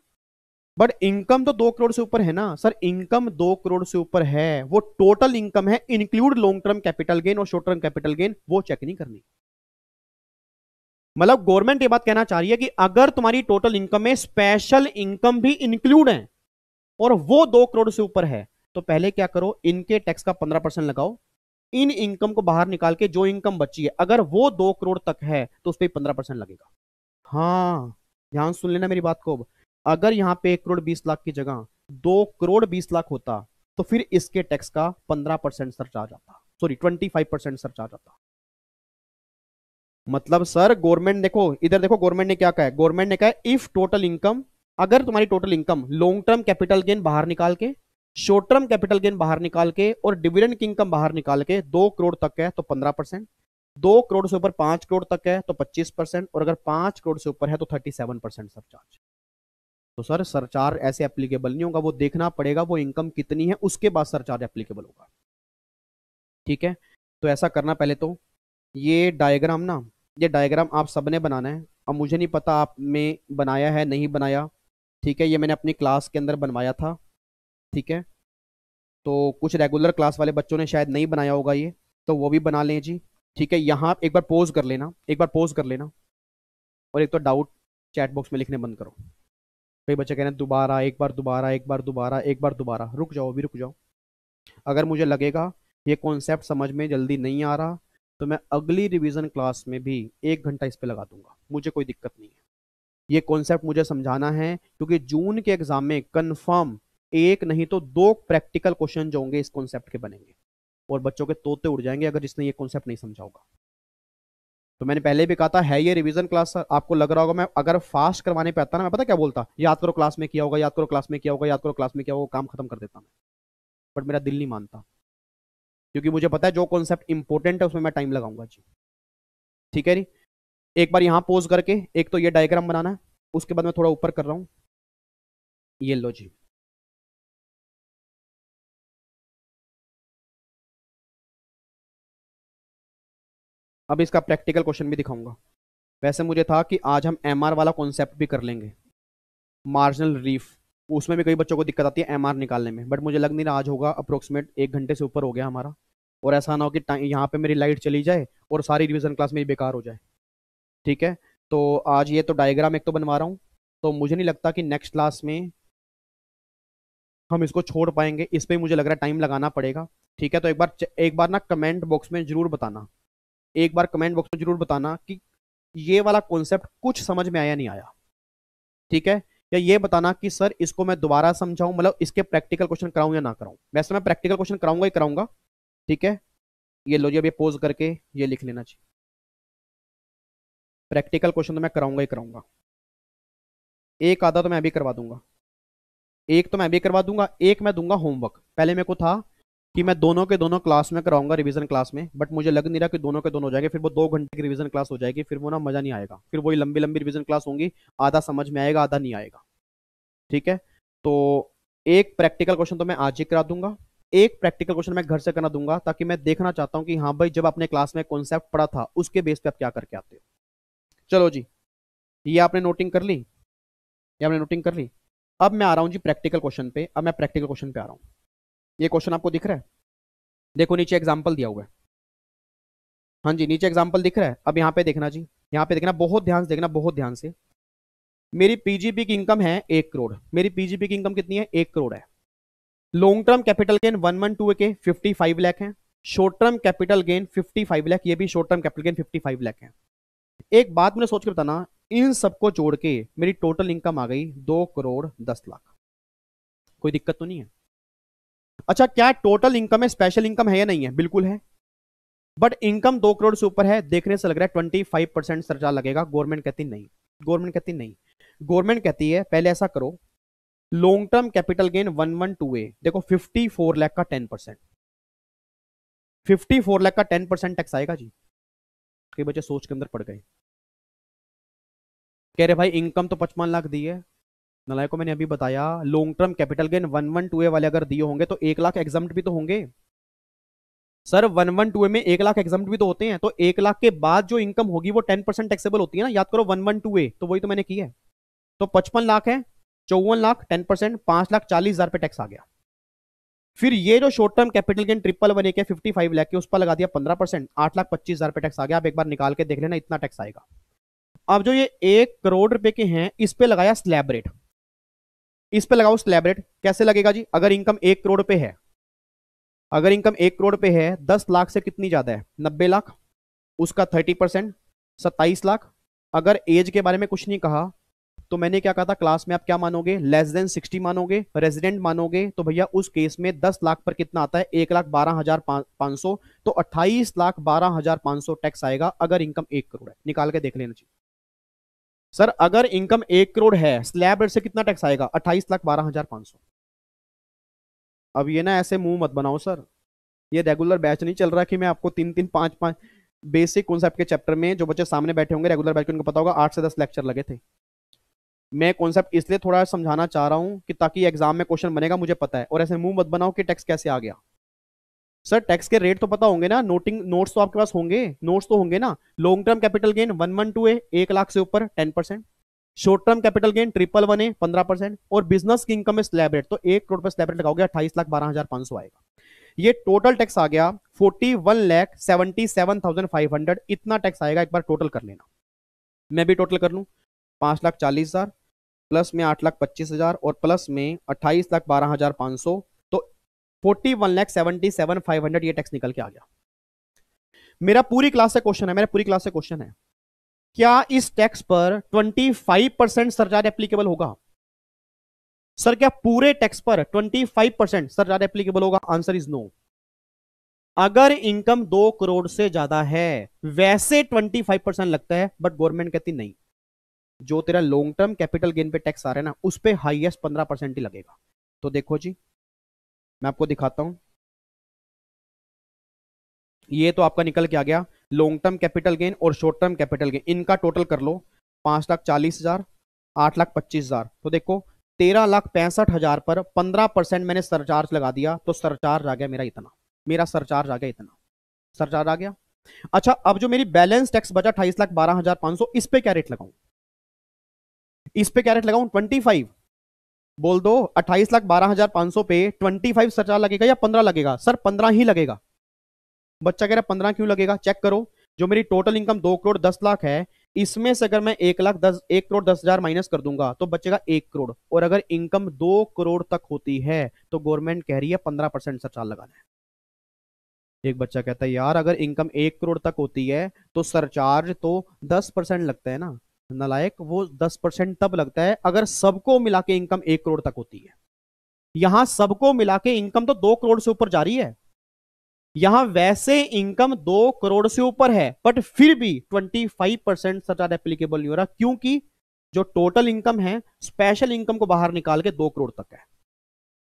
बट इनकम तो दो करोड़ से ऊपर है ना सर इनकम दो करोड़ से ऊपर है वो टोटल इनकम है include long term capital gain और शॉर्ट टर्म कैपिटल गेन वो चेक नहीं करनी मतलब गवर्नमेंट ये बात कहना चाह रही है कि अगर तुम्हारी टोटल इनकम में स्पेशल इनकम भी इंक्लूड है और वो दो करोड़ से ऊपर है तो पहले क्या करो इनके टैक्स का पंद्रह परसेंट लगाओ इन इनकम को बाहर निकाल के जो इनकम बची है अगर वो दो करोड़ तक है तो उस पर पंद्रह परसेंट लगेगा हाँ ध्यान सुन लेना मेरी बात को अब अगर यहाँ पे एक करोड़ बीस लाख की जगह दो करोड़ बीस लाख होता तो फिर इसके टैक्स का पंद्रह परसेंट सरचार्ज आता sorry twenty five percent surcharge आता मतलब सर गवर्नमेंट देखो इधर देखो गवर्नमेंट ने क्या कहा है गवर्नमेंट ने कहा है इफ टोटल इनकम अगर तुम्हारी total income long term capital gain बाहर निकाल के शॉर्ट टर्म कैपिटल गेन बाहर निकाल के और डिविडेंड की इनकम बाहर निकाल के दो करोड़ तक है तो पंद्रह परसेंट दो करोड़ से ऊपर पांच करोड़ तक है तो पच्चीस परसेंट और अगर पांच करोड़ से ऊपर है तो थर्टी सेवन परसेंट सरचार्ज तो सर सरचार्ज ऐसे एप्लीकेबल नहीं होगा वो देखना पड़ेगा वो इनकम कितनी है उसके बाद सरचार्ज एप्लीकेबल होगा ठीक है तो ऐसा करना पहले तो ये डायग्राम ना ये डायग्राम आप सबने बनाना है अब मुझे नहीं पता आपने बनाया है नहीं बनाया ठीक है ये मैंने अपनी क्लास के अंदर बनवाया था ठीक है तो कुछ रेगुलर क्लास वाले बच्चों ने शायद नहीं बनाया होगा ये तो वो भी बना लें जी ठीक है यहाँ एक बार पोज कर लेना एक बार पोज कर लेना और एक तो डाउट चैट बॉक्स में लिखने बंद करो कई बच्चे कह रहे हैं दोबारा एक बार दोबारा एक बार दोबारा एक बार दोबारा रुक जाओ अभी रुक जाओ अगर मुझे लगेगा ये कॉन्सेप्ट समझ में जल्दी नहीं आ रहा तो मैं अगली रिवीजन क्लास में भी एक घंटा इस पर लगा दूंगा मुझे कोई दिक्कत नहीं है ये कॉन्सेप्ट मुझे समझाना है क्योंकि जून के एग्जाम में कन्फर्म एक नहीं तो दो प्रैक्टिकल क्वेश्चन जो होंगे इस कॉन्सेप्ट के बनेंगे और बच्चों के तोते उड़ जाएंगे अगर जिसने ये कॉन्सेप्ट नहीं समझा होगा तो मैंने पहले भी कहा था है ये रिवीजन क्लास आपको लग रहा होगा मैं अगर फास्ट करवाने पे आता ना मैं पता क्या बोलता याद करो क्लास में किया होगा याद करो क्लास में किया होगा याद करो क्लास में किया होगा काम खत्म कर देता मैं बट मेरा दिल नहीं मानता क्योंकि मुझे पता है जो कॉन्सेप्ट इंपॉर्टेंट है उसमें मैं टाइम लगाऊंगा जी ठीक है जी एक बार यहाँ पोज करके एक तो ये डायग्राम बनाना है उसके बाद मैं थोड़ा ऊपर कर रहा हूँ ये लो जी अब इसका प्रैक्टिकल क्वेश्चन भी दिखाऊंगा वैसे मुझे था कि आज हम एम वाला कॉन्सेप्ट भी कर लेंगे मार्जिनल रिलीफ उसमें भी कई बच्चों को दिक्कत आती है एम निकालने में बट मुझे लग नहीं रहा आज होगा अप्रोक्सीमेट एक घंटे से ऊपर हो गया हमारा और ऐसा ना हो कि यहाँ पे मेरी लाइट चली जाए और सारी रिविजन क्लास मेरी बेकार हो जाए ठीक है तो आज ये तो डायग्राम एक तो बनवा रहा हूँ तो मुझे नहीं लगता कि नेक्स्ट क्लास में हम इसको छोड़ पाएंगे इस पर मुझे लग रहा है टाइम लगाना पड़ेगा ठीक है तो एक बार एक बार ना कमेंट बॉक्स में जरूर बताना एक बार कमेंट बॉक्स में जरूर बताना कि ये वाला कॉन्सेप्ट कुछ समझ में आया नहीं आया ठीक है या ये बताना कि सर इसको मैं दोबारा समझाऊं मतलब इसके प्रैक्टिकल क्वेश्चन कराऊं या ना कराऊं वैसे मैं प्रैक्टिकल क्वेश्चन कराऊंगा ही कराऊंगा ठीक है ये लो जी अभी पोज करके ये लिख लेना चाहिए प्रैक्टिकल क्वेश्चन तो मैं कराऊंगा ही कराऊंगा एक आधा तो मैं अभी करवा दूंगा एक तो मैं अभी करवा दूंगा एक मैं दूंगा होमवर्क पहले मेरे को था कि मैं दोनों के दोनों क्लास में कराऊंगा रिवीजन क्लास में बट मुझे लग नहीं रहा कि दोनों के दोनों हो जाएंगे फिर वो दो घंटे की रिवीजन क्लास हो जाएगी फिर वो ना मज़ा नहीं आएगा फिर वही लंबी लंबी रिवीजन क्लास होंगी आधा समझ में आएगा आधा नहीं आएगा ठीक है तो एक प्रैक्टिकल क्वेश्चन तो मैं आज ही करा दूंगा एक प्रैक्टिकल क्वेश्चन मैं घर से करा दूंगा ताकि मैं देखना चाहता हूँ कि हाँ भाई जब आपने क्लास में कॉन्सेप्ट पढ़ा था उसके बेस पे आप क्या करके आते हो चलो जी ये आपने नोटिंग कर ली ये आपने नोटिंग कर ली अब मैं आ रहा हूँ जी प्रैक्टिकल क्वेश्चन पे अब मैं प्रैक्टिकल क्वेश्चन पे आ रहा हूँ ये क्वेश्चन आपको दिख रहा है देखो नीचे एग्जाम्पल दिया हुआ है हाँ जी नीचे एग्जाम्पल दिख रहा है अब यहाँ पे देखना जी यहाँ पे देखना बहुत ध्यान से देखना बहुत ध्यान से मेरी पीजीपी की इनकम है एक करोड़ मेरी पीजीपी की इनकम कितनी है एक करोड़ है long term capital gain one one two के फिफ्टी फाइव लैख है short term capital gain fifty five lakh ये भी short term capital gain fifty five lakh है एक बात मैंने सोच के बताना इन सबको जोड़ के मेरी टोटल इनकम आ गई दो करोड़ दस लाख कोई दिक्कत तो नहीं है अच्छा क्या टोटल इनकम है स्पेशल इनकम है या नहीं है बिल्कुल है बट इनकम दो करोड़ से ऊपर है देखने से लग रहा है ट्वेंटी फाइव परसेंट सरचार्ज लगेगा गवर्नमेंट कहती नहीं गवर्नमेंट कहती नहीं गवर्नमेंट कहती है पहले ऐसा करो long term capital gain one one two A देखो फिफ्टी फोर लैख का ten percent fifty four lakh का टेन परसेंट टैक्स आएगा जी कई बच्चे सोच के अंदर पड़ गए कह रहे भाई इनकम तो पचपन लाख दी है नलाय को मैंने अभी बताया long term capital gain one one two A वाले अगर दिए होंगे तो एक लाख एग्जाम भी तो होंगे sir one one two A में एक लाख एग्जाम भी तो होते हैं तो एक लाख के बाद जो इनकम होगी वो टेन परसेंट टैक्सेबल होती है ना याद करो वन वन टू ए तो वही तो मैंने की है तो पचपन लाख है चौवन लाख टेन परसेंट पांच लाख चालीस हजार पे टैक्स आ गया फिर ये जो short term capital gain triple one एक है फिफ्टी फाइव लाख के उस पर लगा दिया पंद्रह परसेंट आठ लाख पच्चीस हजार पे टैक्स आ गया आप एक बार निकाल के देख लेना इतना टैक्स आएगा अब जो ये एक करोड़ रुपए के हैं इस पे लगाया स्लैब रेट इस पे लगाओ स्लैबरेट कैसे लगेगा जी अगर इनकम एक करोड़ पे है अगर इनकम एक करोड़ पे है दस लाख से कितनी ज्यादा है नब्बे लाख उसका थर्टी परसेंट सत्ताईस लाख अगर एज के बारे में कुछ नहीं कहा तो मैंने क्या कहा था क्लास में आप क्या मानोगे लेस देन सिक्सटी मानोगे रेजिडेंट मानोगे तो भैया उस केस में दस लाख पर कितना आता है एक लाख बारह हजार पांच सौ तो अट्ठाईस लाख बारह हजार पांच सौ टैक्स आएगा अगर इनकम एक करोड़ है निकाल के देख लेना चाहिए सर अगर इनकम एक करोड़ है स्लैब रेट से कितना टैक्स आएगा अट्ठाईस लाख बारह हजार पाँच सौ अब ये ना ऐसे मुंह मत बनाओ सर ये रेगुलर बैच नहीं चल रहा कि मैं आपको तीन तीन पाँच पाँच बेसिक कॉन्सेप्ट के चैप्टर में जो बच्चे सामने बैठे होंगे रेगुलर बैच उनको पता होगा आठ से दस लेक्चर लगे थे मैं कॉन्सेप्ट इसलिए थोड़ा समझाना चाह रहा हूँ कि ताकि एग्जाम में क्वेश्चन बनेगा मुझे पता है और ऐसे मुंह मत बनाओ कि टैक्स कैसे आ गया सर टैक्स के रेट तो पता होंगे ना नोटिंग नोट्स तो आपके पास होंगे नोट्स तो होंगे ना long term capital gain one one two A एक लाख से ऊपर ten percent short term capital gain triple one A पंद्रह परसेंट और बिजनेस की इनकम में स्लैब रेट तो एक करोड़ पर स्लैब रेट लगाओगे अट्ठाईस लाख बारह हजार पांच सौ आएगा ये टोटल टैक्स आ गया forty one lakh seventy seven thousand five hundred इतना टैक्स आएगा एक बार टोटल कर लेना मैं भी टोटल कर लूँ पाँच लाख चालीस हजार प्लस में आठ लाख पच्चीस हजार और प्लस में अट्ठाईस लाख बारह हजार पाँच सौ forty one lakh seventy seven five hundred ये टैक्स निकल के आ गया मेरा पूरी क्लास से क्वेश्चन है मेरा पूरी क्लास से क्वेश्चन है क्या इस टैक्स पर twenty five percent surcharge applicable होगा सर क्या पूरे टैक्स पर twenty five percent surcharge applicable होगा आंसर इज नो अगर इनकम दो करोड़ से ज्यादा है वैसे ट्वेंटी फाइव परसेंट लगता है बट गवर्नमेंट कहती नहीं जो तेरा लॉन्ग टर्म कैपिटल गेन पे टैक्स आ रहा है ना उस पर हाइएस्ट पंद्रह परसेंट ही लगेगा तो देखो जी मैं आपको दिखाता हूं ये तो आपका निकल के आ गया लॉन्ग टर्म कैपिटल गेन और शॉर्ट टर्म कैपिटल गेन इनका टोटल कर लो पांच लाख चालीस हज़ार आठ लाख पच्चीस हज़ार तो देखो तेरह लाख पैंसठ हज़ार पर पंद्रह परसेंट मैंने सरचार्ज लगा दिया तो सरचार्ज आ गया मेरा इतना मेरा सरचार्ज आ गया इतना सरचार्ज आ गया अच्छा अब जो मेरी बैलेंस टैक्स बचा अठाईस लाख बारह हज़ार पांच सौ इस पे क्या रेट लगाऊँ इस पे क्या रेट लगाऊँ ट्वेंटी फाइव बोल दो अट्ठाईस लाख बारह हजार पांच सौ पे ट्वेंटी फाइव सरचार लगेगा या पंद्रह लगेगा सर पंद्रह ही लगेगा बच्चा कह रहा है पंद्रह क्यों लगेगा चेक करो जो मेरी टोटल इनकम दो करोड़ दस लाख है इसमें से अगर मैं एक लाख दस एक करोड़ दस हजार माइनस कर दूंगा तो बचेगा एक करोड़ और अगर इनकम दो करोड़ तक होती है तो गवर्नमेंट कह रही है पंद्रह परसेंट सरचार्ज लगाना है एक बच्चा कहता है यार अगर इनकम एक करोड़ तक होती है तो सरचार्ज तो दस परसेंट लगता है ना नलायक वो दस परसेंट तब लगता है अगर सबको मिला के इनकम एक करोड़ तक होती है यहां सबको मिला के इनकम तो दो करोड़ से ऊपर जा रही है यहां वैसे इनकम दो करोड़ से ऊपर है बट फिर भी twenty five percent surcharge applicable नहीं हो रहा क्योंकि जो टोटल इनकम है स्पेशल इनकम को बाहर निकाल के दो करोड़ तक है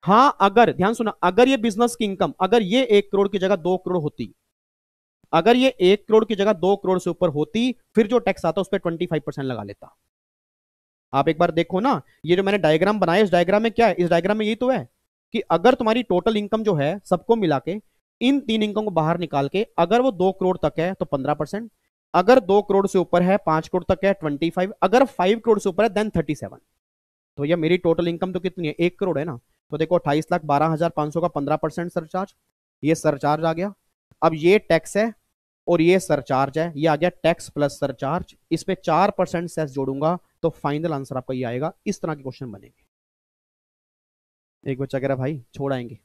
हाँ अगर ध्यान सुना अगर ये बिजनेस की इनकम अगर ये एक करोड़ की जगह दो करोड़ होती अगर ये एक करोड़ की जगह दो करोड़ से ऊपर होती फिर जो टैक्स आता उस पर ट्वेंटी फाइव परसेंट लगा लेता आप एक बार देखो ना ये जो मैंने डायग्राम बनाया इस डायग्राम में क्या है इस डायग्राम में यही तो है कि अगर तुम्हारी टोटल इनकम जो है सबको मिला के इन तीन इनकम को बाहर निकाल के अगर वो दो करोड़ तक है तो पंद्रह परसेंट अगर दो करोड़ से ऊपर है पांच करोड़ तक है ट्वेंटी फाइव अगर फाइव करोड़ से ऊपर है देन थर्टी सेवन तो भैया मेरी टोटल इनकम तो कितनी है एक करोड़ है ना तो देखो अट्ठाईस लाख बारह हजार पांच सौ का पंद्रह परसेंट सरचार्ज ये सरचार्ज आ गया अब ये टैक्स है और ये सरचार्ज है ये आ गया टैक्स प्लस सरचार्ज इस पर चार परसेंट सेस जोड़ूंगा तो फाइनल आंसर आपका ये आएगा इस तरह के क्वेश्चन बनेंगे एक बच्चा कह रहा भाई छोड़ आएंगे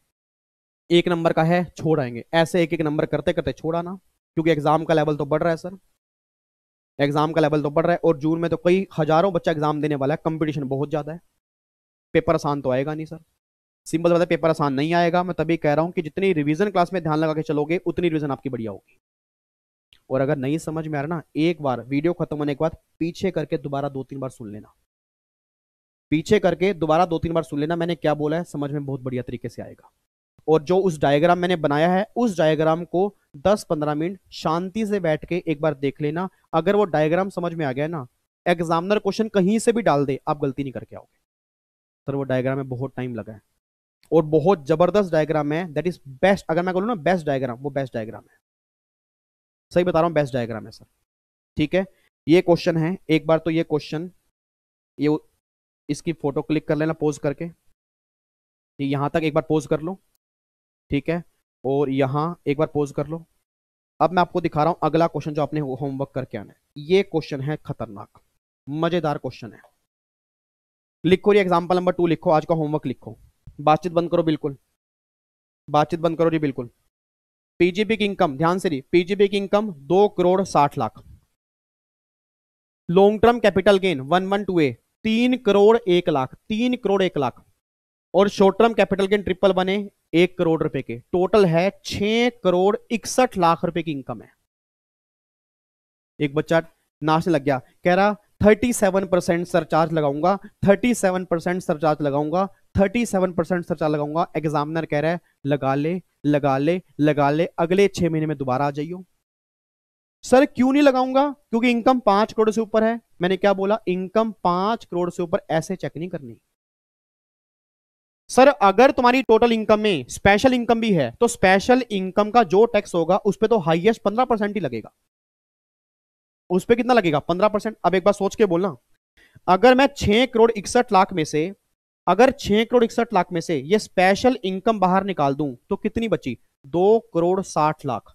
एक नंबर का है छोड़ आएंगे ऐसे एक एक नंबर करते करते छोड़ आना क्योंकि एग्जाम का लेवल तो बढ़ रहा है सर एग्जाम का लेवल तो बढ़ रहा है और जून में तो कई हजारों बच्चा एग्जाम देने वाला है कंपटीशन बहुत ज्यादा है पेपर आसान तो आएगा नहीं सर सिंपल बात है पेपर आसान नहीं आएगा मैं तभी कह रहा हूँ कि जितनी रिविजन क्लास में ध्यान लगा के चलोगे उतनी रिवीजन आपकी बढ़िया होगी और अगर नहीं समझ में आ रहा ना एक बार वीडियो खत्म होने के बाद पीछे करके दोबारा दो तीन बार सुन लेना पीछे करके दोबारा दो तीन बार सुन लेना मैंने क्या बोला है समझ में बहुत बढ़िया तरीके से आएगा और जो उस डायग्राम मैंने बनाया है उस डायग्राम को 10-15 मिनट शांति से बैठ के एक बार देख लेना अगर वो डायग्राम समझ में आ गया ना एग्जामिनर क्वेश्चन कहीं से भी डाल दे आप गलती नहीं करके आओगे सर वो डायग्राम में बहुत टाइम लगा है और बहुत जबरदस्त डायग्राम है दैट इज बेस्ट अगर मैं बोलूँ ना बेस्ट डायग्राम वो बेस्ट डायग्राम है सही बता रहा हूँ बेस्ट डायग्राम है सर ठीक है ये क्वेश्चन है एक बार तो ये क्वेश्चन ये इसकी फोटो क्लिक कर लेना पोज करके यहाँ तक एक बार पोज कर लो ठीक है और यहाँ एक बार पोज कर लो अब मैं आपको दिखा रहा हूँ अगला क्वेश्चन जो आपने होमवर्क करके आना है ये क्वेश्चन है खतरनाक मजेदार क्वेश्चन है लिखो ये एग्जाम्पल नंबर टू लिखो आज का होमवर्क लिखो बातचीत बंद करो बिल्कुल बातचीत बंद करो जी बिल्कुल पीजीबी की इनकम ध्यान से पीजीबी की इनकम दो करोड़ साठ lakh long term capital gain one one two A तीन करोड़ एक लाख तीन करोड़ एक लाख और short term capital gain triple बने एक करोड़ रुपए के टोटल है छह करोड़ इकसठ लाख रुपए की इनकम है एक बच्चा नाचने लग गया कह रहा थर्टी सेवन परसेंट सरचार्ज लगाऊंगा थर्टी सेवन परसेंट सरचार्ज लगाऊंगा थर्टी सेवन परसेंट सरचार्ज लगाऊंगा एग्जामिनर कह रहा है लगा ले लगा ले लगा ले अगले छह महीने में दोबारा आ जाइयो सर क्यों नहीं लगाऊंगा क्योंकि इनकम पांच करोड़ से ऊपर है मैंने क्या बोला इनकम पांच करोड़ से ऊपर ऐसे चेक नहीं करनी सर अगर तुम्हारी टोटल इनकम में स्पेशल इनकम भी है तो स्पेशल इनकम का जो टैक्स होगा उस पर तो हाइएस्ट पंद्रह परसेंट ही लगेगा उस पर कितना लगेगा पंद्रह परसेंट अब एक बार सोच के बोलना अगर मैं छह करोड़ इकसठ लाख में से अगर छह करोड़ इकसठ लाख में से ये स्पेशल इनकम बाहर निकाल दूं तो कितनी बची दो करोड़ साठ लाख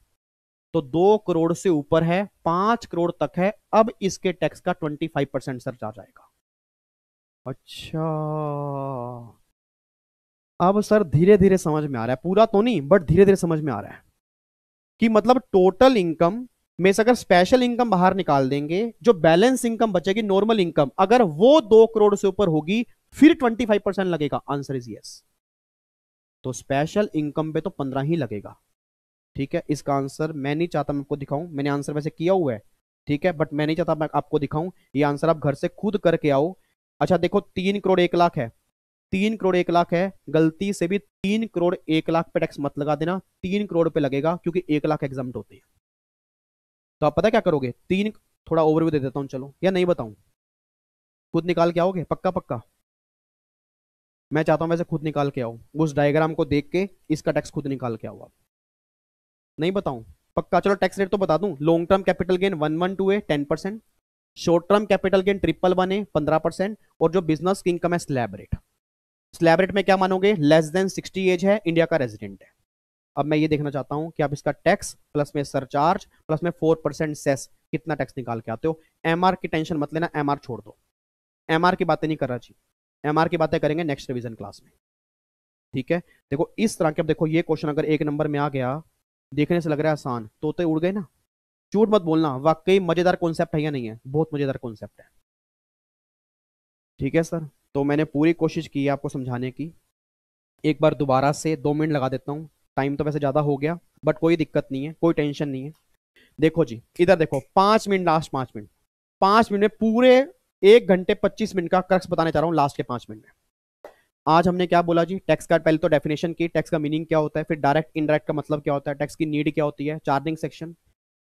तो दो करोड़ से ऊपर है पांच करोड़ तक है अब इसके टैक्स का ट्वेंटी फाइव परसेंट सर जा जाएगा अच्छा अब सर धीरे धीरे समझ में आ रहा है पूरा तो नहीं बट धीरे धीरे समझ में आ रहा है कि मतलब टोटल इनकम में से अगर स्पेशल इनकम बाहर निकाल देंगे जो बैलेंस इनकम बचेगी नॉर्मल इनकम अगर वो दो करोड़ से ऊपर होगी फिर 25 परसेंट लगेगा आंसर इज यस तो स्पेशल इनकम पे तो 15 ही लगेगा ठीक है इसका आंसर मैं नहीं चाहता मैं आपको दिखाऊं मैंने आंसर वैसे किया हुआ है ठीक है बट मैं नहीं चाहता मैं आपको दिखाऊं ये आंसर आप घर से खुद करके आओ अच्छा देखो तीन करोड़ एक लाख है तीन करोड़ एक लाख है गलती से भी तीन करोड़ एक लाख पे टैक्स मत लगा देना तीन करोड़ पे लगेगा क्योंकि एक लाख एग्जाम होते हैं तो आप पता क्या करोगे तीन थोड़ा ओवरव्यू दे देता हूँ चलो या नहीं बताऊं खुद निकाल के आओगे पक्का पक्का मैं चाहता हूं वैसे खुद निकाल के आओ उस डायग्राम को देख के इसका टैक्स खुद निकाल के आओ आप नहीं बताऊं पक्का चलो टैक्स रेट तो बता दूं long term capital gain one one two है ten percent short term capital gain triple one है पंद्रह परसेंट और जो बिजनेस इनकम है स्लैब रेट स्लैब रेट में क्या मानोगे लेस देन सिक्सटी एज है इंडिया का रेजिडेंट है अब मैं ये देखना चाहता हूँ कि आप इसका टैक्स प्लस में सरचार्ज प्लस में फोर परसेंट सेस कितना टैक्स निकाल के आते हो एम की टेंशन मत लेना एम छोड़ दो एम की बातें नहीं कर रहा चाहिए एम की बातें करेंगे नेक्स्ट रिविजन क्लास में ठीक है देखो इस तरह के अब देखो ये क्वेश्चन अगर एक नंबर में आ गया देखने से लग रहा है आसान तोते उड़ गए ना झूठ मत बोलना वाकई मजेदार कॉन्सेप्ट है या नहीं है बहुत मजेदार कॉन्सेप्ट है ठीक है सर तो मैंने पूरी कोशिश की आपको समझाने की एक बार दोबारा से दो मिनट लगा देता हूँ टाइम तो वैसे ज़्यादा हो गया बट कोई दिक्कत नहीं है कोई टेंशन नहीं है देखो जी इधर देखो पांच मिनट लास्ट पांच मिनट पांच मिनट में पूरे एक घंटे पच्चीस मिनट का क्रक्स बताने चाह रहा हूँ लास्ट के पांच मिनट में आज हमने क्या बोला जी टैक्स का पहले तो डेफिनेशन की टैक्स का मीनिंग क्या होता है फिर डायरेक्ट इनडायरेक्ट का मतलब क्या होता है टैक्स की नीड क्या होती है चार्जिंग सेक्शन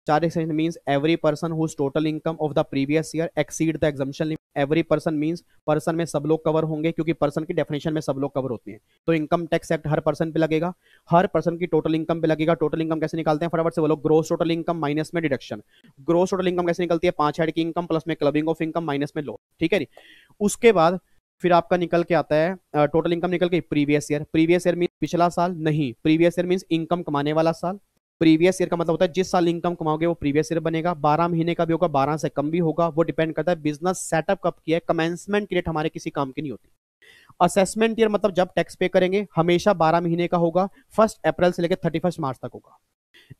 चार exemption means every person whose total income of the previous year exceed the exemption limit every person means person में सब लोग कवर होंगे क्योंकि पर्सन की डेफिनेशन में सब लोग कवर होते हैं तो इनकम टैक्स एक्ट हर पर्सन पे लगेगा हर पर्सन की टोटल इनकम पे लगेगा टोटल इनकम कैसे निकालते हैं फटाफट से बोलो ग्रोस टोटल इनकम माइनस में डिडक्शन ग्रोस टोटल इनकम कैसे निकलती है पांच हेड की इनकम प्लस में क्लबिंग ऑफ इनकम माइनस में लो ठीक है उसके बाद फिर आपका निकल के आता है टोटल इनकम निकल के previous year previous year mean पिछला साल नहीं प्रीवियस ईयर मीन इनकम कमाने वाला साल प्रीवियस ईयर का मतलब होता है जिस साल इनकम कमाओगे वो प्रीवियस ईयर बनेगा बारह महीने का भी होगा बारह से कम भी होगा वो डिपेंड करता है बिजनेस सेटअप कब किया है कमेंसमेंट की डेट हमारे किसी काम की नहीं होती असेसमेंट ईयर मतलब जब टैक्स पे करेंगे हमेशा बारह महीने का होगा फर्स्ट अप्रैल से लेकर थर्टी फर्स्ट मार्च तक होगा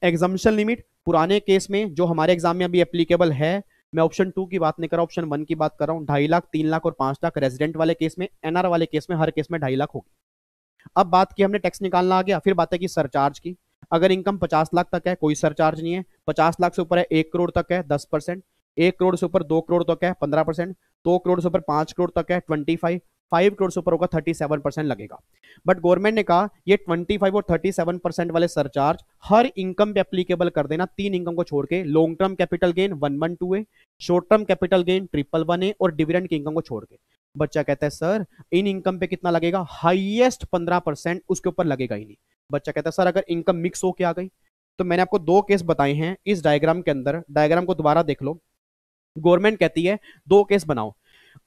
एग्जामेशन लिमिट पुराने केस में जो हमारे एग्जाम में अभी एप्लीकेबल है मैं ऑप्शन टू की बात नहीं कर रहा ऑप्शन वन की बात कर रहा हूँ ढाई लाख तीन लाख और पांच लाख रेजिडेंट वाले केस में एनआर वाले केस में हर केस में ढाई लाख होगी अब बात की हमने टैक्स निकालना आ गया फिर बात है कि सरचार्ज की अगर इनकम पचास लाख तक है कोई सरचार्ज नहीं है पचास लाख से ऊपर है एक करोड़ तक है दस परसेंट एक करोड़ से ऊपर दो करोड़ तक है पंद्रह परसेंट दो करोड़ से ऊपर पांच करोड़ तक है ट्वेंटी फाइव फाइव करोड़ से ऊपर होगा थर्टी सेवन परसेंट लगेगा बट गवर्नमेंट ने कहा ये ट्वेंटी फाइव और थर्टी सेवन परसेंट वाले सरचार्ज हर इनकम पे एप्लीकेबल कर देना तीन इनकम को छोड़ के long term capital gain one one two A short term capital gain triple one A और डिविडेंड की इनकम को छोड़ के बच्चा कहता है सर इन इनकम पे कितना लगेगा हाइएस्ट पंद्रह परसेंट उसके ऊपर लगेगा ही नहीं बच्चा कहता है सर अगर इनकम मिक्स हो के आ गई तो मैंने आपको दो केस बताए हैं इस डायग्राम के अंदर डायग्राम को दोबारा देख लो गवर्नमेंट कहती है दो केस बनाओ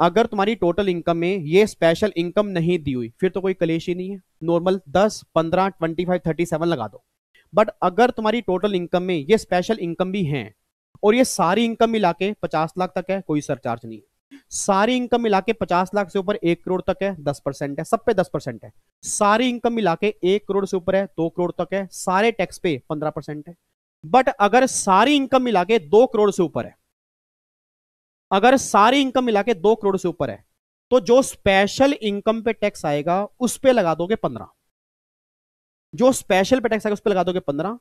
अगर तुम्हारी टोटल इनकम में ये स्पेशल इनकम नहीं दी हुई फिर तो कोई कलेश ही नहीं है नॉर्मल 10, 15, 25, 37 लगा दो बट अगर तुम्हारी टोटल इनकम में ये स्पेशल इनकम भी है और ये सारी इनकम मिला के पचास लाख तक है कोई सरचार्ज नहीं सारी इनकम मिला के पचास लाख से ऊपर एक करोड़ तक है दस परसेंट है सब पे दस परसेंट है सारी इनकम मिला के एक करोड़ से ऊपर है दो करोड़ तक है सारे टैक्स पे पंद्रह परसेंट है बट अगर सारी इनकम मिला के दो करोड़ से ऊपर है अगर सारी इनकम मिला के दो करोड़ से ऊपर है तो जो स्पेशल इनकम पे टैक्स आएगा उस पर लगा दोगे पंद्रह जो स्पेशल पे टैक्स आएगा उस पर लगा दोगे पंद्रह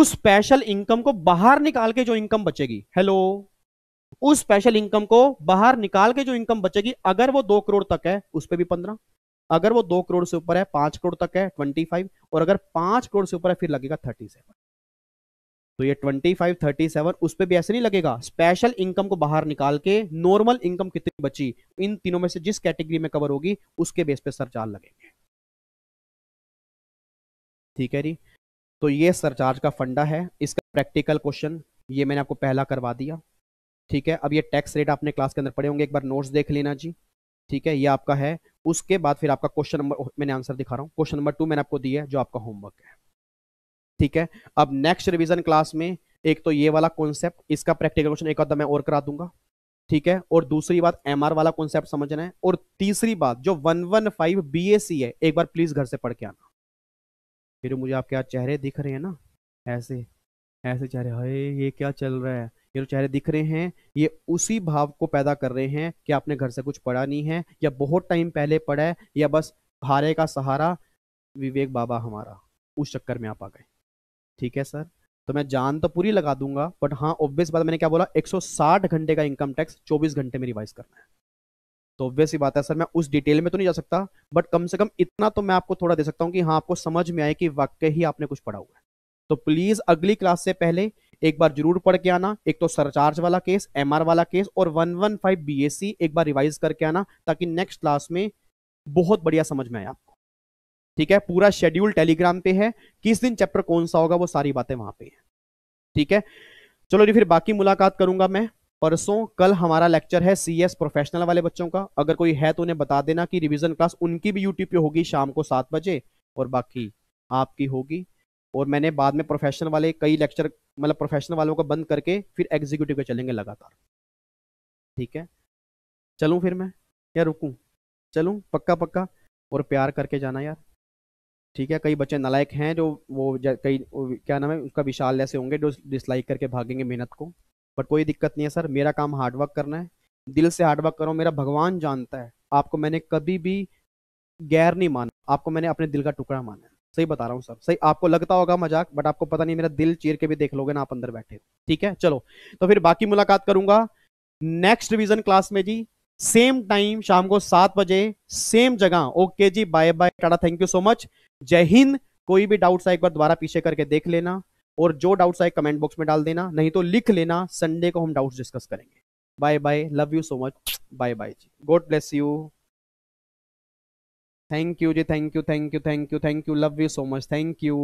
उस स्पेशल इनकम को बाहर निकाल के जो इनकम बचेगी हेलो उस स्पेशल इनकम को बाहर निकाल के जो इनकम बचेगी अगर वो दो करोड़ तक है उस पर भी पंद्रह अगर वो दो करोड़ से ऊपर है पांच करोड़ तक है ट्वेंटी फाइव और अगर पांच करोड़ से ऊपर है फिर लगेगा थर्टी सेवन तो ये ट्वेंटी फाइव थर्टी सेवन उस पर भी ऐसे नहीं लगेगा स्पेशल इनकम को बाहर निकाल के नॉर्मल इनकम कितनी बची इन तीनों में से जिस कैटेगरी में कवर होगी उसके बेस पे सरचार्ज लगेंगे ठीक है जी तो ये सरचार्ज का फंडा है इसका प्रैक्टिकल क्वेश्चन ये मैंने आपको पहला करवा दिया ठीक है अब ये टैक्स रेट आपने क्लास के अंदर पढ़े होंगे एक बार नोट्स देख लेना जी ठीक है ये आपका है उसके बाद फिर आपका क्वेश्चन नंबर मैंने आंसर दिखा रहा हूँ क्वेश्चन नंबर टू मैंने आपको दिया है जो आपका होमवर्क है ठीक है अब नेक्स्ट रिविजन क्लास में एक तो ये वाला कॉन्सेप्ट इसका प्रैक्टिकल क्वेश्चन एक आधा तो मैं और करा दूंगा ठीक है और दूसरी बात एम वाला कॉन्सेप्ट समझना है और तीसरी बात जो वन वन फाइव बी है एक बार प्लीज घर से पढ़ के आना फिर मुझे आपके यहाँ चेहरे दिख रहे हैं ना ऐसे ऐसे चेहरे हाय ये क्या चल रहा है ये जो चेहरे दिख रहे हैं ये उसी भाव को पैदा कर रहे हैं कि आपने घर से कुछ पढ़ा नहीं है या बहुत टाइम पहले पढ़ा है या बस भारे का सहारा विवेक बाबा हमारा उस चक्कर में आप आ गए ठीक है सर तो मैं जान तो पूरी लगा दूंगा बट हाँ ऑब्वियस बात मैंने क्या बोला 160 घंटे का इनकम टैक्स 24 घंटे में रिवाइज करना है तो ऑब्वियस ही बात है सर मैं उस डिटेल में तो नहीं जा सकता बट कम से कम इतना तो मैं आपको थोड़ा दे सकता हूँ कि हाँ आपको समझ में आए कि वाकई ही आपने कुछ पढ़ा हुआ है तो प्लीज अगली क्लास से पहले एक बार जरूर पढ़ के आना एक तो सरचार्ज वाला केस एमआर वाला केस और 115 वन एक बार रिवाइज करके आना ताकि नेक्स्ट क्लास में बहुत बढ़िया समझ में आए आपको ठीक है पूरा शेड्यूल टेलीग्राम पे है किस दिन चैप्टर कौन सा होगा वो सारी बातें वहां पे है ठीक है चलो जी फिर बाकी मुलाकात करूंगा मैं परसों कल हमारा लेक्चर है सीएस प्रोफेशनल वाले बच्चों का अगर कोई है तो उन्हें बता देना कि रिवीजन क्लास उनकी भी यूट्यूब पे होगी शाम को सात बजे और बाकी आपकी होगी और मैंने बाद में प्रोफेशनल वाले कई लेक्चर मतलब प्रोफेशनल वालों को बंद करके फिर एग्जीक्यूटिव के चलेंगे लगातार ठीक है चलूँ फिर मैं या रुकूँ चलूँ पक्का पक्का और प्यार करके जाना यार ठीक है कई बच्चे नालायक हैं जो वो कई क्या नाम है उसका विशाल ऐसे होंगे जो डिसलाइक करके भागेंगे मेहनत को बट कोई दिक्कत नहीं है सर मेरा काम हार्डवर्क करना है दिल से हार्डवर्क करो मेरा भगवान जानता है आपको मैंने कभी भी गैर नहीं माना आपको मैंने अपने दिल का टुकड़ा माना है सही बता रहा हूँ सर सही आपको लगता होगा मजाक बट आपको पता नहीं मेरा दिल चीर के भी देख लोगे ना आप अंदर बैठे ठीक है चलो तो फिर बाकी मुलाकात करूंगा नेक्स्ट रिविजन क्लास में जी सेम टाइम शाम को सात बजे सेम जगह ओके जी bye bye tata thank you so much Jai Hind कोई भी डाउट एक बार दोबारा पीछे करके देख लेना और जो डाउट आए कमेंट बॉक्स में डाल देना नहीं तो लिख लेना संडे को हम डाउट्स डिस्कस करेंगे bye bye love you so much bye bye जी God bless you thank you जी thank you thank you thank you thank you love you so much thank you